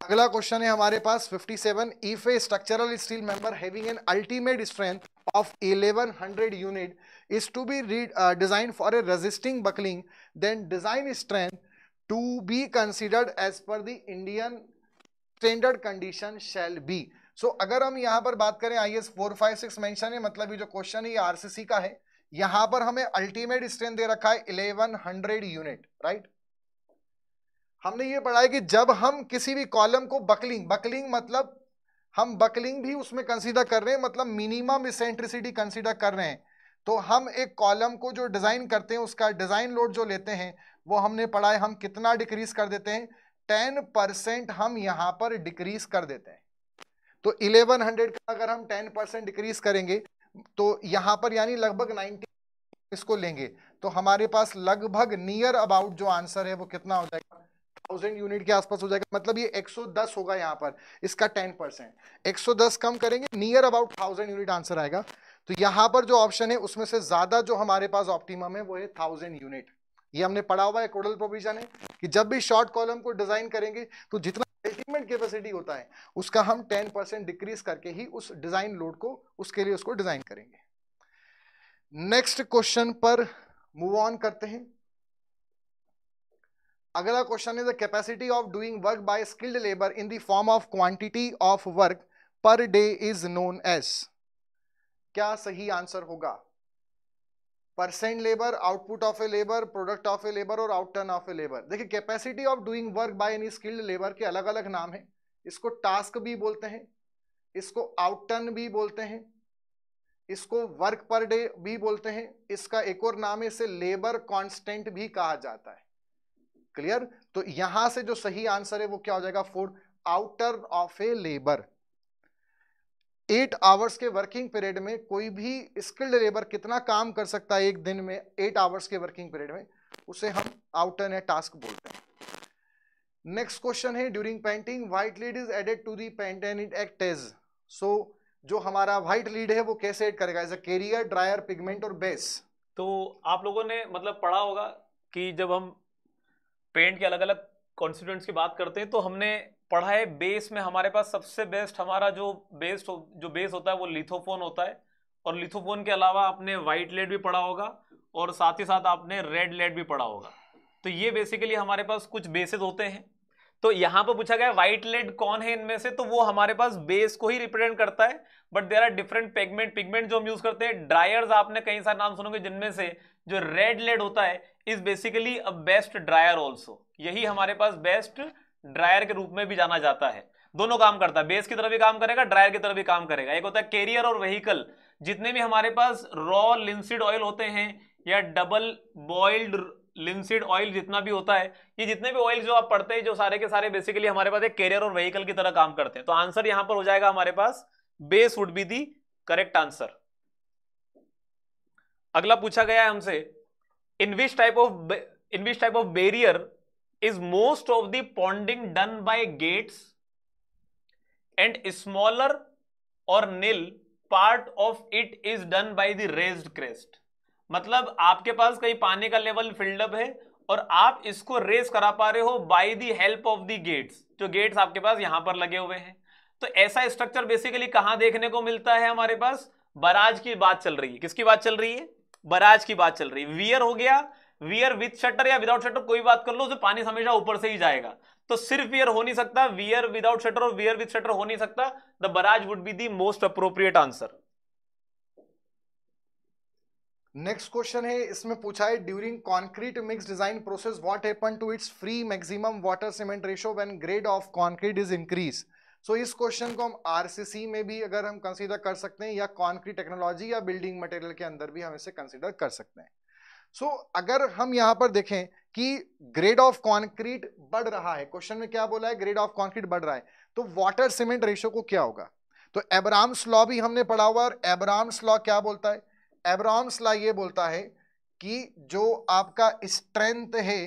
अगला क्वेश्चन है हमारे पास 57 seven if a structural steel member having an ultimate strength of 1100 unit is to be read design for a resisting buckling then design strength to be considered as per the Indian standard condition shall be so अगर हम यहाँ पर बात करें I S four five six mention है मतलब ये जो क्वेश्चन है ये आरसीसी का है यहाँ पर हमें अल्टीमेट स्ट्रेंथ दे रखा है 1100 यूनिट राइट हमने ये पढ़ा है कि जब हम किसी भी कॉलम को बकलिंग बकलिंग मतलब हम बकलिंग भी उसमें कंसीडर कर रहे हैं मतलब मिनिमम इसेंट्रिसिटी कंसीडर कर रहे हैं तो हम एक कॉलम को जो डिज़ाइन करते हैं उसका डिज़ाइन लोड जो लेते हैं वो हमने पढ़ा है हम कितना डिक्रीज कर देते हैं टेन परसेंट हम यहाँ पर डिक्रीज कर देते हैं तो इलेवन हंड्रेड का अगर हम टेन परसेंट डिक्रीज करेंगे तो यहां पर यानी लगभग नाइनटी इसको लेंगे तो हमारे पास लगभग नियर अबाउट जो आंसर है वो कितना हो जाएगा थाउजेंड यूनिट के आसपास हो जाएगा मतलब ये 110 होगा यहाँ पर इसका 10 परसेंट एक कम करेंगे near about thousand unit answer आएगा तो यहाँ पर जो ऑप्शन है उसमें से ज़्यादा जो हमारे पास ऑप्टिमम है वो है थाउजेंड यूनिट ये हमने पढ़ा हुआ है कोडल प्रोविजन है कि जब भी शॉर्ट कॉलम को डिज़ाइन करेंगे तो जितना अल्टीमेट कैपेसिटी होता है उसका हम टेन परसेंट डिक्रीज करके ही उस डिज़ाइन लोड को उसके लिए उसको डिज़ाइन करेंगे नेक्स्ट क्वेश्चन पर मूव ऑन करते हैं अगला question is the capacity of doing work by skilled labour in the form of quantity of work per day is known as क्या सही आंसर होगा percent labour output of a labour product of a labour और outturn of a labour देखिए capacity of doing work by any skilled labour के अलग अलग नाम है इसको टास्क भी बोलते हैं इसको आउटटर्न भी बोलते हैं इसको वर्क पर डे भी बोलते हैं इसका एक और नाम है इसे लेबर कांस्टेंट भी कहा जाता है क्लियर तो यहां से जो सही आंसर है वो क्या हो जाएगा for outer of a labour eight hours के वर्किंग पीरियड में कोई भी स्किल्ड लेबर कितना काम कर सकता है एक दिन में एट आवर्स के वर्किंग पीरियड में उसे हम आउटर ने टास्क बोलते हैं नेक्स्ट क्वेश्चन है during painting white lead is added to the paint and it act as so जो हमारा व्हाइट लीड है वो कैसे एड करेगा as a carrier drier pigment और बेस तो आप लोगों ने मतलब पढ़ा होगा कि जब हम पेंट के अलग अलग कॉन्स्टिट्यूंट्स की बात करते हैं तो हमने पढ़ा है बेस में हमारे पास सबसे बेस्ट हमारा जो बेस्ट जो बेस होता है वो लिथोफोन होता है और लिथोफोन के अलावा आपने वाइट लेड भी पढ़ा होगा और साथ ही साथ आपने रेड लेड भी पढ़ा होगा तो ये बेसिकली हमारे पास कुछ बेसिस होते हैं तो यहाँ पर पूछा गया व्हाइट लेड कौन है इनमें से तो वो हमारे पास बेस को ही रिप्रेजेंट करता है but there are different pigment pigment जो हम यूज करते हैं ड्रायर्स आपने कई सारे नाम सुनोगे जिनमें से जो रेड लेड होता है is basically a best drier also यही हमारे पास बेस्ट ड्रायर के रूप में भी जाना जाता है दोनों काम करता है बेस की तरफ भी काम करेगा ड्रायर की तरफ भी काम करेगा एक होता है कैरियर और व्हीकल जितने भी हमारे पास रॉ लिंसिड ऑयल होते हैं या डबल बॉइल्ड लिंसिड ऑयल जितना भी होता है ये जितने भी ऑयल जो आप पढ़ते हैं जो सारे के सारे बेसिकली हमारे पास एक कैरियर और व्हीकल की तरह काम करते हैं तो आंसर यहां पर हो जाएगा हमारे पास base would be the correct answer अगला पूछा गया है हमसे in which type of in which type of barrier is most of the ponding done by gates and smaller or nil part of it is done by the raised crest मतलब आपके पास कहीं पानी का लेवल फिल्डअप है और आप इसको race करा पा रहे हो by the help of the gates जो गेट्स आपके पास यहां पर लगे हुए हैं तो ऐसा स्ट्रक्चर बेसिकली कहां देखने को मिलता है हमारे पास बराज की बात चल रही है किसकी बात चल रही है बराज की बात चल रही वियर हो गया वियर विद शटर या विदाउट शटर कोई बात कर लो उसे पानी हमेशा ऊपर से ही जाएगा तो सिर्फ वियर हो नहीं सकता वियर विदाउट शटर और वियर विद शटर हो नहीं सकता the barrage would be the most appropriate answer next question है इसमें पूछा है during concrete mix design process what happen to its free maximum water cement ratio when grade of concrete is increase so so, इस क्वेश्चन को हम RCC में भी अगर हम कंसीडर कर सकते हैं या कॉन्क्रीट टेक्नोलॉजी या बिल्डिंग मटेरियल के अंदर भी हम इसे कंसीडर कर सकते हैं सो so, अगर हम यहां पर देखें कि ग्रेड ऑफ कॉन्क्रीट बढ़ रहा है क्वेश्चन में क्या बोला है ग्रेड ऑफ कॉन्क्रीट बढ़ रहा है तो वाटर सीमेंट रेशो को क्या होगा तो एब्राम्स लॉ भी हमने पढ़ा हुआ और एब्राम्स लॉ क्या बोलता है एब्राम्स लॉ ये बोलता है कि जो आपका स्ट्रेंथ है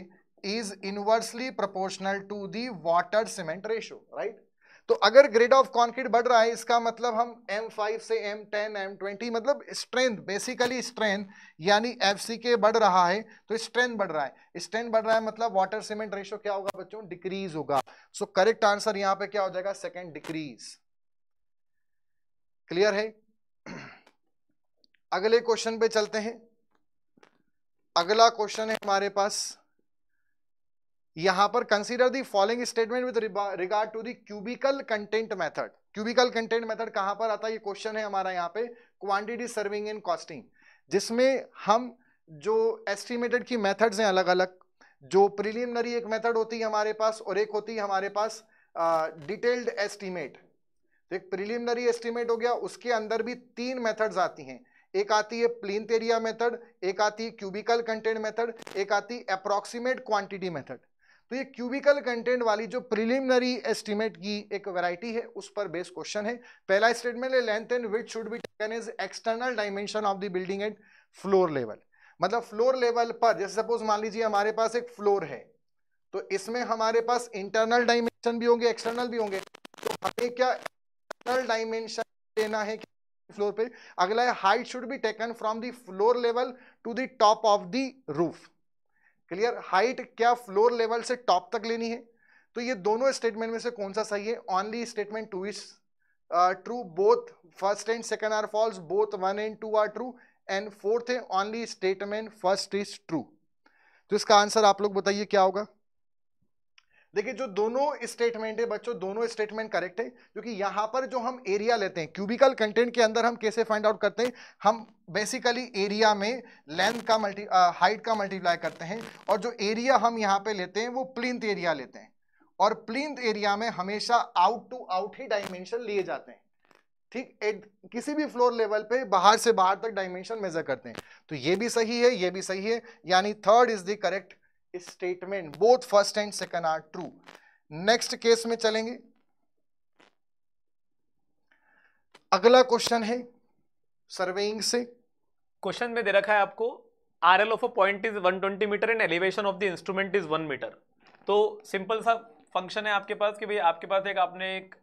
is inversely proportional to the water cement ratio right तो अगर ग्रेड ऑफ कॉन्क्रीट बढ़ रहा है इसका मतलब हम M5 से M10, M20 मतलब स्ट्रेंथ बेसिकली स्ट्रेंथ यानी एफ बढ़ रहा है तो स्ट्रेंथ बढ़ रहा है स्ट्रेंथ बढ़ रहा है मतलब वाटर सीमेंट रेशियो क्या होगा बच्चों डिक्रीज होगा सो करेक्ट आंसर यहां पे क्या हो जाएगा सेकेंड डिक्रीज क्लियर है अगले क्वेश्चन पे चलते हैं अगला क्वेश्चन है हमारे पास यहां पर consider the following statement with regard to the cubical content method cubical content method कहां पर आता है ये क्वेश्चन है हमारा यहाँ पे क्वांटिटी सर्विंग इन कॉस्टिंग जिसमें हम जो एस्टिमेटेड की मेथड्स हैं अलग अलग जो प्रिलिमिनरी एक मेथड होती है हमारे पास और एक होती है हमारे पास डिटेल्ड एस्टिमेट तो एक प्रिलिमिनरी एस्टिमेट हो गया उसके अंदर भी तीन मेथड्स आती हैं एक आती है प्लेन एरिया मेथड एक आती है क्यूबिकल कंटेंट मेथड एक आती है अप्रॉक्सीमेट क्वांटिटी मेथड तो ये क्यूबिकल कंटेंट वाली जो प्रिलिमिनरी एस्टिमेट की एक वैरायटी है उस पर बेस्ड क्वेश्चन है पहला स्टेटमेंट है length and width should be taken is external dimension of the building at floor level मतलब फ्लोर लेवल पर जैसे सपोज मान लीजिए हमारे पास एक फ्लोर है तो इसमें हमारे पास इंटरनल डायमेंशन भी होंगे एक्सटर्नल भी होंगे तो हमें क्या एक्सटर्नल डायमेंशन लेना है फ्लोर पे अगला है height should be taken from the floor level to the top of the roof clear height क्या फ्लोर लेवल से टॉप तक लेनी है तो ये दोनों स्टेटमेंट में से कौन सा सही है only statement two is true both first and second are false both one and two are true and fourth है only statement first is true तो इसका आंसर आप लोग बताइए क्या होगा देखिए जो दोनों स्टेटमेंट है बच्चों दोनों स्टेटमेंट करेक्ट है क्योंकि यहां पर जो हम एरिया लेते हैं क्यूबिकल कंटेंट के अंदर हम कैसे फाइंड आउट करते हैं हम बेसिकली एरिया में लेंथ का मल्टी हाइट का मल्टीप्लाई करते हैं और जो एरिया हम यहाँ पे लेते हैं वो प्लिंथ एरिया लेते हैं और प्लिंथ एरिया में हमेशा आउट टू आउट ही डायमेंशन लिए जाते हैं ठीक एट किसी भी फ्लोर लेवल पे बाहर से बाहर तक डायमेंशन मेजर करते हैं तो ये भी सही है ये भी सही है यानी third is the correct statement both first and second are true next case में चलेंगे अगला क्वेश्चन है सर्वेइंग से क्वेश्चन में दे रखा है आपको R L of a point is 120 metre and elevation of the instrument is 1 metre तो सिंपल सा फंक्शन है आपके पास कि भाई आपके पास एक आपने एक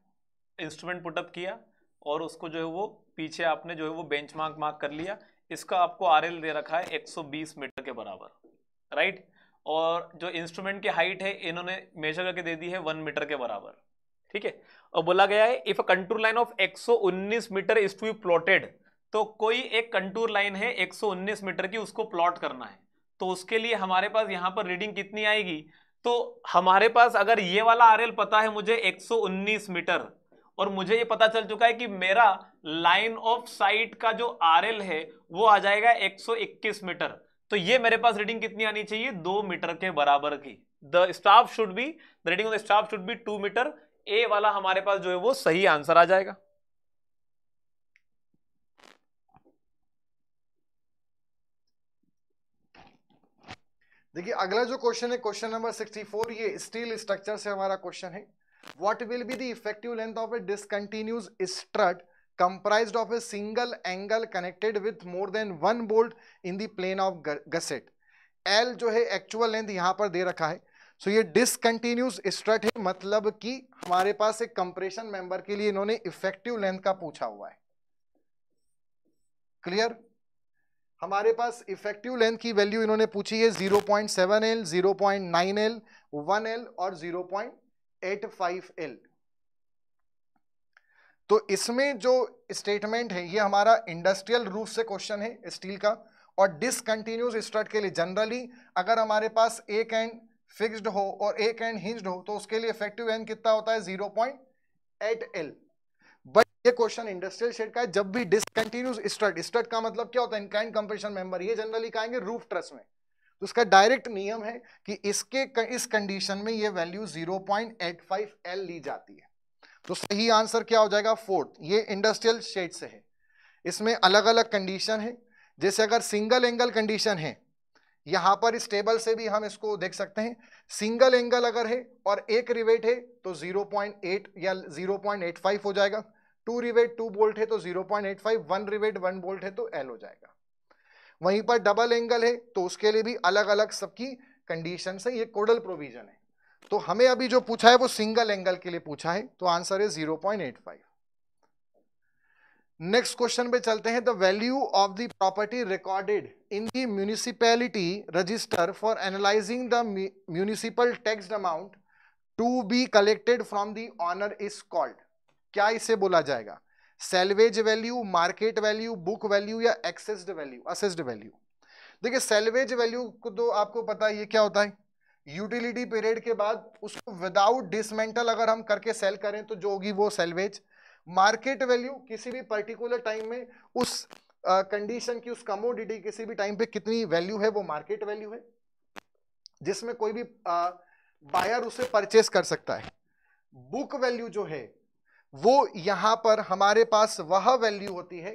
इंस्ट्रूमेंट पुटअप किया और उसको जो है वो पीछे आपने जो है वो बेंचमार्क मार्क कर लिया इसका आपको आर दे रखा है 120 मीटर के बराबर राइट right? और जो इंस्ट्रूमेंट की हाइट है इन्होंने मेजर करके दे दी है वन मीटर के बराबर ठीक है और बोला गया है if a contour line of 119 metre is to be plotted तो कोई एक कंटूर लाइन है 119 मीटर की उसको प्लॉट करना है तो उसके लिए हमारे पास यहाँ पर रीडिंग कितनी आएगी तो हमारे पास अगर ये वाला आर पता है मुझे एक मीटर और मुझे ये पता चल चुका है कि मेरा लाइन ऑफ साइट का जो आर है वो आ जाएगा 121 मीटर तो ये मेरे पास रीडिंग कितनी आनी चाहिए दो मीटर के बराबर की the staff should be the reading of the staff should be two metre A वाला हमारे पास जो है वो सही आंसर आ जाएगा देखिए अगला जो क्वेश्चन है क्वेश्चन नंबर 64 ये स्टील स्ट्रक्चर से हमारा क्वेश्चन है what will be the effective length of a discontinuous strut comprise of a single angle connected with more than one bolt in the plane of gusset L जो है actual length यहां पर दे रखा है सो so, ये discontinuous strut है मतलब कि हमारे पास एक कंप्रेशन मेंबर के लिए इन्होंने इफेक्टिव लेंथ का पूछा हुआ है क्लियर हमारे पास इफेक्टिव लेंथ की वैल्यू इन्होंने पूछी है 0.7 एल 0.9 एल 1 एल और 0.85 एल तो इसमें जो स्टेटमेंट है ये हमारा इंडस्ट्रियल रूफ से क्वेश्चन है स्टील का और डिसकंटिन्यूस स्ट्रट के लिए जनरली अगर हमारे पास एक एंड फिक्स्ड हो और एक एंड हिंज्ड हो तो उसके लिए इफेक्टिव एंड कितना होता है zero point eight L but ये क्वेश्चन इंडस्ट्रियल शेड का है जब भी डिसकंटिन्यूस स्ट्रट स्ट्रट का मतलब क्या होता है इनकाइंड कंप्रेशन मेंबर ये जनरली कहेंगे रूफ ट्रस में तो उसका डायरेक्ट नियम है कि इसके इस कंडीशन में ये वैल्यू फाइव एल ली जाती है तो सही आंसर क्या हो जाएगा फोर्थ ये इंडस्ट्रियल शेड से है इसमें अलग अलग कंडीशन है जैसे अगर सिंगल एंगल कंडीशन है यहां पर इस टेबल से भी हम इसको देख सकते हैं सिंगल एंगल अगर है और एक रिवेट है तो 0.8 या 0.85 हो जाएगा टू रिवेट टू बोल्ट है तो 0.85 वन रिवेट वन बोल्ट है तो एल हो जाएगा वहीं पर डबल एंगल है तो उसके लिए भी अलग अलग सबकी कंडीशन है ये कोडल प्रोविजन है तो हमें अभी जो पूछा है वो सिंगल एंगल के लिए पूछा है तो आंसर है zero point eight five next question पे चलते हैं the value of the property recorded in the municipality register for analysing the municipal tax amount to be collected from the owner is called क्या इसे बोला जाएगा salvage value market value book value या assessed value assessed value देखिए salvage value को तो आपको पता है ये क्या होता है यूटिलिटी पीरियड के बाद उसको विदाउट डिसमेंटल अगर हम करके सेल करें तो जो होगी वो सेलवेज मार्केट वैल्यू किसी भी पर्टिकुलर टाइम में उस कंडीशन uh, की उस कमोडिटी किसी भी टाइम पे कितनी वैल्यू है वो मार्केट वैल्यू है जिसमें कोई भी बायर uh, उसे परचेस कर सकता है बुक वैल्यू जो है वो यहां पर हमारे पास वह वैल्यू होती है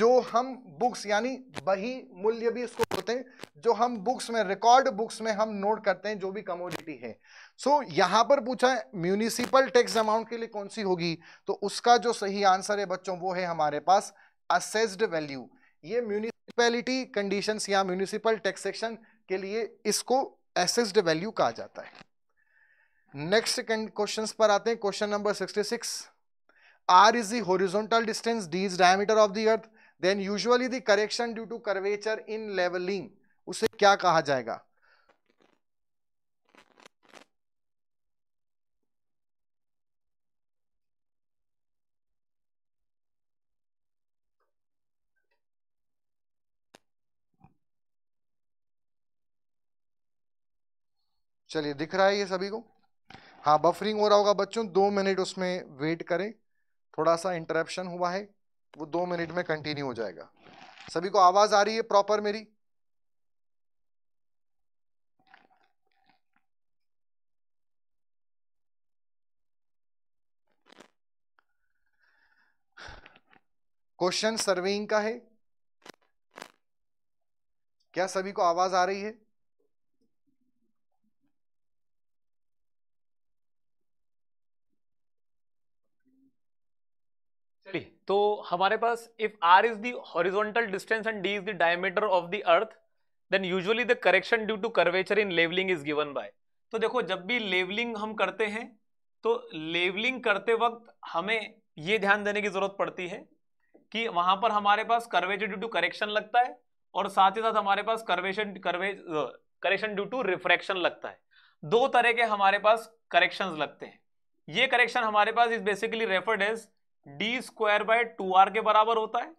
जो हम बुक्स यानी बही मूल्य भी इसको होते हैं जो हम बुक्स में रिकॉर्ड बुक्स में हम नोट करते हैं जो भी कमोडिटी है सो so, यहां पर पूछा है म्यूनिसिपल टैक्स अमाउंट के लिए कौन सी होगी तो उसका जो सही आंसर है बच्चों वो है हमारे पास असेस्ड वैल्यू ये म्यूनिसिपैलिटी कंडीशन या म्यूनिसिपल टैक्सेशन के लिए इसको असेस्ड वैल्यू कहा जाता है नेक्स्ट क्वेश्चन पर आते हैं question number sixty r is the horizontal distance, d is diameter of the earth, then usually the correction due to curvature in leveling, उसे क्या कहा जाएगा चलिए दिख रहा है ये सभी को हाँ बफरिंग हो रहा होगा बच्चों दो मिनट उसमें वेट करें थोड़ा सा इंटरप्शन हुआ है वो दो मिनट में कंटिन्यू हो जाएगा सभी को आवाज आ रही है प्रॉपर मेरी क्वेश्चन सर्विंग का है क्या सभी को आवाज आ रही है तो हमारे पास if R is the horizontal distance and D is the diameter of the earth then usually the correction due to curvature in levelling is given by तो देखो जब भी लेवलिंग हम करते हैं तो लेवलिंग करते वक्त हमें ये ध्यान देने की जरूरत पड़ती है कि वहां पर हमारे पास कर्वेचर ड्यू टू करेक्शन लगता है और साथ ही साथ हमारे पास करवेशन curve correction due to refraction लगता है दो तरह के हमारे पास करेक्शंस लगते हैं ये करेक्शन हमारे पास is basically referred as D square by two R के बराबर होता है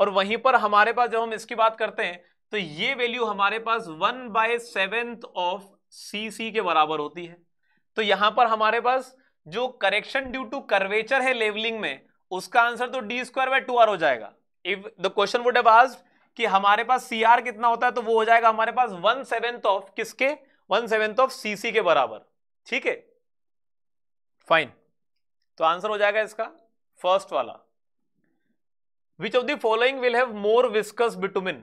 और वहीं पर हमारे पास जब हम इसकी बात करते हैं तो ये वैल्यू हमारे पास one by seventh of C C के बराबर होती है तो यहां पर हमारे पास जो करेक्शन ड्यू टू कर्वेचर है लेवलिंग में उसका आंसर तो D square by two R हो जाएगा if the question would have asked कि हमारे पास सी आर कितना होता है तो वो हो जाएगा हमारे पास वन सेवेंथ ऑफ किसके one seventh of C C के बराबर ठीक है फाइन तो आंसर हो जाएगा इसका फर्स्ट वाला which of the following will have more viscous bitumen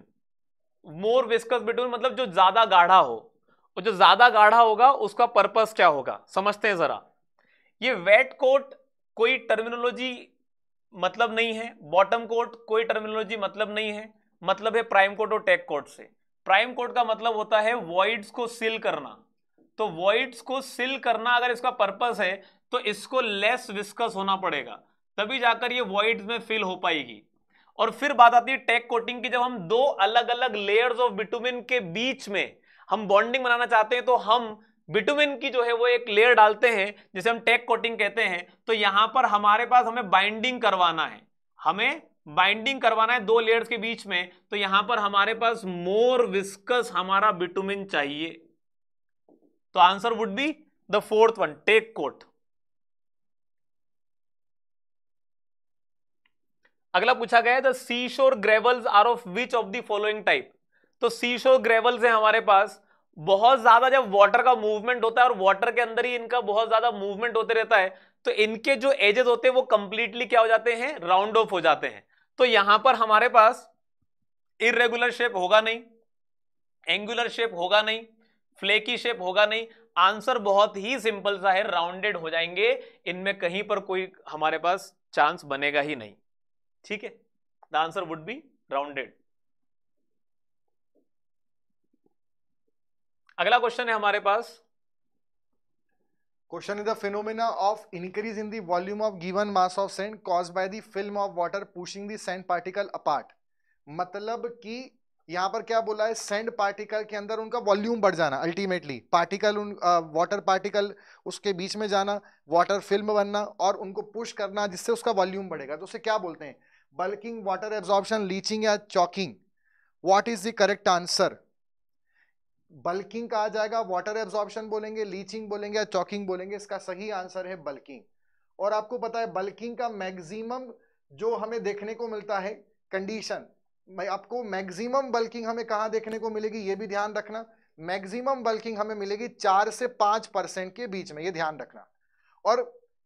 more viscous bitumen मतलब जो ज्यादा गाढ़ा हो और जो ज्यादा गाढ़ा होगा उसका पर्पस क्या होगा समझते हैं जरा ये वेट कोट कोई टर्मिनोलॉजी मतलब नहीं है बॉटम कोट कोई टर्मिनोलॉजी मतलब नहीं है मतलब है प्राइम कोट और टेक कोट से प्राइम कोट का मतलब होता है वॉइड्स को सिल करना तो वॉइड्स को सिल करना अगर इसका पर्पस है तो इसको लेस विस्कस होना पड़ेगा तभी जाकर ये वॉइड में फिल हो पाएगी और फिर बात आती है टेक कोटिंग की जब हम दो अलग अलग लेयर्स ऑफ बिटुमिन के बीच में हम बॉन्डिंग बनाना चाहते हैं तो हम बिटुमिन की जो है वो एक लेयर डालते हैं जिसे हम टेक कोटिंग कहते हैं तो यहां पर हमारे पास हमें बाइंडिंग करवाना है हमें बाइंडिंग करवाना है दो लेयर्स के बीच में तो यहां पर हमारे पास मोर विस्कस हमारा बिटुमिन चाहिए तो answer would be the fourth one tack coat अगला पूछा गया है sea shore gravels are of which of the following type तो सी शोर ग्रेवल्स है हमारे पास बहुत ज्यादा जब वाटर का मूवमेंट होता है और वाटर के अंदर ही इनका बहुत ज्यादा मूवमेंट होते रहता है तो इनके जो एजेस होते हैं वो कंप्लीटली क्या हो जाते हैं राउंड ऑफ हो जाते हैं तो यहां पर हमारे पास इरेगुलर शेप होगा नहीं एंगुलर शेप होगा नहीं फ्लेकी शेप होगा नहीं आंसर बहुत ही सिंपल सा है राउंडेड हो जाएंगे इनमें कहीं पर कोई हमारे पास चांस बनेगा ही नहीं ठीक है the answer would be rounded अगला क्वेश्चन है हमारे पास question is the phenomena of increase in the volume of given mass of sand cause by the film of water pushing the sand particle apart मतलब कि यहां पर क्या बोला है सेंड पार्टिकल के अंदर उनका वॉल्यूम बढ़ जाना अल्टीमेटली पार्टिकल उन वाटर पार्टिकल उसके बीच में जाना वाटर फिल्म बनना और उनको पुश करना जिससे उसका वॉल्यूम बढ़ेगा तो उसे क्या बोलते हैं बल्किंग वाटर एब्जॉर्प्शन लीचिंग या chalking what is the correct answer bulking कहा जाएगा वाटर एब्जॉर्प्शन बोलेंगे लीचिंग बोलेंगे या चॉकिंग बोलेंगे इसका सही आंसर है बल्किंग और आपको पता है बल्किंग का मैक्सिमम जो हमें देखने को मिलता है कंडीशन आपको मैक्सिमम बल्किंग हमें कहाँ देखने को मिलेगी ये भी ध्यान रखना मैक्सिमम बल्किंग हमें मिलेगी चार से पाँच परसेंट के बीच में ये ध्यान रखना और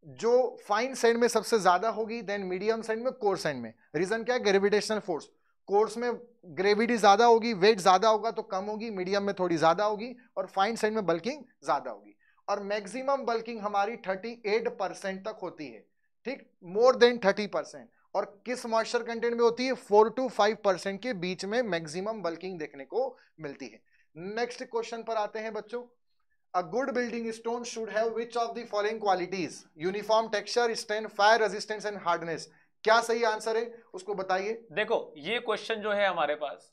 जो फाइन साइड में सबसे ज्यादा होगी देन मीडियम साइड में कोर साइड में रीजन क्या है ग्रेविटेशनल फोर्स कोर्स में ग्रेविटी ज्यादा होगी वेट ज्यादा होगा तो कम होगी मीडियम में थोड़ी ज्यादा होगी और फाइन साइड में बल्किंग ज्यादा होगी और मैक्सिमम बल्किंग हमारी 38 परसेंट तक होती है ठीक मोर देन 30 परसेंट और किस मॉइस्चर कंटेंट में होती है फोर टू फाइव परसेंट के बीच में मैक्सिमम बल्किंग देखने को मिलती है नेक्स्ट क्वेश्चन पर आते हैं बच्चों a good building stone should have which of the following qualities uniform texture strength fire resistance and hardness क्या सही आंसर है उसको बताइए देखो ये क्वेश्चन जो है हमारे पास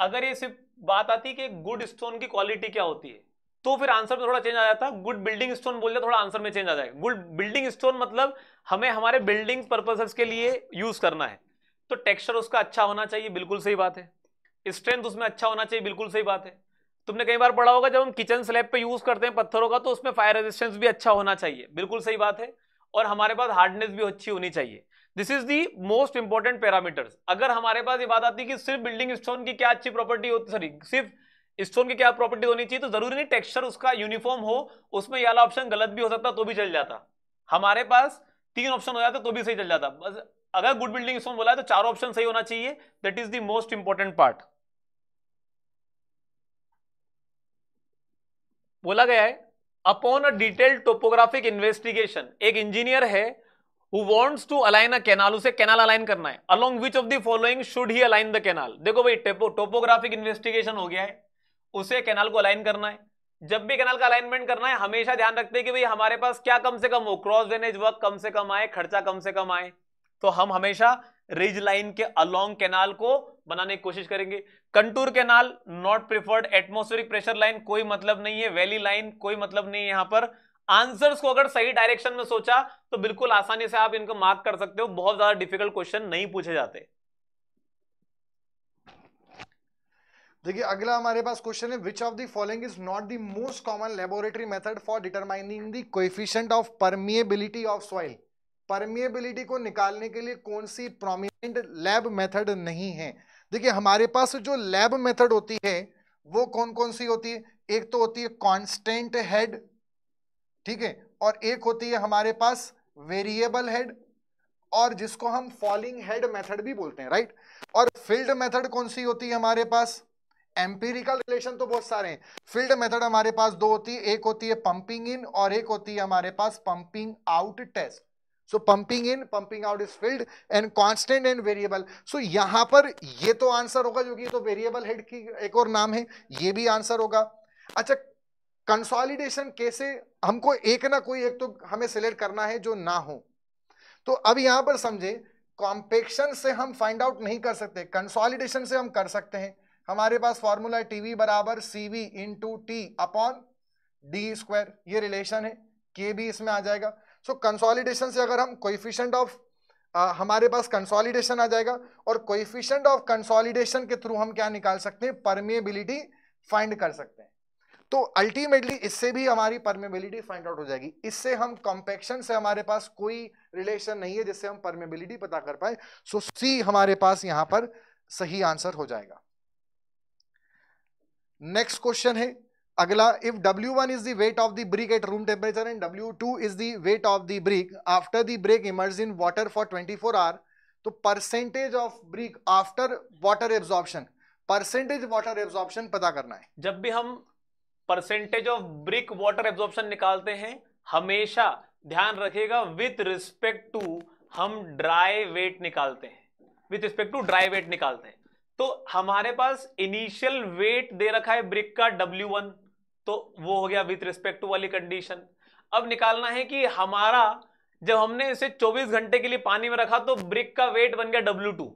अगर ये सिर्फ बात आती कि गुड स्टोन की क्वालिटी क्या होती है तो फिर आंसर थोड़ा चेंज आ जाता गुड बिल्डिंग स्टोन बोल दिया थोड़ा आंसर में चेंज आ जाएगा गुड बिल्डिंग स्टोन मतलब हमें हमारे बिल्डिंग पर्पसेस के लिए यूज करना है तो टेक्सचर उसका अच्छा होना चाहिए बिल्कुल सही बात है स्ट्रेंथ उसमें अच्छा होना चाहिए बिल्कुल सही बात है तुमने कई बार पढ़ा होगा जब हम किचन स्लैब पे यूज करते हैं पत्थरों का तो उसमें फायर रेजिस्टेंस भी अच्छा होना चाहिए बिल्कुल सही बात है और हमारे पास हार्डनेस भी अच्छी होनी चाहिए this is the most important parameters अगर हमारे पास ये बात आती है कि सिर्फ बिल्डिंग स्टोन की क्या अच्छी प्रॉपर्टी होती सॉरी सिर्फ स्टोन की क्या प्रॉपर्टी होनी चाहिए तो जरूरी नहीं टेक्सचर उसका यूनिफॉर्म हो उसमें यहाँ ऑप्शन गलत भी हो सकता तो भी चल जाता हमारे पास तीन ऑप्शन हो जाते तो भी सही चल जाता बस अगर गुड बिल्डिंग स्टोन बोला है तो चार ऑप्शन सही होना चाहिए that is the most important part बोला गया है upon a detailed topographic investigation एक इंजीनियर है who wants to align a canal उसे कैनाल अलाइन करना है along which of the following should he align the canal देखो भाई टेपो टोपोग्राफिक इन्वेस्टिगेशन हो गया है उसे कैनाल को अलाइन करना है जब भी कैनाल का अलाइनमेंट करना है हमेशा ध्यान रखते हैं कि भाई हमारे पास क्या कम से कम हो क्रॉस ड्रेनेज वर्क कम से कम आए खर्चा कम से कम आए तो हम हमेशा रिज लाइन के अलोंग कैनाल को बनाने की कोशिश करेंगे contour canal not preferred atmospheric pressure line कोई मतलब नहीं है वैली लाइन कोई मतलब नहीं है यहां पर आंसर्स को अगर सही डायरेक्शन में सोचा तो बिल्कुल आसानी से आप इनको मार्क कर सकते हो बहुत ज्यादा डिफिकल्ट क्वेश्चन नहीं पूछे जाते देखिए अगला हमारे पास क्वेश्चन है which of the following is not the most common laboratory method for determining the coefficient of permeability of soil permeability को निकालने के लिए कौन सी प्रोमिनेंट लैब मेथड नहीं है देखिए हमारे पास जो लैब मेथड होती है वो कौन कौन सी होती है एक तो होती है कांस्टेंट हेड ठीक है और एक होती है हमारे पास वेरिएबल हेड और जिसको हम फॉलिंग हेड मेथड भी बोलते हैं राइट और फील्ड मेथड कौन सी होती है हमारे पास एम्पीरिकल रिलेशन तो बहुत सारे हैं फील्ड मेथड हमारे पास दो होती है एक होती है पंपिंग इन और एक होती है हमारे पास pumping out test so pumping in pumping out is field and constant and variable so यहां पर ये तो आंसर होगा जो कि तो वेरिएबल हेड की एक और नाम है ये भी आंसर होगा अच्छा कंसोलिडेशन कैसे हमको एक ना कोई एक तो हमें सिलेक्ट करना है जो ना हो तो अब यहां पर समझे कॉम्पेक्शन से हम फाइंड आउट नहीं कर सकते कंसोलिडेशन से हम कर सकते हैं हमारे पास फॉर्मूला है टीवी बराबर C V two T upon D square ये रिलेशन है के भी इसमें आ जाएगा सो so, कंसोलिडेशन से अगर हम कोइफिशेंट ऑफ हमारे पास कंसोलिडेशन आ जाएगा और कोइफिशेंट ऑफ कंसोलिडेशन के थ्रू हम क्या निकाल सकते हैं परमेबिलिटी फाइंड कर सकते हैं तो अल्टीमेटली इससे भी हमारी परमेबिलिटी फाइंड आउट हो जाएगी इससे हम कॉम्पेक्शन से हमारे पास कोई रिलेशन नहीं है जिससे हम परमेबिलिटी पता कर पाए सो so, सी हमारे पास यहां पर सही आंसर हो जाएगा नेक्स्ट क्वेश्चन है अगला if W one is the weight of the brick at room temperature and W two is the weight of the brick after the brick immerse in water for twenty four hour तो percentage of brick after water absorption percentage water absorption पता करना है जब भी हम percentage of brick water absorption निकालते हैं हमेशा ध्यान रखेगा विथ रिस्पेक्ट टू हम ड्राई वेट निकालते हैं with respect to dry weight निकालते हैं तो हमारे पास इनिशियल वेट दे रखा है ब्रिक का W1 तो वो हो गया विथ रिस्पेक्ट टू वाली कंडीशन अब निकालना है कि हमारा जब हमने इसे 24 घंटे के लिए पानी में रखा तो ब्रिक का वेट बन गया W2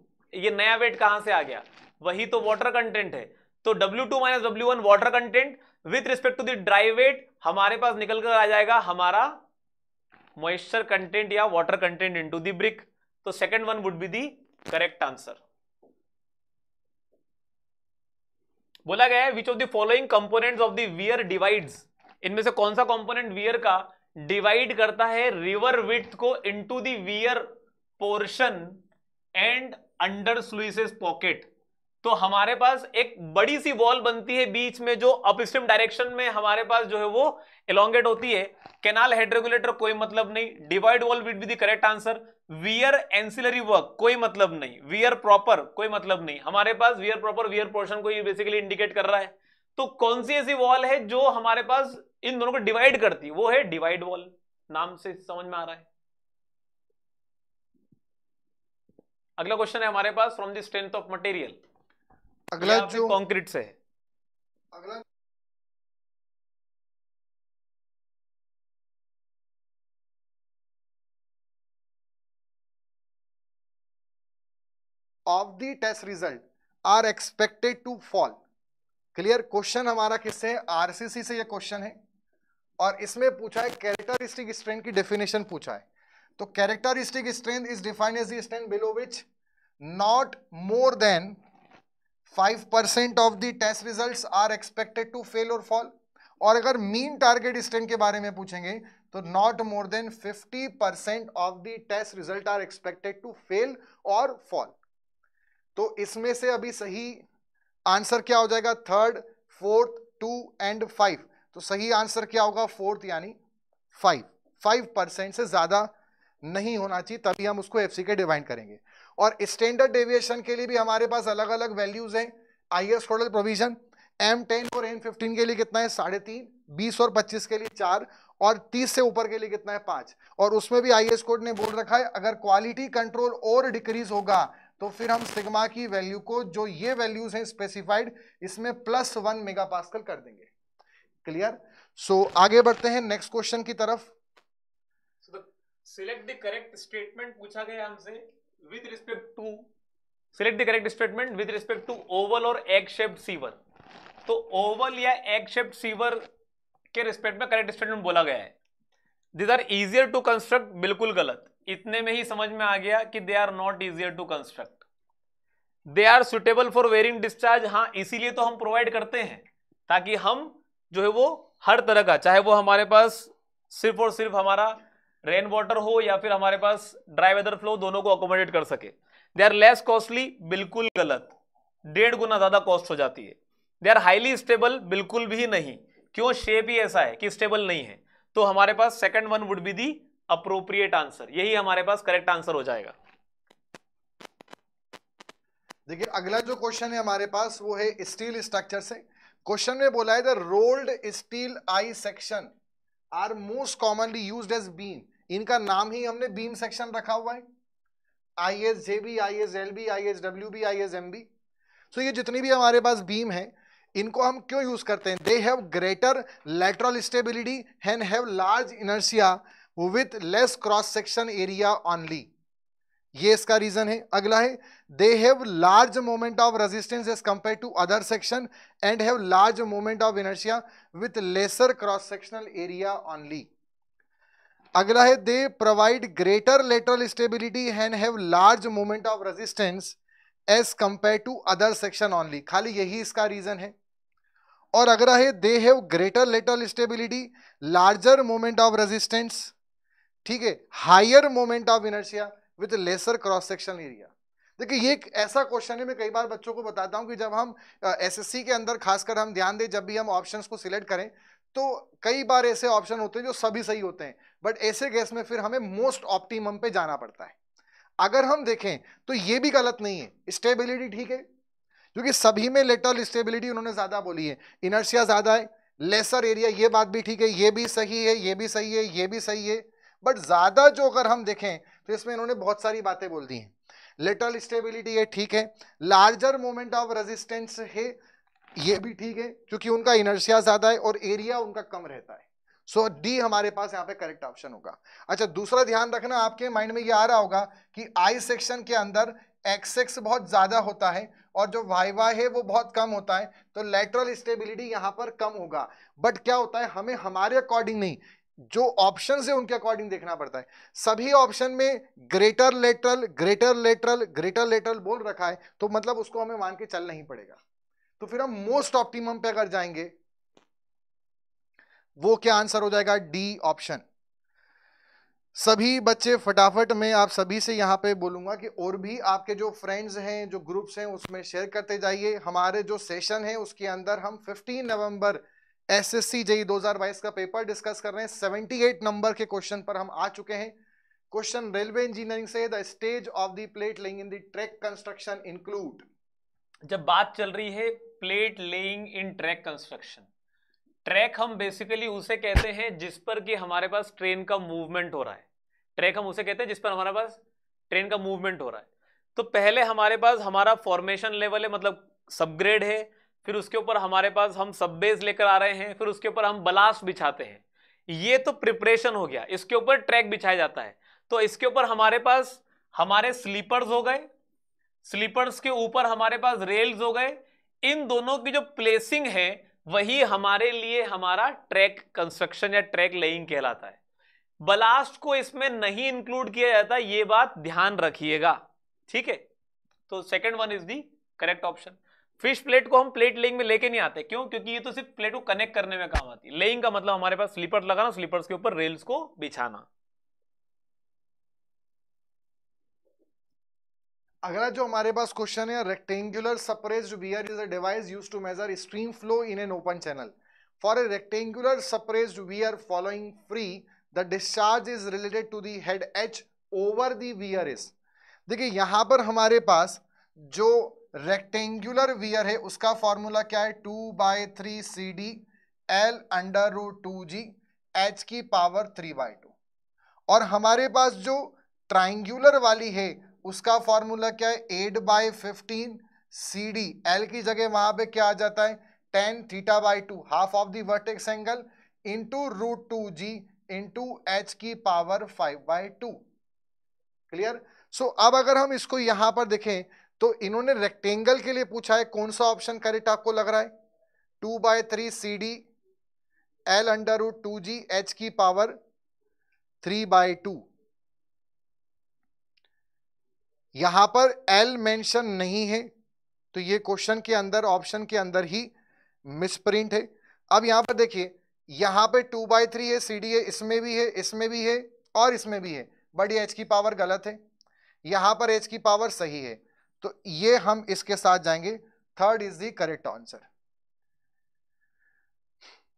ये नया वेट कहां से आ गया वही तो वाटर कंटेंट है तो W2 two minus W one water content with respect to the dry weight हमारे पास निकल कर आ जाएगा हमारा मॉइस्चर कंटेंट या water content into the brick तो second one would be the correct answer बोला गया है which of the following of their divide इनमें से कौन सा कॉम्पोनेंट वियर का डिवाइड करता है रिवर विथ को into their portion and under sluices pocket तो हमारे पास एक बड़ी सी वॉल बनती है बीच में जो अपस्ट्रीम डायरेक्शन में हमारे पास जो है वो एलोंगेट होती है कैनाल हेड रेगुलेटर कोई मतलब नहीं divide wall would be the correct answer weir ancillary work कोई मतलब नहीं वियर प्रॉपर कोई मतलब नहीं हमारे पास वियर प्रॉपर वियर पोर्शन को ये बेसिकली इंडिकेट कर रहा है तो कौन सी ऐसी वॉल है जो हमारे पास इन दोनों को डिवाइड करती है वो है डिवाइड वॉल नाम से समझ में आ रहा है अगला क्वेश्चन है हमारे पास from the strength of material अगला जो कॉन्क्रीट से है अगला of the test result are expected to fall clear question हमारा किससे है आरसीसी से ये क्वेश्चन है और इसमें पूछा है कैरेक्टरिस्टिक स्ट्रेंथ की डेफिनेशन पूछा है तो characteristic strength is define as strength below which not more than 5% of the test result are expected to fail और फॉल और अगर मीन टारगेट स्ट्रेंथ के बारे में पूछेंगे तो not more than 50% of the test result are expected to fail और fall तो इसमें से अभी सही आंसर क्या हो जाएगा third fourth two and five तो सही आंसर क्या होगा फोर्थ यानी फाइव फाइव परसेंट से ज़्यादा नहीं होना चाहिए तभी हम उसको एफ के डिवाइन करेंगे और स्टैंडर्ड डेविएशन के लिए भी हमारे पास अलग अलग वैल्यूज हैं I S total provision M ten और एम फिफ्टीन के लिए कितना है साढ़े तीन बीस और पच्चीस के लिए चार और तीस से ऊपर के लिए कितना है पांच और उसमें भी आई कोड ने बोल रखा है अगर क्वालिटी कंट्रोल और डिक्रीज होगा तो फिर हम सिग्मा की वैल्यू को जो ये वैल्यूज हैं स्पेसिफाइड इसमें प्लस वन मेगा पास्कल कर देंगे क्लियर सो so, आगे बढ़ते हैं नेक्स्ट क्वेश्चन की तरफ सिलेक्ट द करेक्ट स्टेटमेंट पूछा गया हमसे with respect to select the correct statement with respect to oval और एग शेप्ड सीवर तो ओवल या एग शेप्ड सीवर के रिस्पेक्ट में करेक्ट स्टेटमेंट बोला गया है this are easier to construct बिल्कुल गलत इतने में ही समझ में आ गया कि they are not easier to construct they are suitable for varying discharge हाँ इसीलिए तो हम प्रोवाइड करते हैं ताकि हम जो है वो हर तरह का चाहे वो हमारे पास सिर्फ और सिर्फ हमारा रेन वाटर हो या फिर हमारे पास ड्राई वेदर फ्लो दोनों को अकोमोडेट कर सके दे आर लेस कॉस्टली बिल्कुल गलत डेढ़ गुना ज़्यादा कॉस्ट हो जाती है दे आर हाईली स्टेबल बिल्कुल भी नहीं क्यों शेप ही ऐसा है कि स्टेबल नहीं है तो हमारे पास second one would be the appropriate answer यही हमारे पास करेक्ट आंसर हो जाएगा देखिए अगला जो क्वेश्चन है हमारे पास वो है स्टील स्ट्रक्चर से क्वेश्चन में बोला है the rolled steel I section are most commonly use as beam इनका नाम ही हमने बीम सेक्शन रखा हुआ है I S J B I S L B I S W B I S M B so ये जितनी भी हमारे पास बीम है इनको हम क्यों यूज करते हैं they have greater lateral stability and have large inertia with less cross section area only ये इसका रीजन है अगला है they have large moment of resistance as compare to other section and have large moment of inertia with lesser cross sectional area only अगला है they provide greater lateral stability and have large moment of resistance as compare to other section only खाली यही इसका reason है और अगला है they have greater lateral stability larger moment of resistance ठीक है higher moment of inertia with lesser cross section area देखिए ये एक ऐसा क्वेश्चन है मैं कई बार बच्चों को बताता हूँ कि जब हम एसएससी के अंदर खासकर हम ध्यान दें जब भी हम ऑप्शंस को सिलेक्ट करें तो कई बार ऐसे ऑप्शन होते हैं जो सभी सही होते हैं बट ऐसे गैस में फिर हमें मोस्ट ऑप्टिमम पे जाना पड़ता है अगर हम देखें तो ये भी गलत नहीं है स्टेबिलिटी ठीक है क्योंकि सभी में लेटल स्टेबिलिटी उन्होंने ज़्यादा बोली है इनर्सिया ज़्यादा है लेसर एरिया ये बात भी ठीक है ये भी सही है ये भी सही है ये भी सही है बट ज़्यादा जो अगर हम देखें तो इसमें इन्होंने बहुत सारी बातें बोल दी हैं लिटल स्टेबिलिटी है ठीक है लार्जर मोमेंट ऑफ रेजिस्टेंस है ये भी ठीक है क्योंकि उनका इनर्शिया ज़्यादा है और एरिया उनका कम रहता है सो so, डी हमारे पास यहाँ पे करेक्ट ऑप्शन होगा अच्छा दूसरा ध्यान रखना आपके माइंड में ये आ रहा होगा कि आई सेक्शन के अंदर एक्सेक्स बहुत ज़्यादा होता है और जो वाइवा है वो बहुत कम होता है तो लेटरल स्टेबिलिटी यहाँ पर कम होगा बट क्या होता है हमें हमारे अकॉर्डिंग नहीं जो ऑप्शन है उनके अकॉर्डिंग देखना पड़ता है सभी ऑप्शन में greater lateral greater lateral greater lateral बोल रखा है तो मतलब उसको हमें मान के चलना ही पड़ेगा तो फिर हम मोस्ट ऑप्टिमम पे अगर जाएंगे वो क्या आंसर हो जाएगा डी ऑप्शन सभी बच्चे फटाफट में आप सभी से यहाँ पे बोलूंगा कि और भी आपके जो फ्रेंड्स हैं जो ग्रुप्स हैं उसमें शेयर करते जाइए हमारे जो सेशन है उसके अंदर हम 15 नवंबर एसएससी जेई 2022 का पेपर डिस्कस कर रहे हैं 78 नंबर के क्वेश्चन पर हम आ चुके हैं क्वेश्चन रेलवे इंजीनियरिंग से the stage of the plate laying in the track construction include जब बात चल रही है plate laying in track construction track हम बेसिकली उसे कहते हैं जिस पर कि हमारे पास ट्रेन का मूवमेंट हो रहा है ट्रैक हम उसे कहते हैं जिस पर हमारे पास ट्रेन का मूवमेंट हो रहा है तो पहले हमारे पास हमारा फॉर्मेशन लेवल है मतलब सबग्रेड है फिर उसके ऊपर हमारे पास हम सब बेस लेकर आ रहे हैं फिर उसके ऊपर हम बलास्ट बिछाते हैं ये तो प्रिपरेशन हो गया इसके ऊपर ट्रैक बिछाया जाता है तो इसके ऊपर हमारे पास हमारे स्लीपर्स हो गए स्लीपर्स के ऊपर हमारे पास रेल्स हो गए इन दोनों की जो प्लेसिंग है वही हमारे लिए हमारा ट्रैक कंस्ट्रक्शन या ट्रैक लेइंग कहलाता है बलास्ट को इसमें नहीं इंक्लूड किया जाता ये बात ध्यान रखिएगा ठीक है तो second one is the correct option fish plate को हम प्लेट लेइंग में लेके नहीं आते क्यों क्योंकि ये तो सिर्फ प्लेट को कनेक्ट करने में काम आती है लेइंग का मतलब हमारे पास स्लीपर लगाना स्लीपर्स के ऊपर रेल्स को बिछाना अगला जो हमारे पास क्वेश्चन है rectangular suppressed weir is a device used to measure stream flow in an open channel for a rectangular suppressed weir following free the discharge is related to the head H over the weir is देखिए यहां पर हमारे पास जो rectangular wear है उसका formula क्या है two by three C D L under root two G H की पावर थ्री बाय टू और हमारे पास जो ट्राइंगुलर वाली है उसका फॉर्मूला क्या है eight by fifteen C D L की जगह वहां पे क्या आ जाता है tan theta by two half of the vertex angle into root two G into H की power five by two clear so अब अगर हम इसको यहां पर देखें तो इन्होंने रेक्टेंगल के लिए पूछा है कौन सा ऑप्शन करेक्ट आपको लग रहा है two by three C D L under root two G H की पावर थ्री बाय टू यहां पर एल मेंशन नहीं है तो ये क्वेश्चन के अंदर ऑप्शन के अंदर ही मिसप्रिंट है अब यहां पर देखिए यहां पे टू बाई थ्री है सी डी है इसमें भी है इसमें भी है और इसमें भी है बट एच की पावर गलत है यहां पर एच की पावर सही है तो ये हम इसके साथ जाएंगे third is the correct answer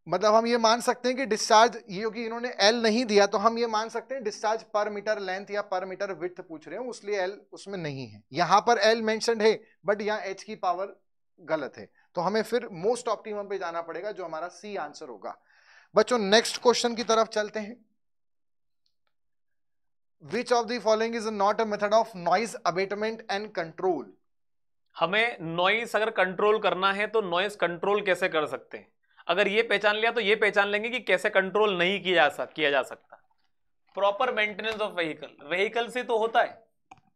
मतलब हम ये मान सकते हैं कि डिस्चार्ज ये क्योंकि इन्होंने एल नहीं दिया तो हम ये मान सकते हैं डिस्चार्ज पर मीटर लेंथ या पर मीटर विथ पूछ रहे हो उसलिए एल उसमें नहीं है यहां पर एल मैंशन है बट यहाँ एच की पावर गलत है तो हमें फिर मोस्ट ऑप्टिमम पे जाना पड़ेगा जो हमारा सी आंसर होगा बच्चों नेक्स्ट क्वेश्चन की तरफ चलते हैं which of the following is not a method of noise abatement and control हमें नॉइस अगर कंट्रोल करना है तो नॉइस कंट्रोल कैसे कर सकते हैं अगर ये पहचान लिया तो ये पहचान लेंगे कि कैसे कंट्रोल नहीं किया जा किया जा सकता proper maintenance of vehicle vehicle से तो होता है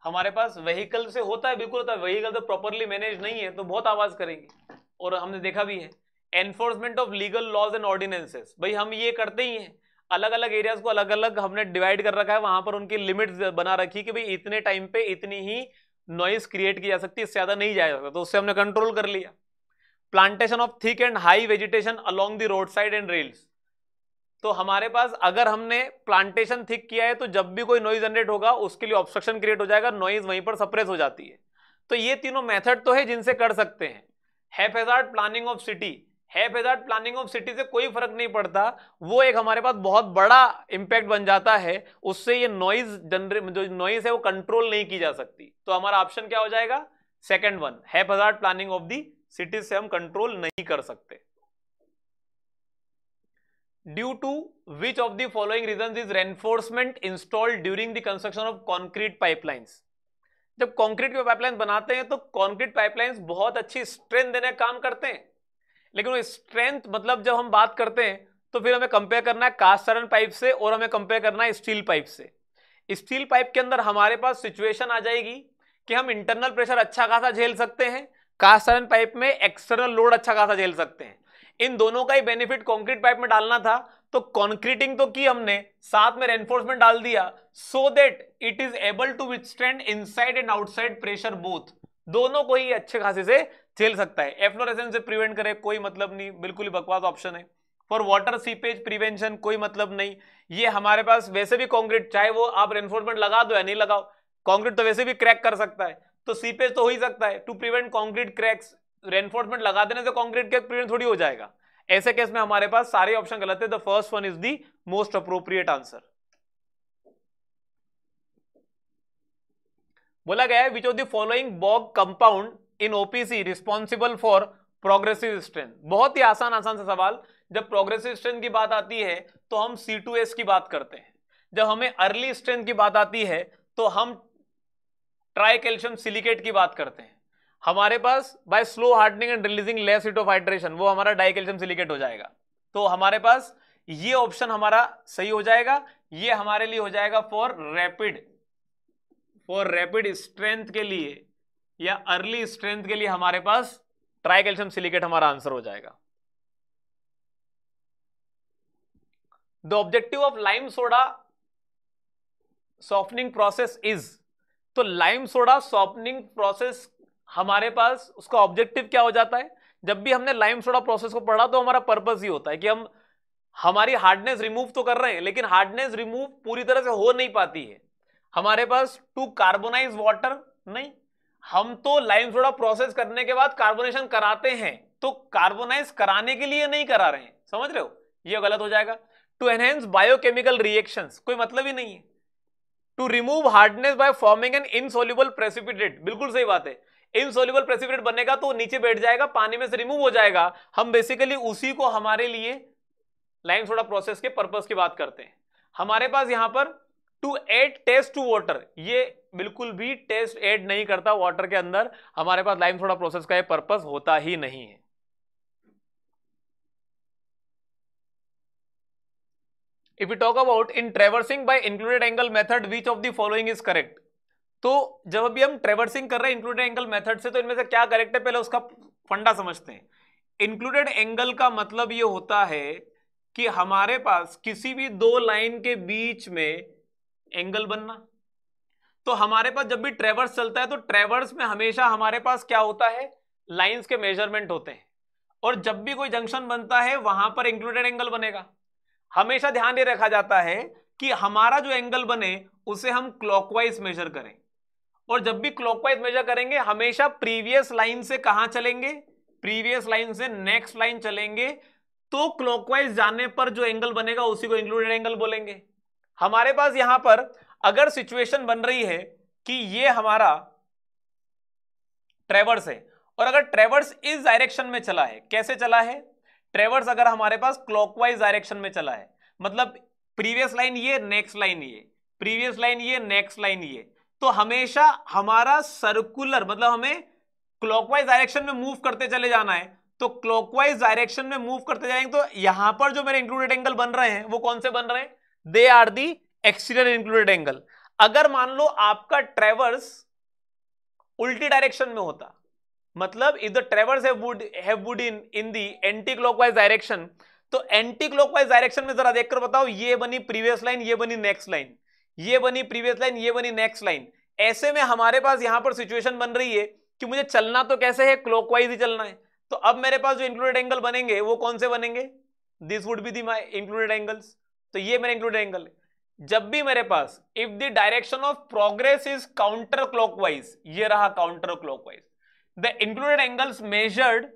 हमारे पास व्हीकल से होता है बिल्कुल होता है व्हीकल तो प्रॉपरली मैनेज नहीं है तो बहुत आवाज करेंगे और हमने देखा भी है enforcement of legal laws and ordinances भाई हम ये करते ही हैं अलग अलग एरियाज को अलग अलग हमने डिवाइड कर रखा है वहां पर उनकी लिमिट्स बना रखी कि भाई इतने टाइम पे इतनी ही नॉइज क्रिएट की जा सकती है इससे ज्यादा नहीं जाया सकता तो उससे हमने कंट्रोल कर लिया plantation of thick and high vegetation along the road side and rails तो हमारे पास अगर हमने प्लांटेशन थिक किया है तो जब भी कोई नॉइज जनरेट होगा उसके लिए ऑब्स्ट्रक्शन क्रिएट हो जाएगा नॉइज वहीं पर सप्रेस हो जाती है तो ये तीनों मेथड तो है जिनसे कर सकते हैं haphazard planning of city haphazard planning of city से कोई फर्क नहीं पड़ता वो एक हमारे पास बहुत बड़ा इम्पैक्ट बन जाता है उससे ये नॉइज जनरेट जो नॉइज है वो कंट्रोल नहीं की जा सकती तो हमारा ऑप्शन क्या हो जाएगा second one haphazard planning of the cities से हम कंट्रोल नहीं कर सकते due to which of the following reason is reinforcement install during the construction of concrete pipelines जब कॉन्क्रीट पाइपलाइन बनाते हैं तो कॉन्क्रीट पाइपलाइंस बहुत अच्छी स्ट्रेंथ देने काम करते हैं लेकिन वो स्ट्रेंथ मतलब जब हम बात करते हैं तो फिर हमें कंपेयर करना है कास्ट आयरन पाइप से और हमें कंपेयर करना है स्टील पाइप से स्टील पाइप के अंदर हमारे पास सिचुएशन आ जाएगी कि हम इंटरनल प्रेशर अच्छा खासा झेल सकते हैं कास्ट आयरन पाइप में एक्सटर्नल लोड अच्छा खासा झेल सकते हैं इन दोनों का ही बेनिफिट कॉन्क्रीट पाइप में डालना था तो कॉन्क्रीटिंग तो की हमने साथ में रेनफोर्समेंट डाल दिया so that it is able to in inside and outside pressure both दोनों को ही अच्छे खासे से झेल सकता है एफ्लोरेसेंस से प्रिवेंट करे कोई मतलब नहीं बिल्कुल ही बकवास ऑप्शन है फॉर वाटर सीपेज प्रिवेंशन कोई मतलब नहीं ये हमारे पास वैसे भी कॉन्क्रीट चाहे वो आप रेनफोर्समेंट लगा दो या नहीं लगाओ कॉन्क्रीट तो वैसे भी क्रैक कर सकता है तो सीपेज तो हो ही सकता है to prevent concrete cracks reinforcement लगा देने से कॉन्क्रीट क्रैक प्रिवेंट थोड़ी हो जाएगा ऐसे केस में हमारे पास सारे ऑप्शन गलत है the first one is the most appropriate answer बोला गया है which of the following Bogue compound in OPC responsible for progressive strength बहुत ही आसान आसान सा सवाल जब प्रोग्रेसिव स्ट्रेंथ की बात आती है तो हम सी टू एस की बात करते हैं जब हमें अर्ली स्ट्रेंथ की बात आती है तो हम ट्राई कैल्शियम सिलिकेट की बात करते हैं हमारे पास by slow hardening and releasing less heat of hydration वो हमारा डाई कैल्शियम सिलिकेट हो जाएगा तो हमारे पास ये ऑप्शन हमारा सही हो जाएगा ये हमारे लिए हो जाएगा for rapid for rapid strength के लिए या अर्ली स्ट्रेंथ के लिए हमारे पास ट्राई कैल्शियम सिलिकेट हमारा आंसर हो जाएगा the objective of lime soda softening process is तो लाइम सोडा सॉफ्टनिंग प्रोसेस हमारे पास उसका ऑब्जेक्टिव क्या हो जाता है जब भी हमने लाइम सोडा प्रोसेस को पढ़ा तो हमारा पर्पज ही होता है कि हम हमारी हार्डनेस रिमूव तो कर रहे हैं लेकिन हार्डनेस रिमूव पूरी तरह से हो नहीं पाती है हमारे पास टू कार्बोनाइज वाटर नहीं हम तो लाइम सोडा प्रोसेस करने के बाद कार्बोनेशन कराते हैं तो कार्बोनाइज कराने के लिए नहीं करा रहे हैं समझ रहे हो ये गलत हो जाएगा टू एनहेंस बायोकेमिकल रिएक्शंस कोई मतलब ही नहीं है to remove hardness by forming an insoluble precipitate बिल्कुल सही बात है इनसोल्यूबल प्रेसिपिटेट बनेगा तो नीचे बैठ जाएगा पानी में से रिमूव हो जाएगा हम बेसिकली उसी को हमारे लिए लाइम सोडा प्रोसेस के पर्पज की बात करते हैं हमारे पास यहां पर to add taste to water ये बिल्कुल भी टेस्ट एड नहीं करता वाटर के अंदर हमारे पास लाइम सोडा प्रोसेस का ये पर्पस होता ही नहीं है if you talk about in traversing by included angle method which of the following is correct तो जब अभी हम ट्रेवर्सिंग कर रहे हैं इंक्लूडेड एंगल मेथड से तो इनमें से क्या करेक्ट है पहले उसका फंडा समझते हैं इंक्लूडेड एंगल का मतलब ये होता है कि हमारे पास किसी भी दो लाइन के बीच में एंगल बनना तो हमारे पास जब भी ट्रेवर्स चलता है तो ट्रेवर्स में हमेशा हमारे पास क्या होता है लाइंस के मेजरमेंट होते हैं और जब भी कोई जंक्शन बनता है वहां पर इंक्लूडेड एंगल बनेगा हमेशा ध्यान ये रखा जाता है कि हमारा जो एंगल बने उसे हम क्लॉकवाइज मेजर करें और जब भी क्लॉकवाइज मेजर करेंगे हमेशा प्रीवियस लाइन से कहां चलेंगे प्रीवियस लाइन से नेक्स्ट लाइन चलेंगे तो क्लॉकवाइज जाने पर जो एंगल बनेगा उसी को इंक्लूडेड एंगल बोलेंगे हमारे पास यहां पर अगर सिचुएशन बन रही है कि ये हमारा ट्रेवर्स है और अगर ट्रेवर्स इस डायरेक्शन में चला है कैसे चला है ट्रेवर्स अगर हमारे पास क्लॉकवाइज डायरेक्शन में चला है मतलब प्रीवियस लाइन ये नेक्स्ट लाइन ये प्रीवियस लाइन ये नेक्स्ट लाइन ये तो हमेशा हमारा सर्कुलर मतलब हमें क्लॉकवाइज डायरेक्शन में मूव करते चले जाना है तो क्लॉकवाइज डायरेक्शन में मूव करते जाएंगे तो यहां पर जो मेरे इंक्लूडेड एंगल बन रहे हैं वो कौन से बन रहे हैं they are the exterior included angle अगर मान लो आपका ट्रेवर्स उल्टी डायरेक्शन में होता मतलब if the traverse have would in in the anti clockwise direction तो एंटी क्लॉकवाइज डायरेक्शन में जरा देखकर बताओ ये बनी प्रीवियस लाइन ये बनी नेक्स्ट लाइन ये बनी प्रीवियस लाइन ये बनी नेक्स्ट लाइन ऐसे में हमारे पास यहां पर सिचुएशन बन रही है कि मुझे चलना तो कैसे है क्लॉकवाइज ही चलना है तो अब मेरे पास जो इंक्लूडेड एंगल बनेंगे वो कौन से बनेंगे this would be the my included angles तो ये मेरा इंक्लूडेड एंगल है जब भी मेरे पास if the direction of progress is counter clockwise ये रहा counter clockwise the included angles measured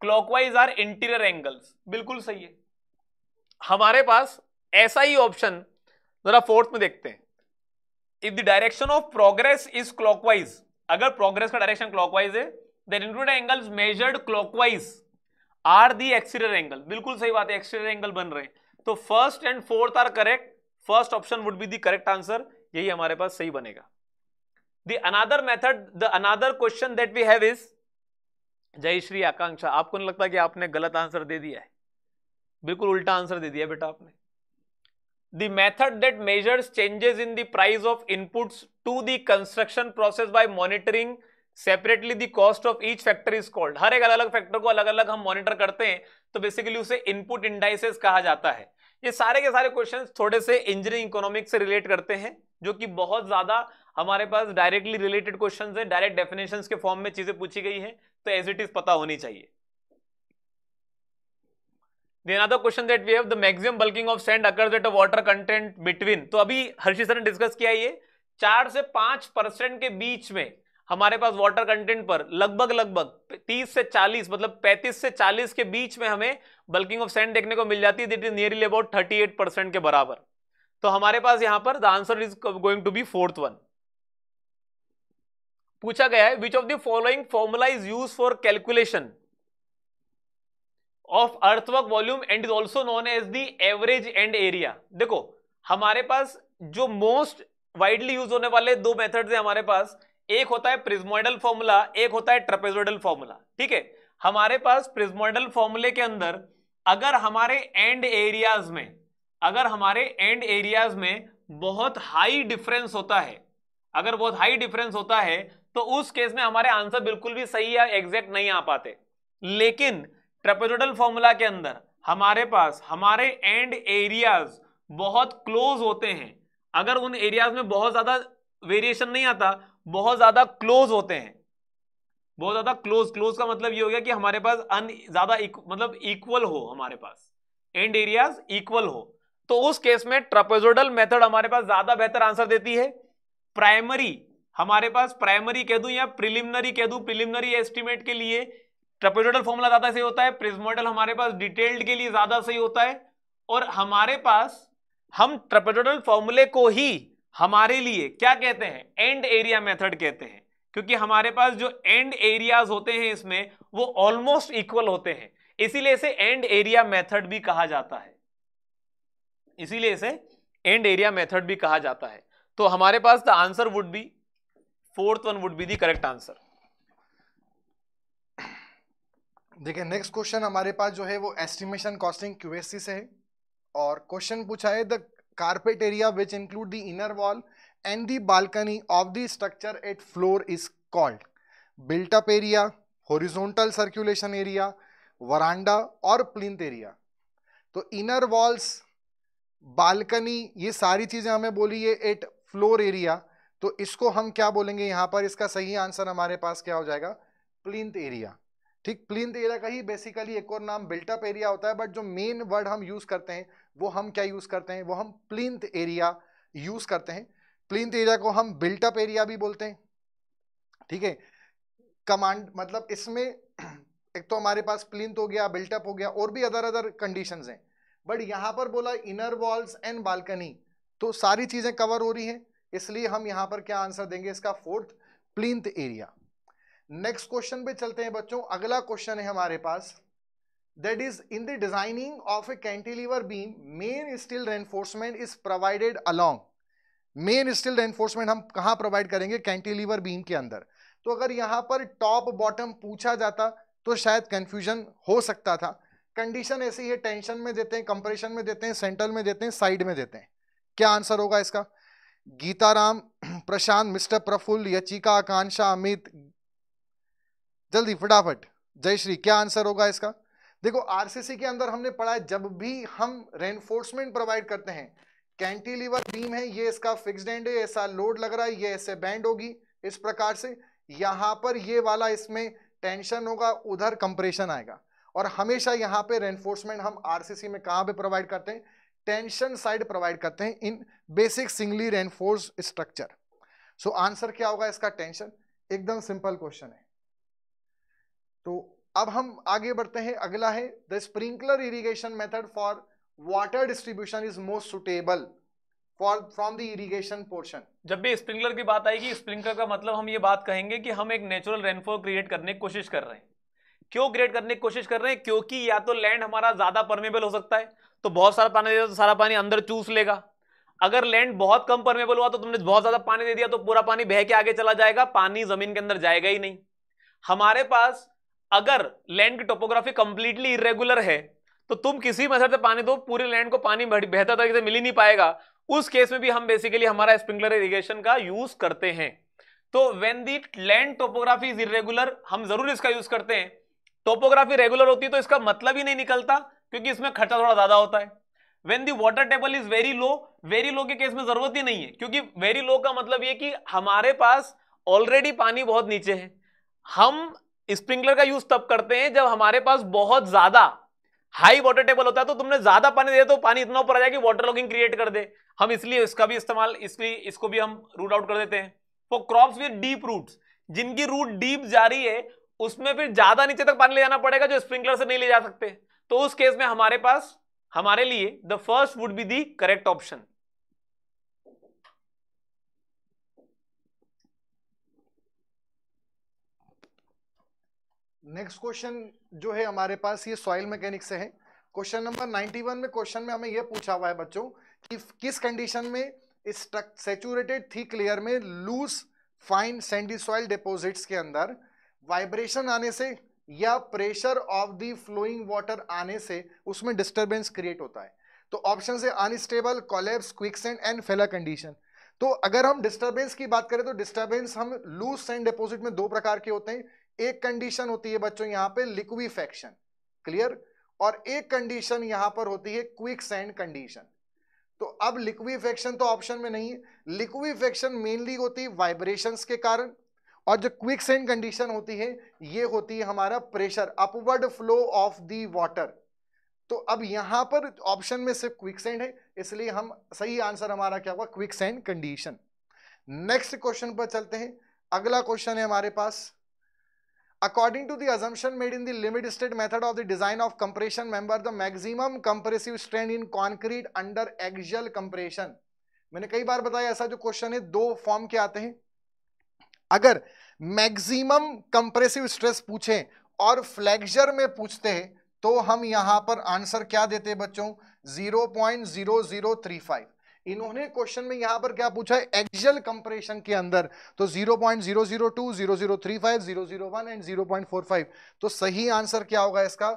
clockwise are interior angles बिल्कुल सही है हमारे पास ऐसा ही ऑप्शन जरा फोर्थ में देखते हैं if the direction of progress is clockwise अगर प्रोग्रेस का डायरेक्शन क्लॉकवाइज है then included angles measured clockwise are the exterior angle बिल्कुल सही बात है एक्सटीरियर एंगल बन रहे हैं तो first and fourth are correct first option would be the correct answer यही हमारे पास सही बनेगा the another method the another question that we have is Jai Shri आकांक्षा आपको नहीं लगता कि आपने गलत आंसर दे दिया है बिल्कुल उल्टा आंसर दे दिया बेटा आपने the method that measures changes in the price of inputs to the construction process by monitoring separately the cost of each factor is called हर एक अलग अलग फैक्टर को अलग अलग हम मॉनिटर करते हैं तो बेसिकली उसे इनपुट इंडाइसेस कहा जाता है ये सारे के सारे क्वेश्चंस थोड़े से इंजीनियरिंग इकोनॉमिक्स से रिलेट करते हैं जो कि बहुत ज्यादा हमारे पास डायरेक्टली रिलेटेड क्वेश्चन है डायरेक्ट डेफिनेशन के फॉर्म में चीजें पूछी गई है तो एज इट इज पता होनी चाहिए question that we have the maximum bulking of bulking of sand occurs at a water तो अभी हर्षी सर ने डिस्कस किया ये चार से पांच परसेंट के बीच में हमारे पास वाटर कंटेंट पर लगभग लगभग 30 से 40 मतलब 35 से 40 के बीच में हमें बल्किंग ऑफ सैंड देखने को मिल जाती है that is nearly about 38 percent के बराबर तो हमारे पास यहां पर the answer is going to be fourth one पूछा गया है which of the following formula is use for calculation of earthwork volume and is also known as the average end area देखो हमारे पास जो मोस्ट वाइडली यूज होने वाले दो मेथड्स हैं हमारे पास एक होता है प्रिज्मोइडल फॉर्मूला एक होता है ट्रपेजोइडल फॉर्मूला ठीक है हमारे पास प्रिज्मोइडल फॉर्मूले के अंदर अगर हमारे एंड एरियाज में अगर हमारे एंड एरियाज में बहुत हाई डिफरेंस होता है अगर बहुत हाई डिफरेंस होता है तो उस केस में हमारे आंसर बिल्कुल भी सही या एग्जैक्ट नहीं आ पाते लेकिन ट्रपेजोडल फॉर्मूला के अंदर हमारे पास हमारे एंड एरियाज बहुत क्लोज होते हैं अगर उन एरियाज में बहुत ज्यादा वेरिएशन नहीं आता बहुत ज्यादा क्लोज होते हैं बहुत ज्यादा क्लोज क्लोज का मतलब ये हो गया कि हमारे पास अन ज्यादा मतलब इक्वल हो हमारे पास एंड एरियाज इक्वल हो तो उस केस में ट्रपेजोडल मेथड हमारे पास ज्यादा बेहतर आंसर देती है प्राइमरी हमारे पास प्राइमरी कह दू या प्रिलिमिनरी कह दू प्रिलिमिनरी एस्टिमेट के लिए ट्रपेजोडल फॉर्मूला ज्यादा सही होता है प्रिजमोडल हमारे पास डिटेल्ड के लिए ज्यादा सही होता है और हमारे पास हम ट्रपेजोडल फॉर्मूले को ही हमारे लिए क्या कहते हैं एंड एरिया मेथड कहते हैं क्योंकि हमारे पास जो एंड एरियाज होते हैं इसमें वो ऑलमोस्ट इक्वल होते हैं इसीलिए इसे एंड एरिया मेथड भी कहा जाता है इसीलिए इसे एंड एरिया मेथड भी कहा जाता है तो हमारे पास the answer would be fourth one would be the correct answer देखिए नेक्स्ट क्वेश्चन हमारे पास जो है वो एस्टिमेशन कॉस्टिंग क्यूएससी से है और क्वेश्चन पूछा है the carpet area which include the inner wall and the balcony of the structure at floor is called built up area, horizontal circulation area, veranda और plinth area. तो inner walls, balcony ये सारी चीज़ें हमें बोली है at floor area तो इसको हम क्या बोलेंगे यहाँ पर इसका सही आंसर हमारे पास क्या हो जाएगा प्लिंथ एरिया ठीक प्लिन एरिया का ही बेसिकली एक और नाम बिल्टअप एरिया होता है बट जो मेन वर्ड हम यूज़ करते हैं वो हम क्या यूज़ करते हैं वो हम प्लिंथ एरिया यूज़ करते हैं प्लिंथ एरिया को हम बिल्टअप एरिया भी बोलते हैं ठीक है कमांड मतलब इसमें एक तो हमारे पास प्लिंथ तो हो गया बिल्टअप हो गया और भी अदर अदर कंडीशन हैं बट यहाँ पर बोला इनर वॉल्स एंड बालकनी तो सारी चीज़ें कवर हो रही हैं इसलिए हम यहाँ पर क्या आंसर देंगे इसका fourth plinth area next question पे चलते हैं बच्चों अगला क्वेश्चन है हमारे पास that is in the designing of a cantilever beam main steel reinforcement is provided along main steel reinforcement हम कहा प्रोवाइड करेंगे कैंटिलीवर बीम के अंदर तो अगर यहां पर टॉप बॉटम पूछा जाता तो शायद कंफ्यूजन हो सकता था कंडीशन ऐसी है टेंशन में देते हैं कंप्रेशन में देते हैं सेंट्रल में देते हैं साइड में देते हैं क्या आंसर होगा इसका गीताराम प्रशांत मिस्टर प्रफुल्ल यचिका आकांक्षा अमित जल्दी फटाफट जय श्री क्या आंसर होगा इसका देखो आरसीसी के अंदर हमने पढ़ा है जब भी हम रेनफोर्समेंट प्रोवाइड करते हैं कैंटीलिवर बीम है ये इसका फिक्स्ड एंड है ऐसा लोड लग रहा है ये ऐसे बैंड होगी इस प्रकार से यहां पर ये वाला इसमें टेंशन होगा उधर कंप्रेशन आएगा और हमेशा यहाँ पे रेनफोर्समेंट हम आरसीसी में कहाँ पे प्रोवाइड करते हैं टेंशन साइड प्रोवाइड करते हैं in basic singly reinforce structure so answer क्या होगा इसका टेंशन एकदम सिंपल क्वेश्चन है तो अब हम आगे बढ़ते हैं अगला है the sprinkler irrigation method for water distribution is most suitable for from the irrigation portion जब भी स्प्रिंकलर की बात आएगी स्प्रिंकलर का मतलब हम ये बात कहेंगे कि हम एक नेचुरल रेनफॉल क्रिएट करने की कोशिश कर रहे हैं क्यों क्रिएट करने की कोशिश कर रहे हैं क्योंकि या तो लैंड हमारा ज्यादा परमेबल हो सकता है तो बहुत सारा पानी तो सारा पानी अंदर चूस लेगा अगर लैंड बहुत कम परमेबल हुआ तो तुमने बहुत ज्यादा पानी दे दिया तो पूरा पानी बह के आगे चला जाएगा पानी जमीन के अंदर जाएगा ही नहीं हमारे पास अगर लैंड की टोपोग्राफी कंप्लीटली इरेगुलर है तो तुम किसी मेथड से पानी दो पूरे लैंड को पानी बेहतर तरीके से मिल ही नहीं पाएगा उस केस में भी हम बेसिकली हमारा स्प्रिंकलर इरीगेशन का यूज करते हैं तो when the land topography is irregular हम जरूर इसका यूज करते हैं टोपोग्राफी रेगुलर होती है तो इसका मतलब ही नहीं निकलता क्योंकि इसमें खर्चा थोड़ा ज्यादा होता है when the water table is very low very low के केस में जरूरत ही नहीं है क्योंकि वेरी लो का मतलब ये कि हमारे पास ऑलरेडी पानी बहुत नीचे है हम स्प्रिंकलर का यूज तब करते हैं जब हमारे पास बहुत ज्यादा हाई वाटर टेबल होता है तो तुमने ज्यादा पानी दे तो पानी इतना ऊपर आ जाए कि वाटर लॉगिंग क्रिएट कर दे हम इसलिए इसका भी इस्तेमाल इसलिए इसको भी हम रूट आउट कर देते हैं for crops with deep roots जिनकी रूट डीप जा रही है उसमें फिर ज्यादा नीचे तक पानी ले जाना पड़ेगा जो स्प्रिंकलर से नहीं ले जा सकते तो उस केस में हमारे पास हमारे लिए the first would be the correct option next question जो है हमारे पास ये सॉइल मैकेनिक से है क्वेश्चन नंबर 91 में क्वेश्चन में हमें यह पूछा हुआ है बच्चों कि किस कंडीशन में स्ट्रक सेचूरेटेड थी क्लियर में loose fine sandy soil deposits के अंदर वाइब्रेशन आने से या pressure of the flowing water आने से उसमें डिस्टर्बेंस क्रिएट होता है तो ऑप्शन से अनस्टेबल कोलेप्स क्विकसेंड एंड फेला कंडीशन तो अगर हम डिस्टरबेंस की बात करें तो डिस्टरबेंस हम लूज सैंड डिपोजिट में दो प्रकार के होते हैं एक कंडीशन होती है बच्चों यहां पे लिक्विफेक्शन क्लियर और एक कंडीशन यहां पर होती है क्विक सैंड कंडीशन तो अब लिक्विफेक्शन तो ऑप्शन में नहीं है लिक्विफेक्शन मेनली होती है वाइब्रेशन के कारण और जो क्विक सैंड कंडीशन होती है ये होती है हमारा pressure upward flow of the water तो अब यहां पर ऑप्शन में सिर्फ क्विक सैंड है इसलिए हम सही आंसर हमारा क्या हुआ quick sand condition next question पर चलते हैं अगला क्वेश्चन है हमारे पास According to the assumption made in the limit state method of the design of compression member, the maximum compressive strain in concrete under axial compression. मैंने कई बार बताया ऐसा जो क्वेश्चन है दो फॉर्म के आते हैं अगर मैक्सिमम कंप्रेसिव स्ट्रेस पूछें और फ्लैक्सर में पूछते हैं तो हम यहां पर आंसर क्या देते हैं बच्चों 0.0035 इन्होंने क्वेश्चन में यहां पर क्या पूछा है एक्जल कंप्रेशन के अंदर तो 0.002, 0.035, 0.01 एंड 0.45 तो सही आंसर क्या होगा इसका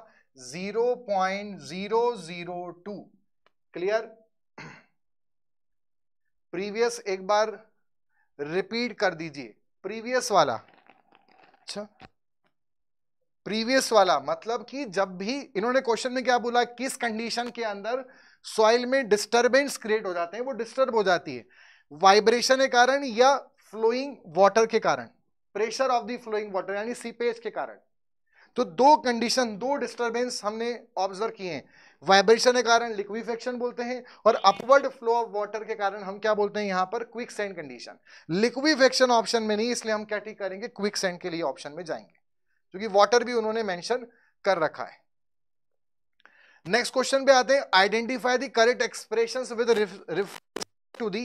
0.002 क्लियर प्रीवियस एक बार रिपीट कर दीजिए प्रीवियस वाला अच्छा प्रीवियस वाला मतलब कि जब भी इन्होंने क्वेश्चन में क्या बोला किस कंडीशन के अंदर सॉइल में डिस्टर्बेंस क्रिएट हो जाते हैं वो डिस्टर्ब हो जाती है वाइब्रेशन के कारण या फ्लोइंग वाटर के कारण pressure of the flowing water यानी सीपेज के कारण तो दो कंडीशन दो डिस्टर्बेंस हमने ऑब्जर्व किए हैं वाइब्रेशन के कारण लिक्विफेक्शन बोलते हैं और अपवर्ड फ्लो ऑफ वाटर के कारण हम क्या बोलते हैं यहां पर quick sand condition liquefaction option में नहीं इसलिए हम क्या ठीक करेंगे क्विक सेंड के लिए ऑप्शन में जाएंगे क्योंकि वाटर भी उन्होंने मेंशन कर रखा है नेक्स्ट क्वेश्चन पे आते हैं identify the correct expression with to the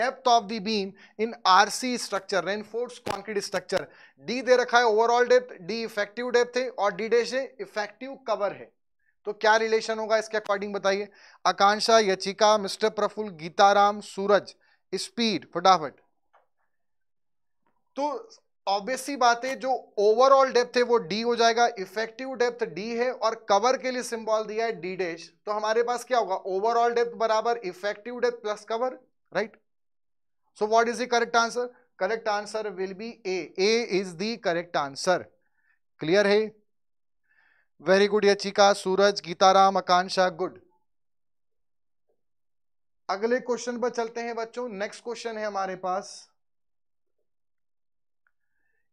depth of the beam in RC structure reinforce concrete structure D दे रखा है overall depth D effective depth है और डी डे इफेक्टिव कवर है तो क्या रिलेशन होगा इसके अकॉर्डिंग बताइए आकांक्षा यचिका मिस्टर प्रफुल गीताराम सूरज स्पीड फटाफट तो ऑब्वियसली बात है जो ओवरऑल डेप्थ है वो डी हो जाएगा इफेक्टिव डेप्थ डी है और कवर के लिए सिंबल दिया है डी डेज तो हमारे पास क्या होगा ओवरऑल डेप्थ बराबर effective depth plus cover right so what is the correct answer correct answer will be A A is the correct answer clear है very good Yachika Suraj Geetaram Akanksha good अगले क्वेश्चन पर चलते हैं बच्चों नेक्स्ट क्वेश्चन है हमारे पास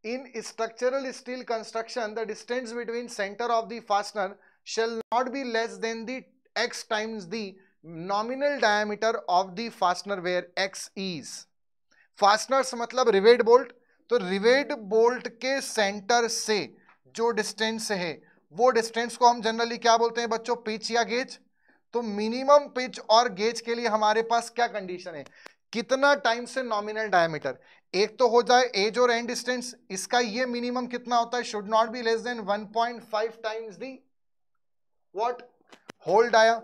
In structural steel construction, the distance between center of the fastener shall not be less than the x times the nominal diameter of the fastener where x is. Fasteners मतलब rivet bolt तो rivet bolt के centre से जो distance है वो distance को हम generally क्या बोलते हैं बच्चों पिच या गेज तो मिनिमम पिच और गेज के लिए हमारे पास क्या कंडीशन है कितना टाइम से नॉमिनल डायमीटर एक तो हो जाए एज और एंड डिस्टेंस इसका ये मिनिमम कितना होता है should not be less than 1.5 times the what hole dia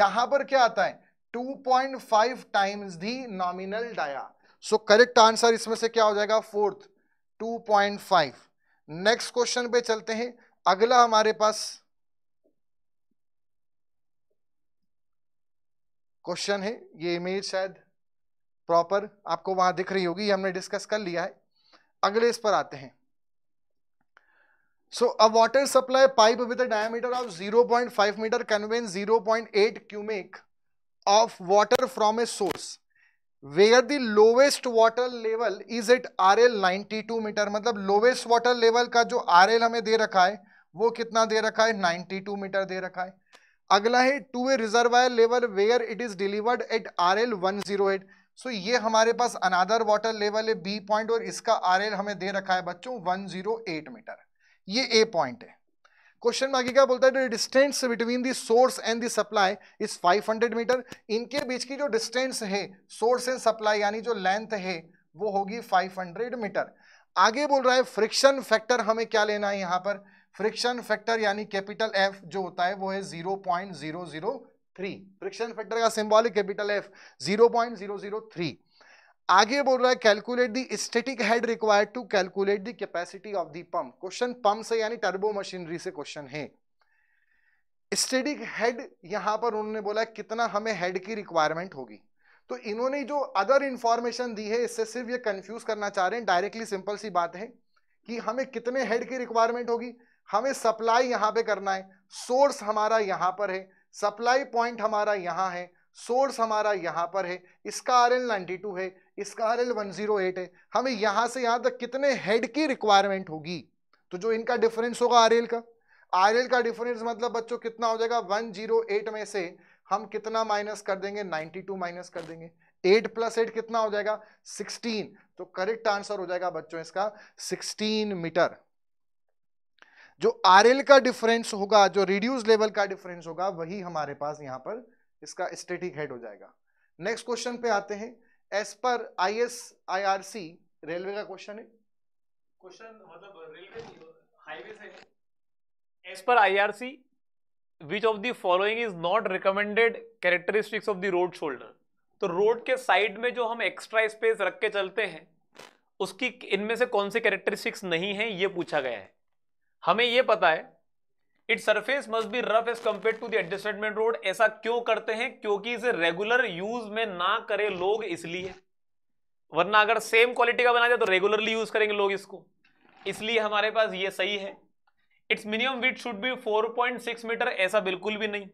यहां पर क्या आता है 2.5 times the nominal dia so correct answer इसमें से क्या हो जाएगा फोर्थ 2.5 नेक्स्ट क्वेश्चन पे चलते हैं अगला हमारे पास क्वेश्चन है ये इमेज शायद प्रॉपर आपको वहां दिख रही होगी हमने डिस्कस कर लिया है अगले इस पर आते हैं so a water supply pipe with diameter of 0.5 metre convey 0.8 cumec of water from a source where the lowest water level is it R L metre मतलब लोवेस्ट वाटर लेवल का जो आर हमें दे रखा है वो कितना दे रखा है 92 मीटर दे रखा है अगला है to a reservoir level where it is delivered at R L one zero eight so ये हमारे पास अनादर वाटर लेवल है बी पॉइंट और इसका एल हमें दे रखा है बच्चों 108 मीटर ये ए पॉइंट है क्वेश्चन में आगे क्या बोलता है distance between the source and the supply is 500 metre इनके बीच की जो डिस्टेंस है सोर्स एंड सप्लाई यानी जो लेंथ है वो होगी 500 मीटर आगे बोल रहा है फ्रिक्शन फैक्टर हमें क्या लेना है यहाँ पर फ्रिक्शन फैक्टर यानी कैपिटल एफ जो होता है वो है zero point zero zero three friction factor का symbolic capital F zero point zero zero three आगे बोल रहा है calculate the static head required to calculate the capacity of the pump question pump से यानी टर्बो मशीनरी से question है static head यहां पर उन्होंने बोला कितना हमें हेड की रिक्वायरमेंट होगी तो इन्होंने जो अदर इंफॉर्मेशन दी है इससे सिर्फ ये कंफ्यूज करना चाह रहे हैं डायरेक्टली सिंपल सी बात है कि हमें कितने हेड की रिक्वायरमेंट होगी हमें सप्लाई यहां पे करना है सोर्स हमारा यहां पर है सप्लाई पॉइंट हमारा यहाँ है सोर्स हमारा यहाँ पर है इसका आर एल नाइन्टी टू है इसका R L one zero eight है हमें यहाँ से यहाँ तक कितने हेड की रिक्वायरमेंट होगी तो जो इनका डिफरेंस होगा आर एल का आर एल का डिफरेंस मतलब बच्चों कितना हो जाएगा वन जीरो एट में से हम कितना माइनस कर देंगे नाइन्टी टू माइनस कर देंगे एट प्लस एट कितना हो जाएगा सिक्सटीन तो करेक्ट आंसर हो जाएगा बच्चों इसका सिक्सटीन मीटर जो आर का डिफरेंस होगा जो रिड्यूस लेवल का डिफरेंस होगा वही हमारे पास यहाँ पर इसका स्टेटिक हेड हो जाएगा नेक्स्ट क्वेश्चन पे आते हैं as per I S I R C railway का क्वेश्चन है क्वेश्चन मतलब रेलवे हाईवे से as per I R C which of the following is not recommended characteristics of the road shoulder तो road के side में जो हम extra space रख के चलते हैं उसकी इनमें से कौन से कैरेक्टरिस्टिक्स नहीं है ये पूछा गया है हमें यह पता है it surface must be rough as compare to the adjustment road ऐसा क्यों करते हैं क्योंकि इसे रेगुलर यूज में ना करे लोग इसलिए वरना अगर सेम क्वालिटी का बना जाए तो रेगुलरली यूज करेंगे लोग इसको इसलिए हमारे पास ये सही है it's minimum with should be 4.6 meter ऐसा बिल्कुल भी नहीं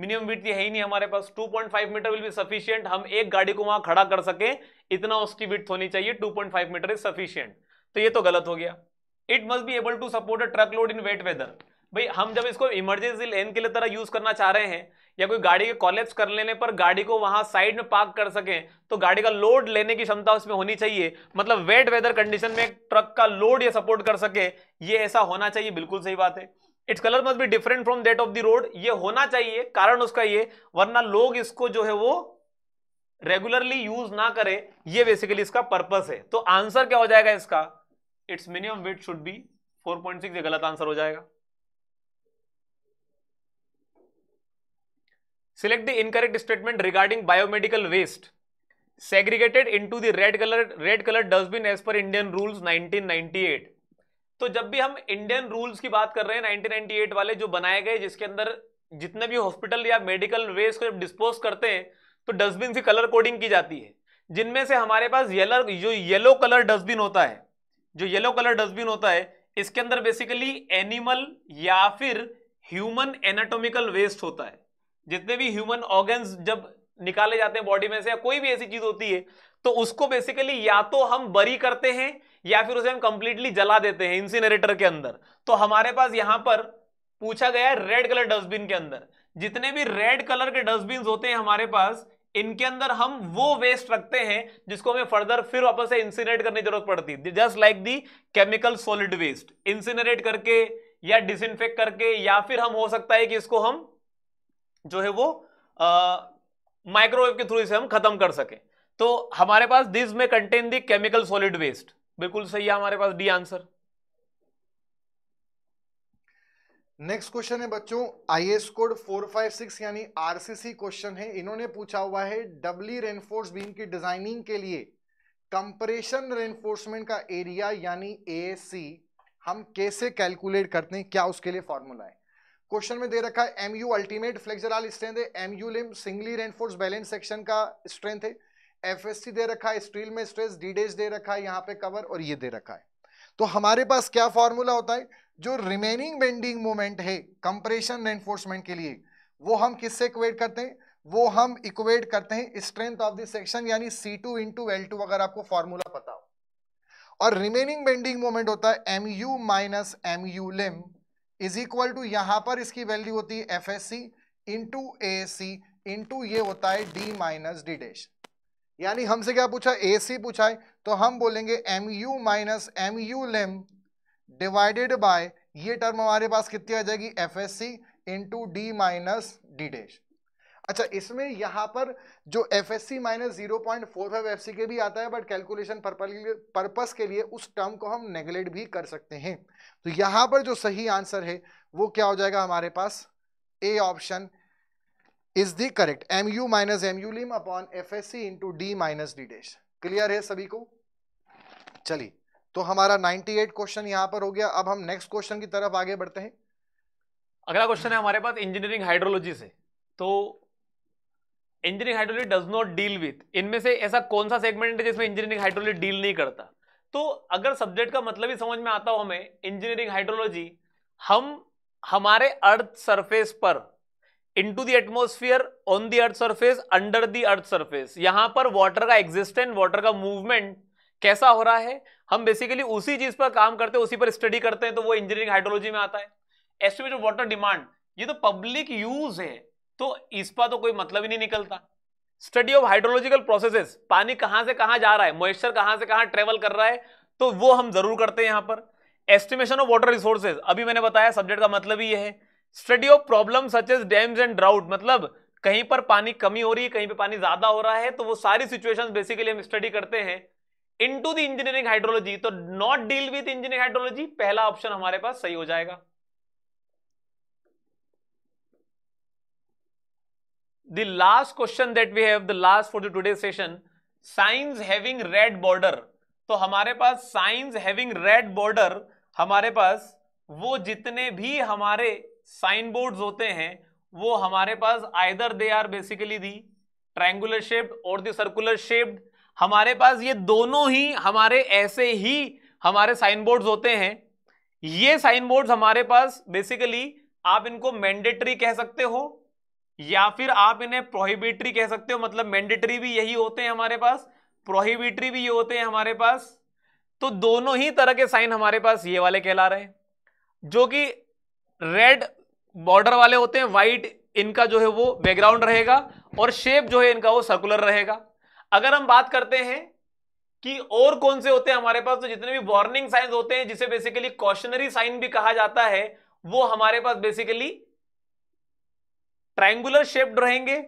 मिनिमम विथ ये है ही नहीं हमारे पास 2.5 मीटर विल बी सफिशियंट हम एक गाड़ी को वहां खड़ा कर सके इतना उसकी विथ होनी चाहिए 2.5 मीटर इज सफिशियंट तो ये तो गलत हो गया it must be able to support a truck load in wet weather भाई हम जब इसको इमरजेंसी लेन के लिए तरह यूज करना चाह रहे हैं या कोई गाड़ी के कॉलेप्स कर लेने पर गाड़ी को वहां साइड में पार्क कर सके तो गाड़ी का लोड लेने की क्षमता उसमें होनी चाहिए मतलब वेट वेदर कंडीशन में ट्रक का लोड या सपोर्ट कर सके ये ऐसा होना चाहिए बिल्कुल सही बात है it's colour must be different from that of the road ये होना चाहिए कारण उसका ये वरना लोग इसको जो है वो रेगुलरली यूज ना करें ये बेसिकली इसका पर्पस है तो आंसर क्या हो जाएगा इसका it's minimum width should be 4.6 six गलत आंसर हो जाएगा select the incorrect statement regarding biomedical waste segregated segregated into colour red colour dustbin as per Indian per nineteen ninety 1998 तो जब भी हम इंडियन रूल्स की बात कर रहे हैं 1998 वाले जो बनाए गए जिसके अंदर जितने भी हॉस्पिटल या मेडिकल वेस्ट को जब डिस्पोज करते हैं तो डस्टबिन की कलर कोडिंग की जाती है जिनमें से हमारे पास येलो जो येलो कलर डस्टबिन होता है जो येलो कलर डस्टबिन होता है इसके अंदर बेसिकली एनिमल या फिर ह्यूमन एनाटोमिकल वेस्ट होता है जितने भी ह्यूमन ऑर्गन्स जब निकाले जाते हैं बॉडी में से या कोई भी ऐसी चीज होती है तो उसको बेसिकली या तो हम बरी करते हैं या फिर उसे हम कंप्लीटली जला देते हैं इंसिनरेटर के अंदर तो हमारे पास यहां पर पूछा गया है रेड कलर डस्टबिन के अंदर जितने भी रेड कलर के डस्टबिन होते हैं हमारे पास इनके अंदर हम वो वेस्ट रखते हैं जिसको हमें फर्दर फिर वापस से इंसिनरेट करने की जरूरत पड़ती है just like the chemical solid waste incinerate करके या डिसइनफेक्ट करके या फिर हम हो सकता है कि इसको हम जो है वो माइक्रोवेव के थ्रू इसे हम खत्म कर सके तो हमारे पास दिस में contain the chemical solid waste बिल्कुल सही है हमारे पास डी आंसर नेक्स्ट क्वेश्चन है बच्चों I S code four five six यानी आरसीसी क्वेश्चन है इन्होंने पूछा हुआ है डबली रेनफोर्स बीम की डिजाइनिंग के लिए कंप्रेशन रेनफोर्समेंट का एरिया यानी सी हम कैसे कैलकुलेट करते हैं क्या उसके लिए फॉर्मूला है क्वेश्चन में दे रखा है M U ultimate flexural strength है M U lim singly reinforce balance section का स्ट्रेंथ है एफ एस सी दे रखा है स्टील में स्ट्रेस डी डेज दे रखा है यहाँ पे कवर और ये दे रखा है तो हमारे पास क्या फॉर्मूला होता है जो रिमेनिंग बेंडिंग मोमेंट है कंप्रेशन एनफोर्समेंट के लिए वो हम किससे इक्वेट करते हैं वो हम इक्वेट करते हैं स्ट्रेंथ ऑफ द सेक्शन यानी C two into L two अगर आपको फॉर्मूला पता हो और रिमेनिंग बेंडिंग मोमेंट होता है M U minus M U lim is equal to यहां पर इसकी वैल्यू होती है F S C into A C into ये होता है डी माइनस डी डैश यानी हमसे क्या पूछा ए सी पूछा है तो हम बोलेंगे M U minus M U lim divided by ये टर्म हमारे पास कितनी आ जाएगी F S C into D minus D dash अच्छा इसमें यहाँ पर जो F S C minus zero point four five F सी के भी आता है बट कैलकुलेशन पर्पस के लिए उस टर्म को हम नेगलेक्ट भी कर सकते हैं तो यहाँ पर जो सही आंसर है वो क्या हो जाएगा हमारे पास A option is the correct M U minus M U lim upon F S C into D minus D dash clear है सभी को चलिए तो हमारा 98 क्वेश्चन यहाँ पर हो गया अब हम नेक्स्ट क्वेश्चन की तरफ आगे बढ़ते हैं अगला क्वेश्चन है हमारे पास इंजीनियरिंग हाइड्रोलॉजी से तो engineering hydrology does not deal with इनमें से ऐसा कौन सा सेगमेंट है जिसमें इंजीनियरिंग हाइड्रोलॉजी डील नहीं करता तो अगर सब्जेक्ट का मतलब ही समझ में आता हो हमें इंजीनियरिंग हाइड्रोलॉजी हम हमारे अर्थ सरफेस पर in to the atmosphere on the earth surface under the earth earth surface यहां पर वाटर का एग्जिस्टेंट वाटर का मूवमेंट कैसा हो रहा है हम बेसिकली उसी चीज पर काम करते हैं उसी पर स्टडी करते हैं तो वो इंजीनियरिंग हाइड्रोलॉजी में आता है एस्टिमेट ऑफ वाटर डिमांड ये तो पब्लिक यूज है तो पर तो कोई मतलब ही नहीं निकलता स्टडी ऑफ हाइड्रोलॉजिकल प्रोसेसेस पानी कहां से कहां जा रहा है मॉइस्चर कहां से कहां ट्रेवल कर रहा है तो वो हम जरूर करते हैं यहां पर एस्टिमेशन ऑफ वाटर रिसोर्सेज अभी मैंने बताया सब्जेक्ट का मतलब ही ये है study of problem such as dams and drought मतलब कहीं पर पानी कमी हो रही है कहीं पर पानी ज्यादा हो रहा है तो वो सारी सिचुएशंस बेसिकली हम स्टडी करते हैं इनटू द इंजीनियरिंग हाइड्रोलॉजी तो not deal with engineering hydrology पहला ऑप्शन हमारे पास सही हो जाएगा the last question that we have the last for the today session signs having red border तो हमारे पास साइंस हैविंग रेड बॉर्डर हमारे पास वो जितने भी हमारे साइन बोर्ड्स होते हैं वो हमारे पास either they are basically the triangular shaped और दी सर्कुलर शेप्ड हमारे पास ये दोनों ही हमारे ऐसे ही हमारे साइन बोर्ड्स होते हैं ये साइन बोर्ड्स हमारे पास बेसिकली आप इनको मैंडेटरी कह सकते हो या फिर आप इन्हें प्रोहिबिटरी कह सकते हो मतलब मैंडेटरी भी यही होते हैं हमारे पास प्रोहिबिटरी भी ये होते हैं हमारे पास तो दोनों ही तरह के साइन हमारे पास ये वाले कहला रहे हैं जो कि रेड बॉर्डर वाले होते हैं वाइट इनका जो है वो बैकग्राउंड रहेगा और शेप जो है इनका वो सर्कुलर रहेगा अगर हम बात करते हैं कि और कौन से होते हैं हमारे पास तो जितने भी वार्निंग साइन होते हैं जिसे बेसिकली कॉशनरी साइन भी कहा जाता है वो हमारे पास बेसिकली ट्राइंगुलर शेप्ड रहेंगे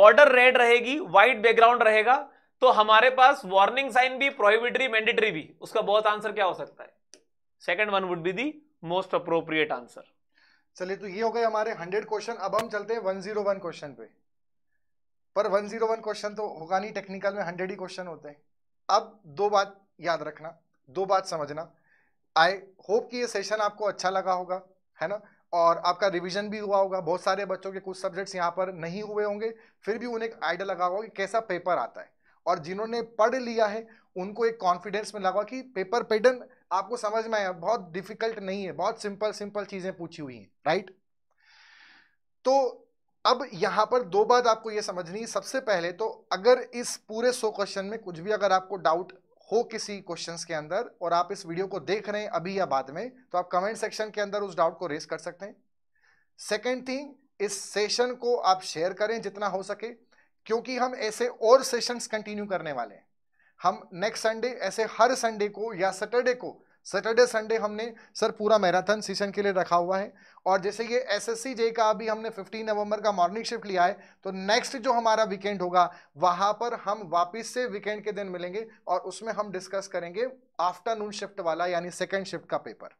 बॉर्डर रेड रहेगी व्हाइट बैकग्राउंड रहेगा तो हमारे पास वार्निंग साइन भी प्रोहिबिटरी मैंडेटरी भी उसका बहुत आंसर क्या हो सकता है second one would be the most appropriate answer चलिए तो ये हो गए हमारे हंड्रेड क्वेश्चन अब हम चलते हैं वन जीरो वन क्वेश्चन पे पर 101 क्वेश्चन तो होगा नहीं टेक्निकल में हंड्रेड ही क्वेश्चन होते हैं अब दो बात याद रखना दो बात समझना आई होप कि ये सेशन आपको अच्छा लगा होगा है ना और आपका रिवीजन भी हुआ होगा बहुत सारे बच्चों के कुछ सब्जेक्ट्स यहाँ पर नहीं हुए होंगे फिर भी उन्हें एक आइडिया लगा होगा कि कैसा पेपर आता है और जिन्होंने पढ़ लिया है उनको एक कॉन्फिडेंस में लगा कि पेपर पैटर्न आपको समझ में आया बहुत डिफिकल्ट नहीं है बहुत सिंपल सिंपल चीज़ें पूछी हुई हैं राइट तो अब यहां पर दो बात आपको यह समझनी है सबसे पहले तो अगर इस पूरे सो क्वेश्चन में कुछ भी अगर आपको डाउट हो किसी क्वेश्चन के अंदर और आप इस वीडियो को देख रहे हैं अभी या बाद में तो आप कमेंट सेक्शन के अंदर उस डाउट को रेस कर सकते हैं सेकेंड थिंग इस सेशन को आप शेयर करें जितना हो सके क्योंकि हम ऐसे और सेशंस कंटिन्यू करने वाले हैं हम नेक्स्ट संडे ऐसे हर संडे को या सैटरडे को सैटरडे संडे हमने सर पूरा मैराथन सेशन के लिए रखा हुआ है और जैसे ये एस एस सी जे का अभी हमने 15 नवंबर का मॉर्निंग शिफ्ट लिया है तो नेक्स्ट जो हमारा वीकेंड होगा वहां पर हम वापस से वीकेंड के दिन मिलेंगे और उसमें हम डिस्कस करेंगे आफ्टरनून शिफ्ट वाला यानी सेकेंड शिफ्ट का पेपर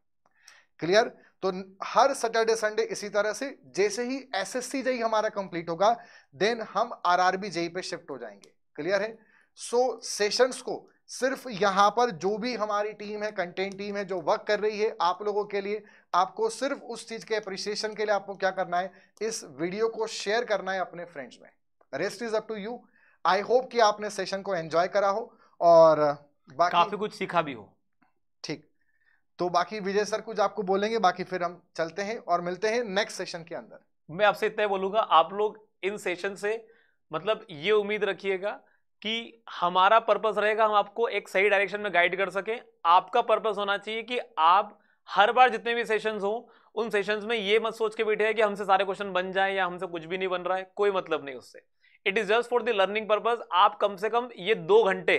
क्लियर तो हर सैटरडे संडे इसी तरह से जैसे ही एस एस सी जेई हमारा कंप्लीट होगा देन हम आर आर बी जेई पे शिफ्ट हो जाएंगे क्लियर है सो so, सेशंस को सिर्फ यहां पर जो भी हमारी टीम है कंटेंट टीम है जो वर्क कर रही है आप लोगों के लिए आपको सिर्फ उस चीज़ के अप्रिसिएशन के लिए आपको क्या करना है इस वीडियो को शेयर करना है अपने फ्रेंड्स में rest is up to you I hope कि आपने सेशन को एंजॉय करा हो और बाकी काफ़ी कुछ सीखा भी हो ठीक तो बाकी विजय सर कुछ आपको बोलेंगे बाकी फिर हम चलते हैं और मिलते हैं नेक्स्ट सेशन के अंदर मैं आपसे इतना बोलूंगा आप लोग इन सेशन से मतलब ये उम्मीद रखिएगा कि हमारा पर्पस रहेगा हम आपको एक सही डायरेक्शन में गाइड कर सकें आपका पर्पस होना चाहिए कि आप हर बार जितने भी सेशंस हो उन सेशंस में ये मत सोच के बैठे हैं कि हमसे सारे क्वेश्चन बन जाए या हमसे कुछ भी नहीं बन रहा है कोई मतलब नहीं उससे it is just for the learning purpose आप कम से कम ये दो घंटे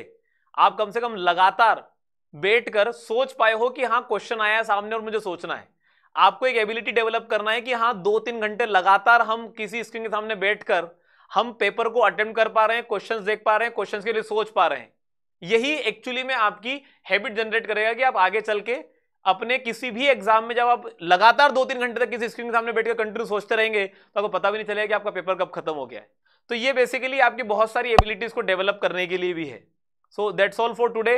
आप कम से कम लगातार बैठ कर सोच पाए हो कि हाँ क्वेश्चन आया है सामने और मुझे सोचना है आपको एक एबिलिटी डेवलप करना है कि हाँ दो तीन घंटे लगातार हम किसी स्क्रीन के सामने बैठ कर हम पेपर को अटेम्प्ट कर पा रहे हैं क्वेश्चन देख पा रहे हैं क्वेश्चन के लिए सोच पा रहे हैं यही एक्चुअली में आपकी हैबिट जनरेट करेगा कि आप आगे चल के अपने किसी भी एग्जाम में जब आप लगातार दो तीन घंटे तक किसी स्क्रीन के सामने बैठकर कंटिन्यू सोचते रहेंगे तो आपको पता भी नहीं चलेगा कि आपका पेपर कब खत्म हो गया है तो ये बेसिकली आपकी बहुत सारी एबिलिटीज को डेवलप करने के लिए भी है so that's all for today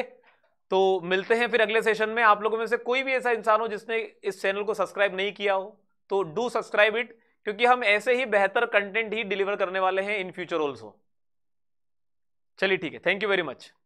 तो मिलते हैं फिर अगले सेशन में आप लोगों में से कोई भी ऐसा इंसान हो जिसने इस चैनल को सब्सक्राइब नहीं किया हो तो डू सब्सक्राइब इट क्योंकि हम ऐसे ही बेहतर कंटेंट ही डिलीवर करने वाले हैं इन फ्यूचर ऑल्सो चलिए ठीक है थैंक यू वेरी मच